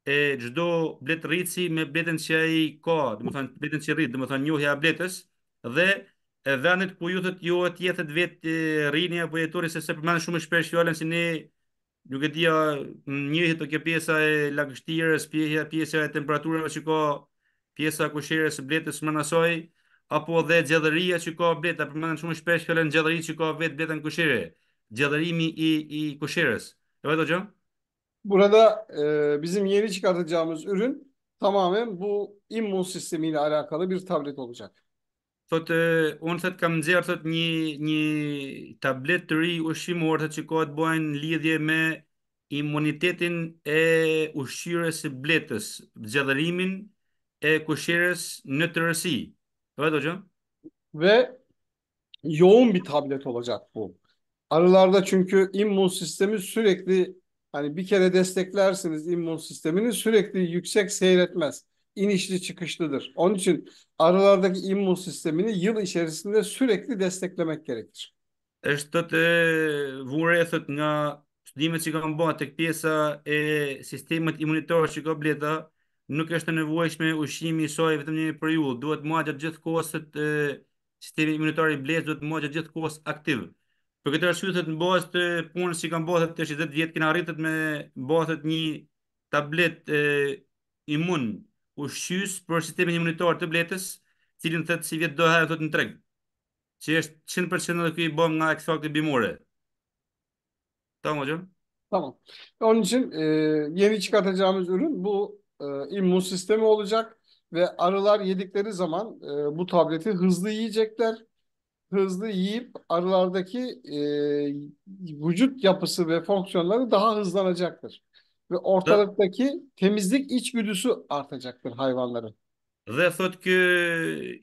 e çdo bletë rritësi me bletën që ai ka, do të thonë bletën që rrit, do të thonë njohja e bletës dhe e vendit ku ju thotë ju e tjetët vetë rrini apo jetori se se përmend shumë shpesh fjallën, se ne nuk e dia mm, një të kjo pjesa e lagështirës, pjesa e pjesa e temperaturave që ka pjesa kushirës, së bletës më nasoj apo dhe gjedhëria që ka bleta përmend shumë shpesh fjallën gjedhëri që ka vetë bletën kushërisë gjedhërimi i i kushërisë e vetë gjë Burada e, bizim yeni çıkartacağımız ürün tamamen bu immün sistemiyle alakalı bir tablet olacak. Thot e, unë thot kam nxjerr thot një një tablet të ri ushqimor thot që ka të bëjnë lidhje me imunitetin e ushqyerës së bletës, zgjedhërimin e kushierës në tërësi. Evet hocam. Ve yoğun bir tablet olacak bu. Arılarda çünkü immün sistemi sürekli Hani bir kere desteklersiniz immün sistemini sürekli yüksek seyretmez. İnişli çıkışlıdır. Onun için arılardaki immün sistemini yıl içerisinde sürekli desteklemek gerekir. Është të të nga studimet që kanë bërë tek pjesa e sistemit imunitor që ka bleta, nuk është e nevojshme ushqimi i saj vetëm një periudhë, duhet të majë gjithkohës të sistemi imunitar i bletë duhet të gjithë gjithkohës aktiv. Për këtë arsye thotë në bazë të punës që kanë bërë tash 20 vjet kanë arritur me bëhet një tablet e, imun ushqyes për sistemin imunitar të bletës, i cili në thelbi vjet do hahet në treg. Që është 100% edhe ky i bën nga ekstrakti bimore. Tamam hocam. Tamam. Onun po. po, için e, yeni çıkartacağımız ürün bu e, immün sistemi olacak ve arılar yedikleri zaman e, bu tableti hızlı yiyecekler hızlı yiyip arılardaki e, vücut yapısı ve fonksiyonları daha hızlanacaktır. Ve ortalıktaki da. temizlik içgüdüsü artacaktır hayvanların. Dhe thot kë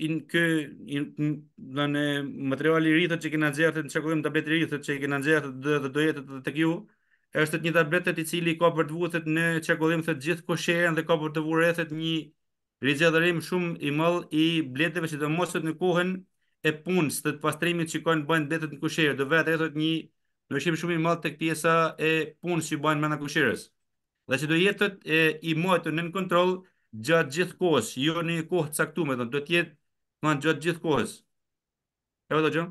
in kë në në materiali i rithët që kena nxjerrë në çakullim tabletë rithët që kena nxjerrë dhe, dhe do jetë tek ju, është një tabletë i cili ka për të vuthet në çakullim të gjithë kosherën dhe ka për të vurëthet një rizgjallërim shumë i madh i bletëve që të mosët në kohën e punës, të pastrimit që kanë bëjnë detet në kushërë, do vetë është një ndryshim shumë i madh tek pjesa e punës që bëjnë menda kushërës. Dhe që do jetët e, i mojtur në kontroll gjatë gjithë kohës, jo në një kohë caktuar, do të jetë gjatë gjithë kohës. Evet hocam.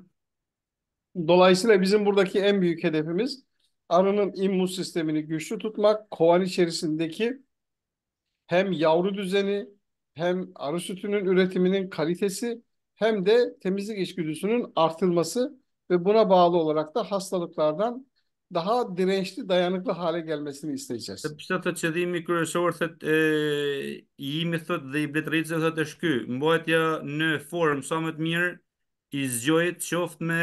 Dolayısıyla bizim buradaki en büyük hedefimiz arının immün sistemini e güçlü tutmak, kovan içerisindeki hem yavru düzeni hem arı sütünün üretiminin e kalitesi hem de temizlik içgüdüsünün artılması ve buna bağlı olarak da hastalıklardan daha dirençli, dayanıklı hale gelmesini isteyeceğiz. Sepse ato të qëllimi kryesor thot e jemi thot dhe i bletrica thot është ky, mbojtja në formë sa më të mirë i zgjohet qoftë me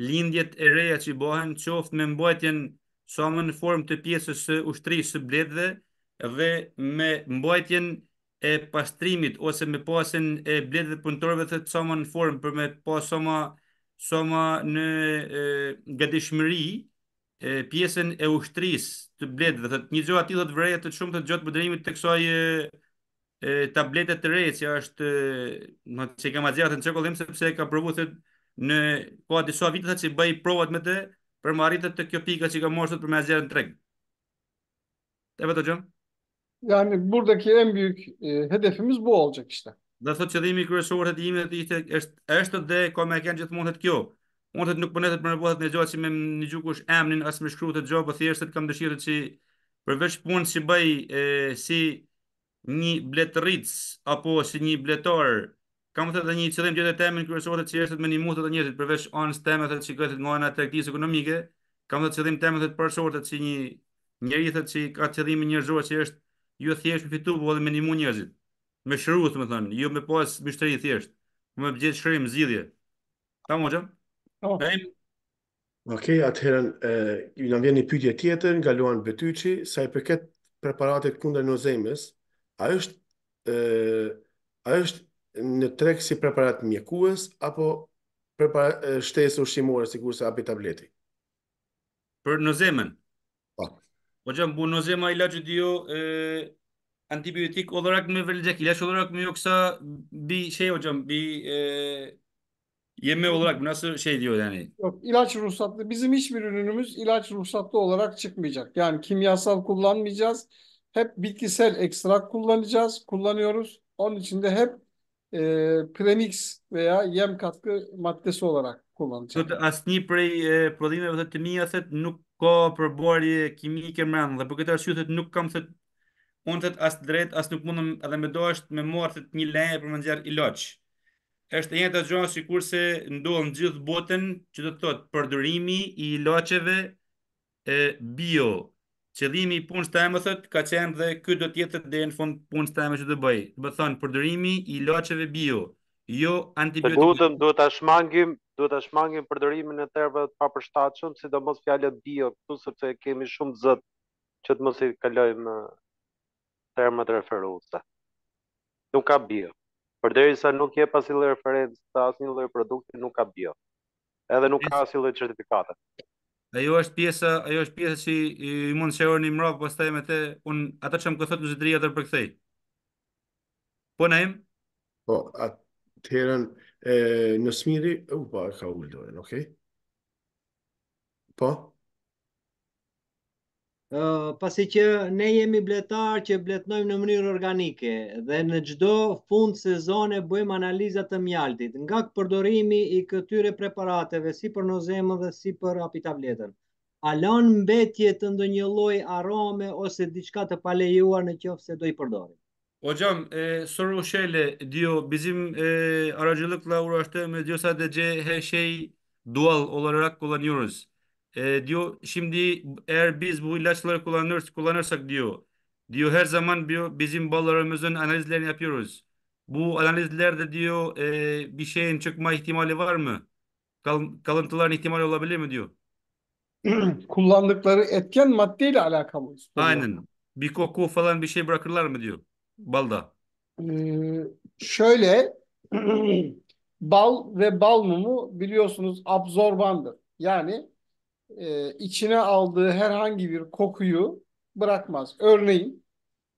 lindjet e reja që bëhen, qoftë me mbajtjen sa më në formë të pjesës së ushtrisë së bletëve dhe me mbajtjen e pastrimit ose me pasen e bletëve punëtorëve të të soma në formë për me pasoma soma, soma në e, gëdishmëri e, pjesën e ushtris të bletëve dhe të një gjohë ati dhe të vrejë të të shumë të gjotë pëdërimit të kësoj e, e, tabletet të rejë që është më, që i kam atë të në që sepse ka provu të në po atë iso vitët të që i bëjë provat me të për më të kjo pika që i kam morsët për me atë në tregë. Eva të Yani buradaki en büyük e, hedefimiz bu olacak işte. Dhe thot qëllimi kryesor të dijimit të ishte është është dhe komë kanë gjithmonë të kjo. Mund nuk punetet po për nevojat në gjë që me një gjukush emnin as më shkruhet të gjë, po thjesht kam dëshirë të që përveç punës që bëj e, si një bletëric apo si një bletor, kam thënë edhe një qëllim tjetër të emrin kryesor të cilës me një mutë të njerëzit përveç anës temë të që gjetet nga ana e tregtisë ekonomike, kam thënë qëllim temë të përsorte si një njerëz që ka qëllimin njerëzor që është jo thjesht me fitu, po edhe me nimu njerëzit. Me shëru, të më thënë, jo me pas mishteri thjesht. Me me gjithë shërim, zidhje. Ta mo, Ta Oh. Po. Ejmë. Ok, atëherën, ju në vjen një pytje tjetër nga Luan Betyqi, sa i përket preparatet kundër nozemes, a është, a është në trek si preparat mjekues, apo preparat shtesë ushqimore, si kurse api tableti? Për nozemen? Pa. Po. Hocam bu nozema ilacı diyor e, antibiyotik olarak mı verilecek ilaç olarak mı yoksa bir şey hocam bir e, yeme olarak mı nasıl şey diyor yani? Yok ilaç ruhsatlı bizim hiçbir ürünümüz ilaç ruhsatlı olarak çıkmayacak. Yani kimyasal kullanmayacağız. Hep bitkisel ekstrak kullanacağız, kullanıyoruz. Onun için de hep e, premix veya yem katkı maddesi olarak kullanacağız. Asni prey e, protein nuk ka përbërje kimike më rëndë, dhe për këtë arsye nuk kam thët, unë thët asë drejt, asë nuk mundëm edhe me do është me marr thët një lehe për më nëzjarë iloqë. Eshtë një të gjohë si kurse ndohë në gjithë botën që të thotë përdorimi i iloqeve e bio. Qëllimi i punës të thët, ka qenë dhe këtë do të jetë dhe në fund punës të që të bëjë. Bë thonë, përdorimi i iloqeve bio, jo antibiotikë. Të duhet ta shmangim duhet të shmangim përdorimin e tërëve të papërshtatshëm, sidomos fjalët bio këtu sepse kemi shumë zot që të mos i kalojmë termat referuese. Nuk ka bio. Përderisa nuk jep asnjë referencë të asnjë lloj produkti, nuk ka bio. Edhe nuk ka asnjë lloj certifikate. Ajo është pjesa, ajo është pjesa që i, mund të shërojnë më rrok pastaj me të un ato që më ka thënë Zotria për kthej. Po naim? Po, atëherën, në smiri, u pa, ka u Okay? Po? pasi që ne jemi bletar që bletnojmë në mënyrë organike dhe në gjdo fund sezone bëjmë analizat të mjaltit nga përdorimi i këtyre preparateve si për nozemë dhe si për apitabletën. Alon mbetje të ndë një loj arome ose diçka të palejuar në qofë se do i përdorim. Hocam e, soru şöyle diyor bizim e, aracılıkla uğraştığımız diyor sadece her şey doğal olarak kullanıyoruz. E, diyor şimdi eğer biz bu ilaçları kullanırız, kullanırsak diyor. Diyor her zaman diyor, bizim ballarımızın analizlerini yapıyoruz. Bu analizlerde diyor e, bir şeyin çıkma ihtimali var mı? Kal kalıntıların ihtimali olabilir mi diyor. Kullandıkları etken maddeyle alakalı. soruyor. Aynen. Bir koku falan bir şey bırakırlar mı diyor. Balda. Ee, şöyle bal ve bal mumu biliyorsunuz absorbandır. Yani e, içine aldığı herhangi bir kokuyu bırakmaz. Örneğin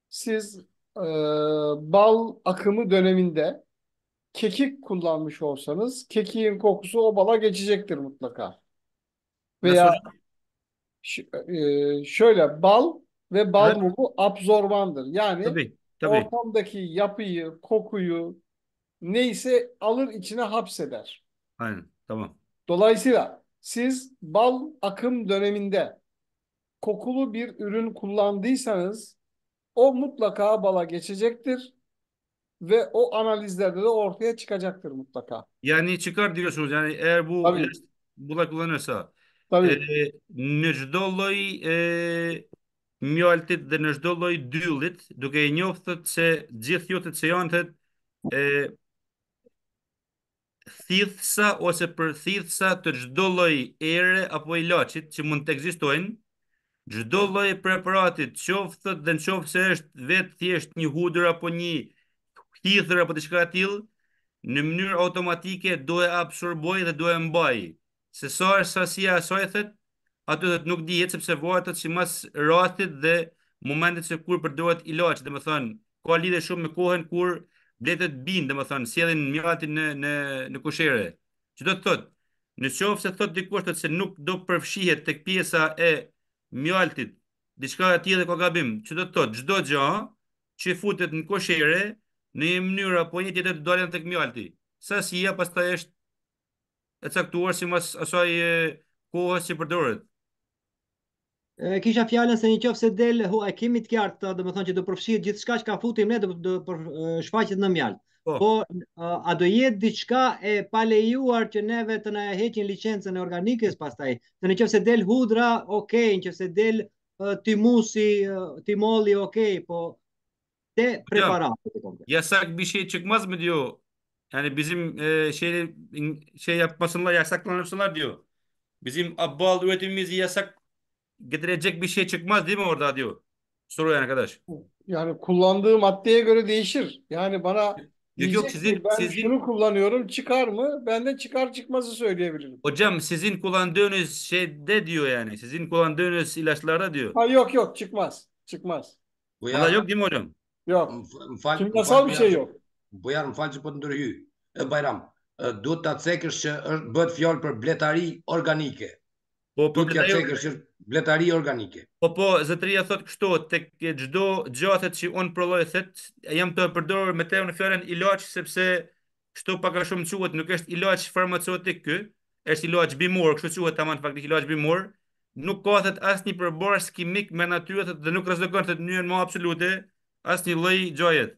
siz e, bal akımı döneminde kekik kullanmış olsanız kekiğin kokusu o bala geçecektir mutlaka. Veya e, şöyle bal ve bal evet. mumu absorbandır. Yani Tabii. Tabii. Ortamdaki yapıyı, kokuyu neyse alır içine hapseder. Aynen tamam. Dolayısıyla siz bal akım döneminde kokulu bir ürün kullandıysanız o mutlaka bala geçecektir ve o analizlerde de ortaya çıkacaktır mutlaka. Yani çıkar diyorsunuz yani eğer bu Tabii. ilaç bula Tabii. E, Necdolay e, mjaltit dhe në çdo loj dyllit, duke i njoftët se gjithë jo të që janë të e, ose për thithsa të gjdo loj ere apo i lachit që mund të egzistojnë, gjdo loj preparatit qoftë dhe në qoftë është vetë thjesht një hudër apo një thithër apo të shka në mënyrë automatike do e absorboj dhe do e mbaj. Se sa është sasia, sa e thëtë, aty dhe të nuk dihet sepse vuajtët si mas rastit dhe momentet se kur përdojt ilaq, dhe më thënë, ka lidhe shumë me kohen kur bletet bin, dhe më thënë, sjedhin mjati në, në, në kushere. Që do të thotë, në qofë se thotë dikushtët se nuk do përfshihet të këpjesa e mjaltit, diçka e tjë dhe ka gabim, që do të thotë, gjdo gjë që futet në kushere, në një mënyrë apo një tjetër të dalën tek mjalti. Sa si ja pastaj është e caktuar si mas asaj kohës që përdoret kisha fjalën se nëse del hu e kemi të qartë, do të thonë që do përfshihet gjithçka që ka futim ne do të shfaqet në mjalt. Po, po a do jetë diçka e palejuar që neve të na heqin licencën e organikës pastaj? Se nëse del hudra, okay, nëse del timusi, timolli, okay, po te preparat. Ja sak bir şey çıkmaz mı diyor? Yani bizim e, şeyi şey yapmasınlar, yasaklanırsınlar diyor. Bizim abbal üretimimizi yasak getirecek bir şey çıkmaz değil mi orada diyor. Soruyor arkadaş. Yani kullandığı maddeye göre değişir. Yani bana Yok, yok sizin, ki ben sizin... şunu kullanıyorum çıkar mı? Benden çıkar çıkmazı söyleyebilirim. Hocam sizin kullandığınız şeyde diyor yani. Sizin kullandığınız ilaçlarda diyor. Ha, yok yok çıkmaz. Çıkmaz. Bu ya, yok değil mi hocam? Yok. Kimyasal bir şey yok. Po janë falë që e Bajram. E, Duhet ta cekësh që është për bletari organike. Po po të cekësh bletari organike. Po po, zëtëria thot kështu, të gjdo gjathet që unë përlojë, thet, jam të përdorë me te në fjaren ilaq, sepse kështu paka shumë quat, nuk është ilaq farmaceutik ky, është ilaq bimor, kështu quhet tamam manë faktik ilaq bimor, nuk ka thët asnjë përbërës kimik me natyre dhe nuk rëzdojnë thët njën më absolute, asnjë lloj lej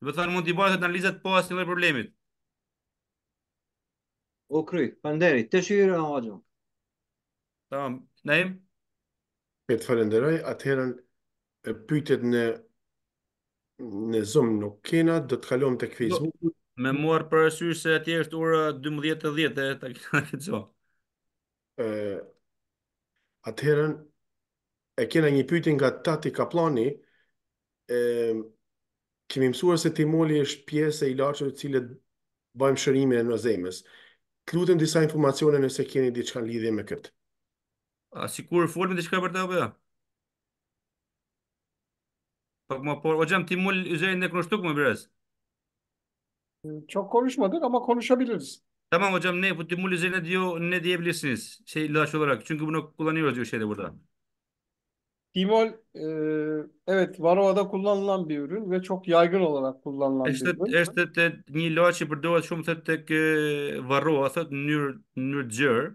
Do të thënë mund t'i bërë thët analizat po asnjë një problemit. O panderi, të shirë në hoxëm. Tamë, nejmë? Për të falenderoj, atëherën e pytet në në nuk kena, do të kalom të Facebook. Me muar për esyrë se atje është ura 12.10 të këtë këtë Atëherën, e kena një pytin nga tati kaplani, e, kemi mësuar se timoli është pjesë e ilarqë të cilët bëjmë e në zemës. Të lutëm disa informacione nëse keni diçka lidhje me këtë. A formu da me diçka ya. të apo jo? Bak ma por hocam Timur üzerinde konuştuk mu biraz? Çok konuşmadık ama konuşabiliriz. Tamam hocam ne bu Timur üzerine diyor ne diyebilirsiniz şey ilaç olarak çünkü bunu kullanıyoruz diyor şeyde burada. Timol e, evet Varroa'da kullanılan bir ürün ve çok yaygın olarak kullanılan bir Është ürün. është të një ilaç i përdoret shumë thotë tek e, Varroa, thotë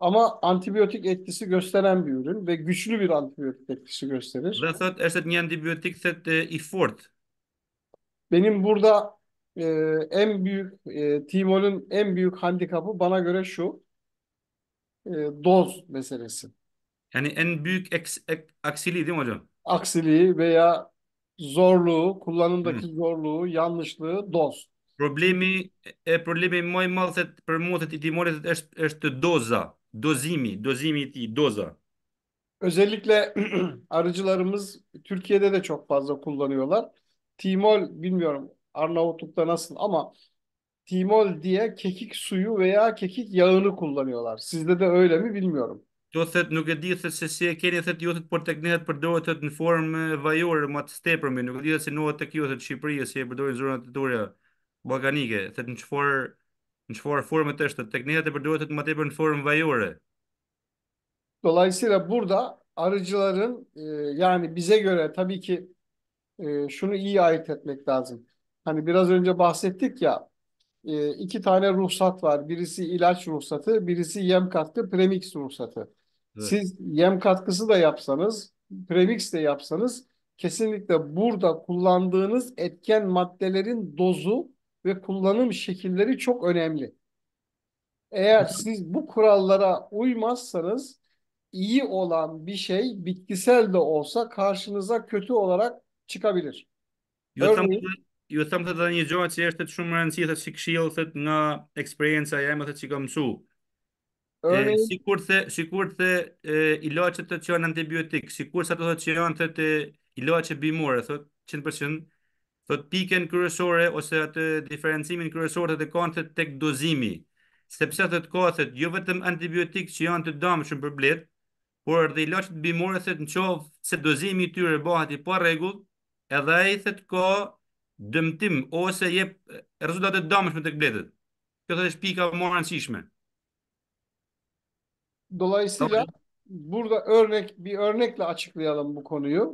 ama antibiyotik etkisi gösteren bir ürün ve güçlü bir antibiyotik etkisi gösterir. Das hat, es hat një antibiotik e, Benim burada e, en büyük e, Timol'un en büyük handikapı bana göre şu. E, doz meselesi. Yani en büyük eks, ek, aksiliği değil mi hocam? Aksiliği veya zorluğu, kullanımdaki hmm. zorluğu, yanlışlığı doz. Problemi e problemi më i madh se për mua doza. Dozimi, dozimi doza. Özellikle arıcılarımız Türkiye'de de çok fazla kullanıyorlar. Timol bilmiyorum Arnavutluk'ta nasıl ama timol diye kekik suyu veya kekik yağını kullanıyorlar. Sizde de öyle mi bilmiyorum. Do thët nuk e di se se si e keni thët ju thët por tek përdoret thët në formë vajore më të stepërme, nuk e di se nohet tek ju thët Shqipëria si e përdorin zyrnat e tyre balkanike, thët në çfarë Në çfarë forme të është? Teknikat e përduhet më tepër në formë vajore. Dolayısıyla burada arıcıların e, yani bize göre tabii ki e, şunu iyi ayırt etmek lazım. Hani biraz önce bahsettik ya e, iki tane ruhsat var. Birisi ilaç ruhsatı, birisi yem katkı premix ruhsatı. Evet. Siz yem katkısı da yapsanız, premix de yapsanız kesinlikle burada kullandığınız etken maddelerin dozu ve kullanım şekilleri çok önemli. Eğer siz bu kurallara uymazsanız iyi olan bir şey bitkisel de olsa karşınıza kötü olarak çıkabilir. Ju them të dhe një gjoha që është të shumë rëndësi të që këshilë të nga eksperienca e më të që kam su. Sikur të, sikur të ilaqet të që janë antibiotikë, sikur sa të të që janë të bimore, thotë 100%, thot pikën kryesore ose atë diferencimin kryesor të kanë tek dozimi, sepse thot ka thot jo vetëm antibiotik që janë të dëmshëm për bletë, por edhe ilaçet bimore thot në qoftë se dozimi i tyre bëhet i pa rregull, edhe ai thot ka dëmtim ose jep rezultate dëmshme tek bletët. Kjo thot është pika më e rëndësishme. Dolayısıyla sila, burda örnek, bir örnekle açıklayalım bu konuyu.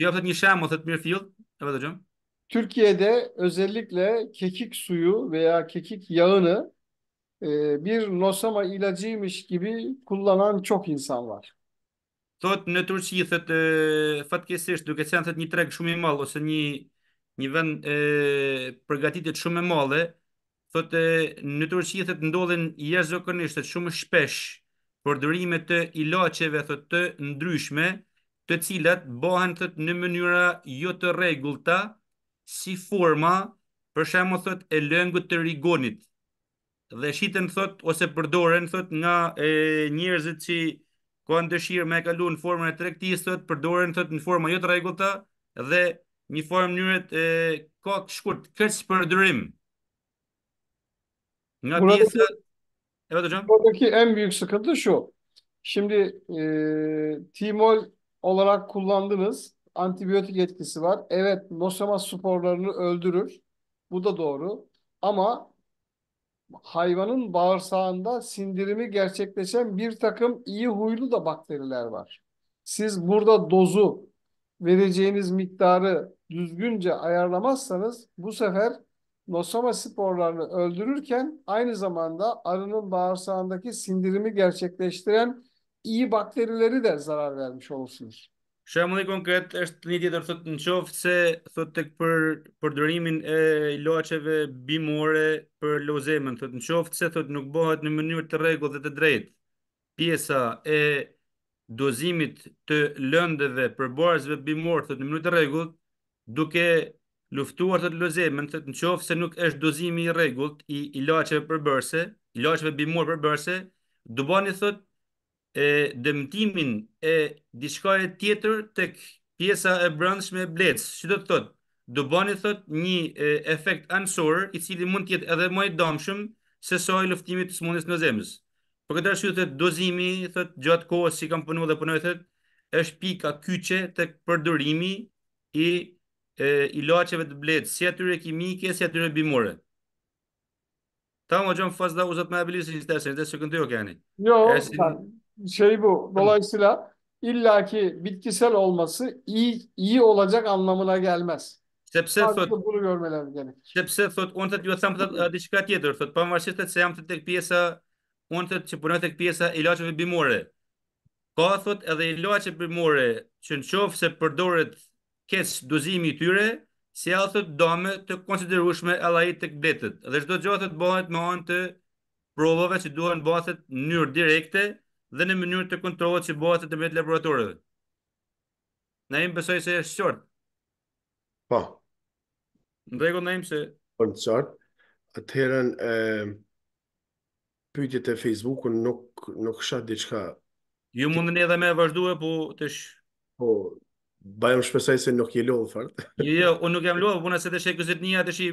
Ja, jo, thot një shemë, të mirë fillë, e Türkiye'de özellikle kekik suyu veya kekik yağını eee bir nosama ilacıymış gibi kullanan çok insan var. Tot në Turqi fatkesisht duke qenë thët një treg shumë i madh ose një një vend e përgatitet shumë e madhe, thët në Turqi thët ndodhen jashtëzakonisht shumë shpesh përdorime të ilaçeve thët të ndryshme, të cilat bëhen në mënyra jo të rregullta, si forma për shemo thot e lëngut të rigonit dhe shiten thot ose përdoren thot nga njerëzit që kanë dëshirë me kalu në formën e trektis thot përdoren thot në forma jo të regullta dhe një formë njërët e, ka të shkurt kërës përdërim nga pjesë e vetë gjëmë? Po të ki en büyük sıkıntı shu shimdi timol olarak kullandınız antibiyotik etkisi var. Evet nosema sporlarını öldürür. Bu da doğru. Ama hayvanın bağırsağında sindirimi gerçekleşen bir takım iyi huylu da bakteriler var. Siz burada dozu vereceğiniz miktarı düzgünce ayarlamazsanız bu sefer nosoma sporlarını öldürürken aynı zamanda arının bağırsağındaki sindirimi gerçekleştiren iyi bakterileri de zarar vermiş olursunuz. Shemulli konkret është një tjetër thot në qoftë se thot tek për përdorimin e ilaçeve bimore për lozemën thot në qoftë se thot nuk bëhet në mënyrë të rregullt dhe të drejtë pjesa e dozimit të lëndëve për borazëve bimor thot në mënyrë të rregullt duke luftuar thot lozemën thot në qoftë se nuk është dozimi i rregullt i ilaçeve për borse ilaçeve bimor për bërse, do bani thot e dëmtimin e diçka e tjetër tek pjesa e brendshme e blec. që do të thotë, do bëni thot një e, efekt ansor i cili mund të jetë edhe më i dëmshëm se sa i luftimit të smundjes në zemër. Për po këtë arsye thot dozimi thot gjatë kohës si kam punuar dhe punoj thot është pika kyçe tek përdorimi i e, ilaçeve të blec, si atyre kimike, si atyre bimore. Ta më fazda uzat me abilisë një stesën, dhe Jo, şey bu. Dolayısıyla illaki bitkisel olması iyi iyi olacak anlamına gelmez. Sepse sot bunu görmeleri gerek. Sepse sot on ta diyor sam ta dishka tjetër sot pavarësisht se jam tek pjesa on ta çpun tek pjesa ilaçeve bimore. Ka sot edhe ilaçe bimore që nëse përdoret kes dozimi i tyre Se ato të domë të konsiderueshme allahi tek detet. Dhe çdo gjë që bëhet me anë të provave që duhen bëhet në mënyrë direkte, dhe në mënyrë të kontrollohet si bëhet të mbet laboratorëve. Na im besoj se është short. Po. Në rregull na im se për të short. Atëherë pyetjet e Facebook-un nuk nuk shat diçka. Ju mundën edhe më vazhdua po të sh... Po, Bajëm shpesaj se nuk je lodhë, fërët. Jo, jo, unë nuk jam lodhë, punë se të shekë zëtë një, atë shi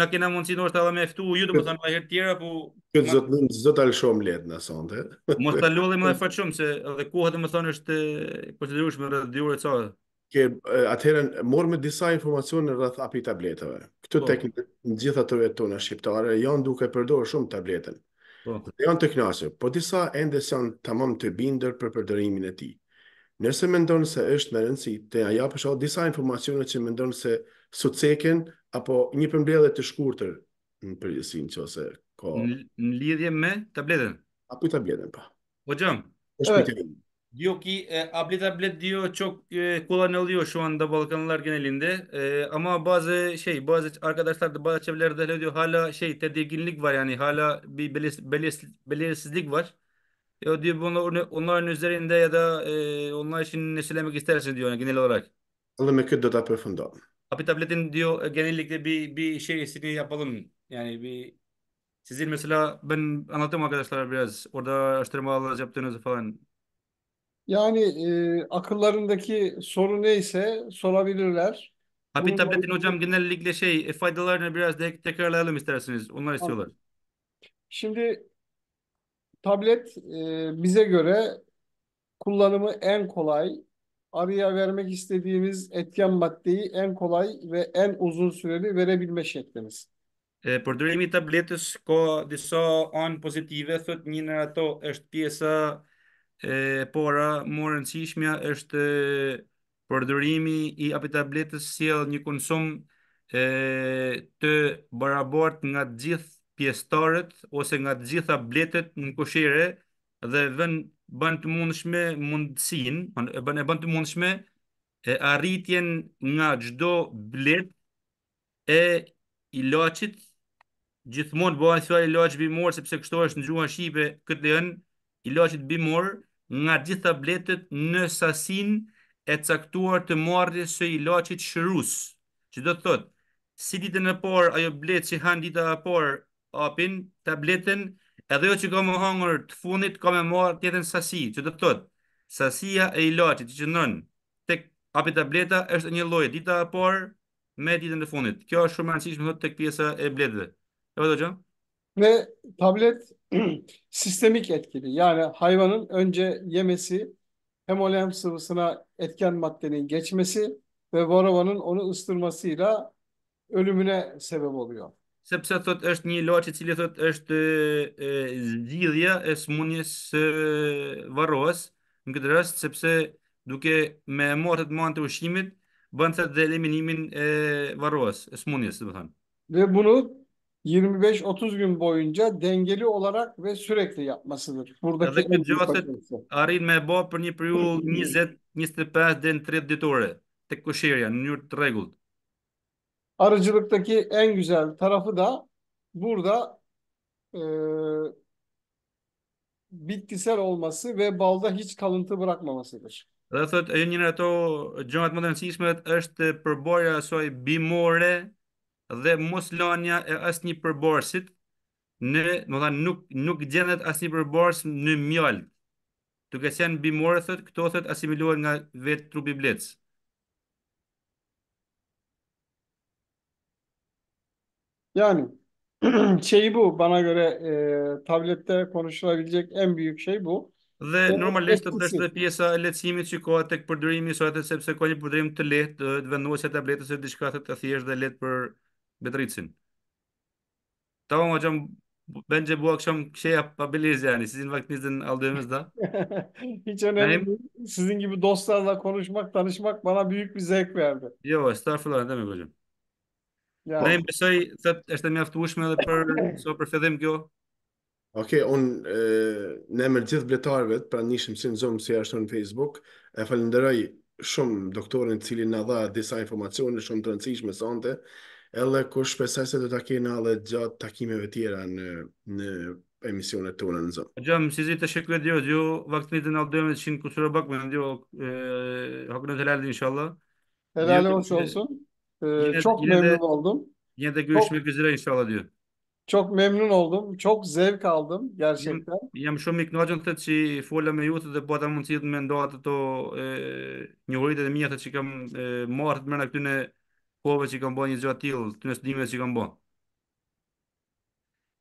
në kena mundësi në është edhe me eftu, ju të më thamë ahirë tjera, po... Këtë zëtë në zëtë alë shumë letë në sante. Mos të lodhë më dhe fatë shumë, se edhe kohë të më thonë është procedurush me rrëdhë dyurë e cahë. Atëherën, morë me disa informacion po. në rrëth api tabletëve. Këtë teknikë në gjitha të shqiptare, janë duke përdojë shumë tabletën. Po. Janë të knasë, po disa endes janë tamam të binder për përdërimin e ti. Nëse me ndonë se është me rëndësi, të ja ja përshalë disa informacione që me ndonë se së apo një përmbledhe të shkurëtër në përgjësin që ose ko... Në lidhje me tabletën? Apo për tabletën, pa. Po, po gjëmë? është për të Jo ki, a bli jo, dio që kula në lëdhjo shuan dhe balkan lërgjën e linde, ama bazë shëj, bazë që arkadashtar të bazë që vlerë dhe lëdhjo hala shëj, të diginlik var, yani hala bi belirsizlik var, Ya diyor bunlar, online üzerinde ya da e, onlar için ne söylemek istersin diyor yani genel olarak. Alım Alle mükeddet apöfundam. Abi tabletin diyor genellikle bir bir şeysini yapalım. Yani bir sizin mesela ben anlatayım arkadaşlara biraz orada araştırmalar yaptığınızı falan. Yani e, akıllarındaki soru neyse sorabilirler. Abi Bununla tabletin ilgili- hocam genellikle şey e, faydalarını biraz de tekrarlayalım isterseniz. Onlar istiyorlar. Şimdi tablet e, bize göre kullanımı en kolay, arıya vermek istediğimiz etken maddeyi en kolay ve en uzun süreli verebilme şeklimiz. E, përdorimi tabletës ko disa anë pozitive, thot një në ato është pjesa e, pora, më rëndësishmja është përdorimi i api tabletës si një konsum e, të barabart nga gjithë pjestarët ose nga të gjitha bletet në koshere dhe vën bën të mundshme mundësin, e bën e bën të mundshme e arritjen nga çdo blet e ilaçit gjithmonë bëhen thua ilaç bimor sepse kështu është në gjuhën shqipe këtë lën ilaçit bimor nga gjitha bletet në sasin e caktuar të marrjes së ilaçit shërus. Që do të thotë, si ditën e parë ajo bletë që han ditën e parë apin tabletin, edhe jo që ka më hangër të fundit, ka me marë tjetën sasi, që të thot, sasia e ilatit që nën, të api tableta është një lojë, dita e parë me ditën e fundit. Kjo është shumë rëndësishme thot tek pjesa e bletëve. E vëdo gjë? Ve tablet sistemik etkili, yani hayvanın önce yemesi, hem olayım sıvısına etken maddenin geçmesi ve varovanın onu ıstırmasıyla ölümüne sebep oluyor sepse thot është një ilaç i cili thot është zgjidhja e smunjes së varrosës në këtë rast sepse duke me marrë të mund të ushqimit bën se të eliminimin e varrosës e smunjes do të thonë ve bunu 25-30 gün boyunca dengeli olarak ve sürekli yapmasıdır. Buradaki Edhe këtë arin me bo për një periul 20-25 dhe në 30 ditore të këshirja në njërë të regullët arıcılıktaki en güzel tarafı da burada e, bitkisel olması ve balda hiç kalıntı bırakmamasıdır. Dhe thët, e njënë ato gjëmat më të nësismet është përborja asoj bimore dhe moslanja e asë një përborësit në, më dhe nuk, nuk gjendet asë një përborës në mjallë. Tuk e sen bimore, thët, këto thët asimiluar nga vetë trupi blitzë. Yani şeyi bu bana göre e, tablette konuşulabilecek en büyük şey bu. Dhe e, normalisht të është dhe pjesa e lecimit që koha tek përdorimi i sojatit sepse ka një përdorim të lehtë të vendosja tabletës është diçka të thjeshtë dhe lehtë për Betricin. Tamam hocam bence bu akşam şey yapabiliriz yani sizin vaktinizden aldığımızda. Hiç önemli değil. Sizin gibi dostlarla konuşmak, tanışmak bana büyük bir zevk verdi. Yok estağfurullah ne demek hocam. Ja. Ne besoj se është e mjaftueshme edhe për so për fillim kjo. Okej, okay, un në emër gjithë bletarëve, pra nishim si në zonë si ashtu në Facebook, e falenderoj shumë doktorin cili na dha disa informacione shumë të rëndësishme sonte. Edhe ku shpresoj se do ta kenë edhe gjatë takimeve tjera në në emisionet tona në zonë. Gjëm, si zi të shikle djo, djo, vaktinit e në aldojme të shimë kusurë e inshallah. E lalë, Ee, yine, çok yine memnun de, oldum. Yine de görüşmek çok, üzere inşallah diyor. Çok memnun oldum. Çok zevk aldım gerçekten. Jam shumë i kënaqur të që fola me ju të po ata mundësi të mendoj ato njohuritë e mia të që kam marrë të mëna këtyne kohëve që kam bërë një gjë të tillë, këtyne studimeve që kam bërë.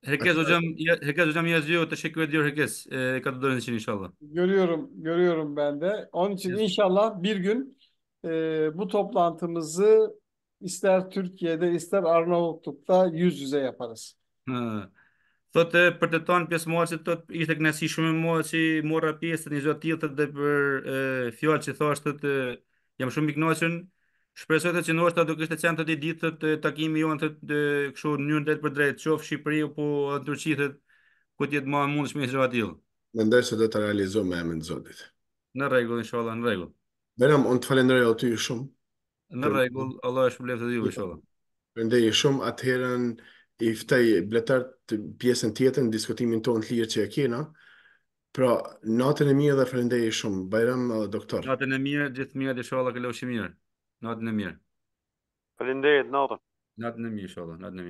Herkes hocam herkes hocam yazıyor. Teşekkür ediyor herkes. E, katıldığınız için inşallah. Görüyorum, görüyorum ben de. Onun için inşallah bir gün e, bu toplantımızı ister Türkiye'de ister Arnavutluk'ta yüz yüze yaparız. Hı. Thot e, për të tonë pjesë mua që të ishte kënesi shumë mua që mora pjesë të një zotë tjetë dhe për e, fjallë që thosht të, të jam shumë i kënoqën. Shpresoj të që në është të kështë të qenë të ditë të, të takimi jo në të, të këshu njën dretë për drejtë, qofë Shqipëri o po në Turqi të ku tjetë ma mund shme i zotë tjilë. Më ndërë se do të realizu me emën zotit. Në regullë, në shola, në regullë. Beram, unë të falenderoj o shumë. Në rregull, Allah e shpëlbeftë ju inshallah. Përndej shumë atëherën i ftej bletar të pjesën tjetër në diskutimin tonë të lirë që e kena. Pra, natën e mirë dhe falendej shumë Bajram, edhe uh, doktor. Natën e mirë, gjithë mirë, inshallah që lëshim mirë. Natën e mirë. Falendej, natën. Natën e mirë inshallah, natën e mirë.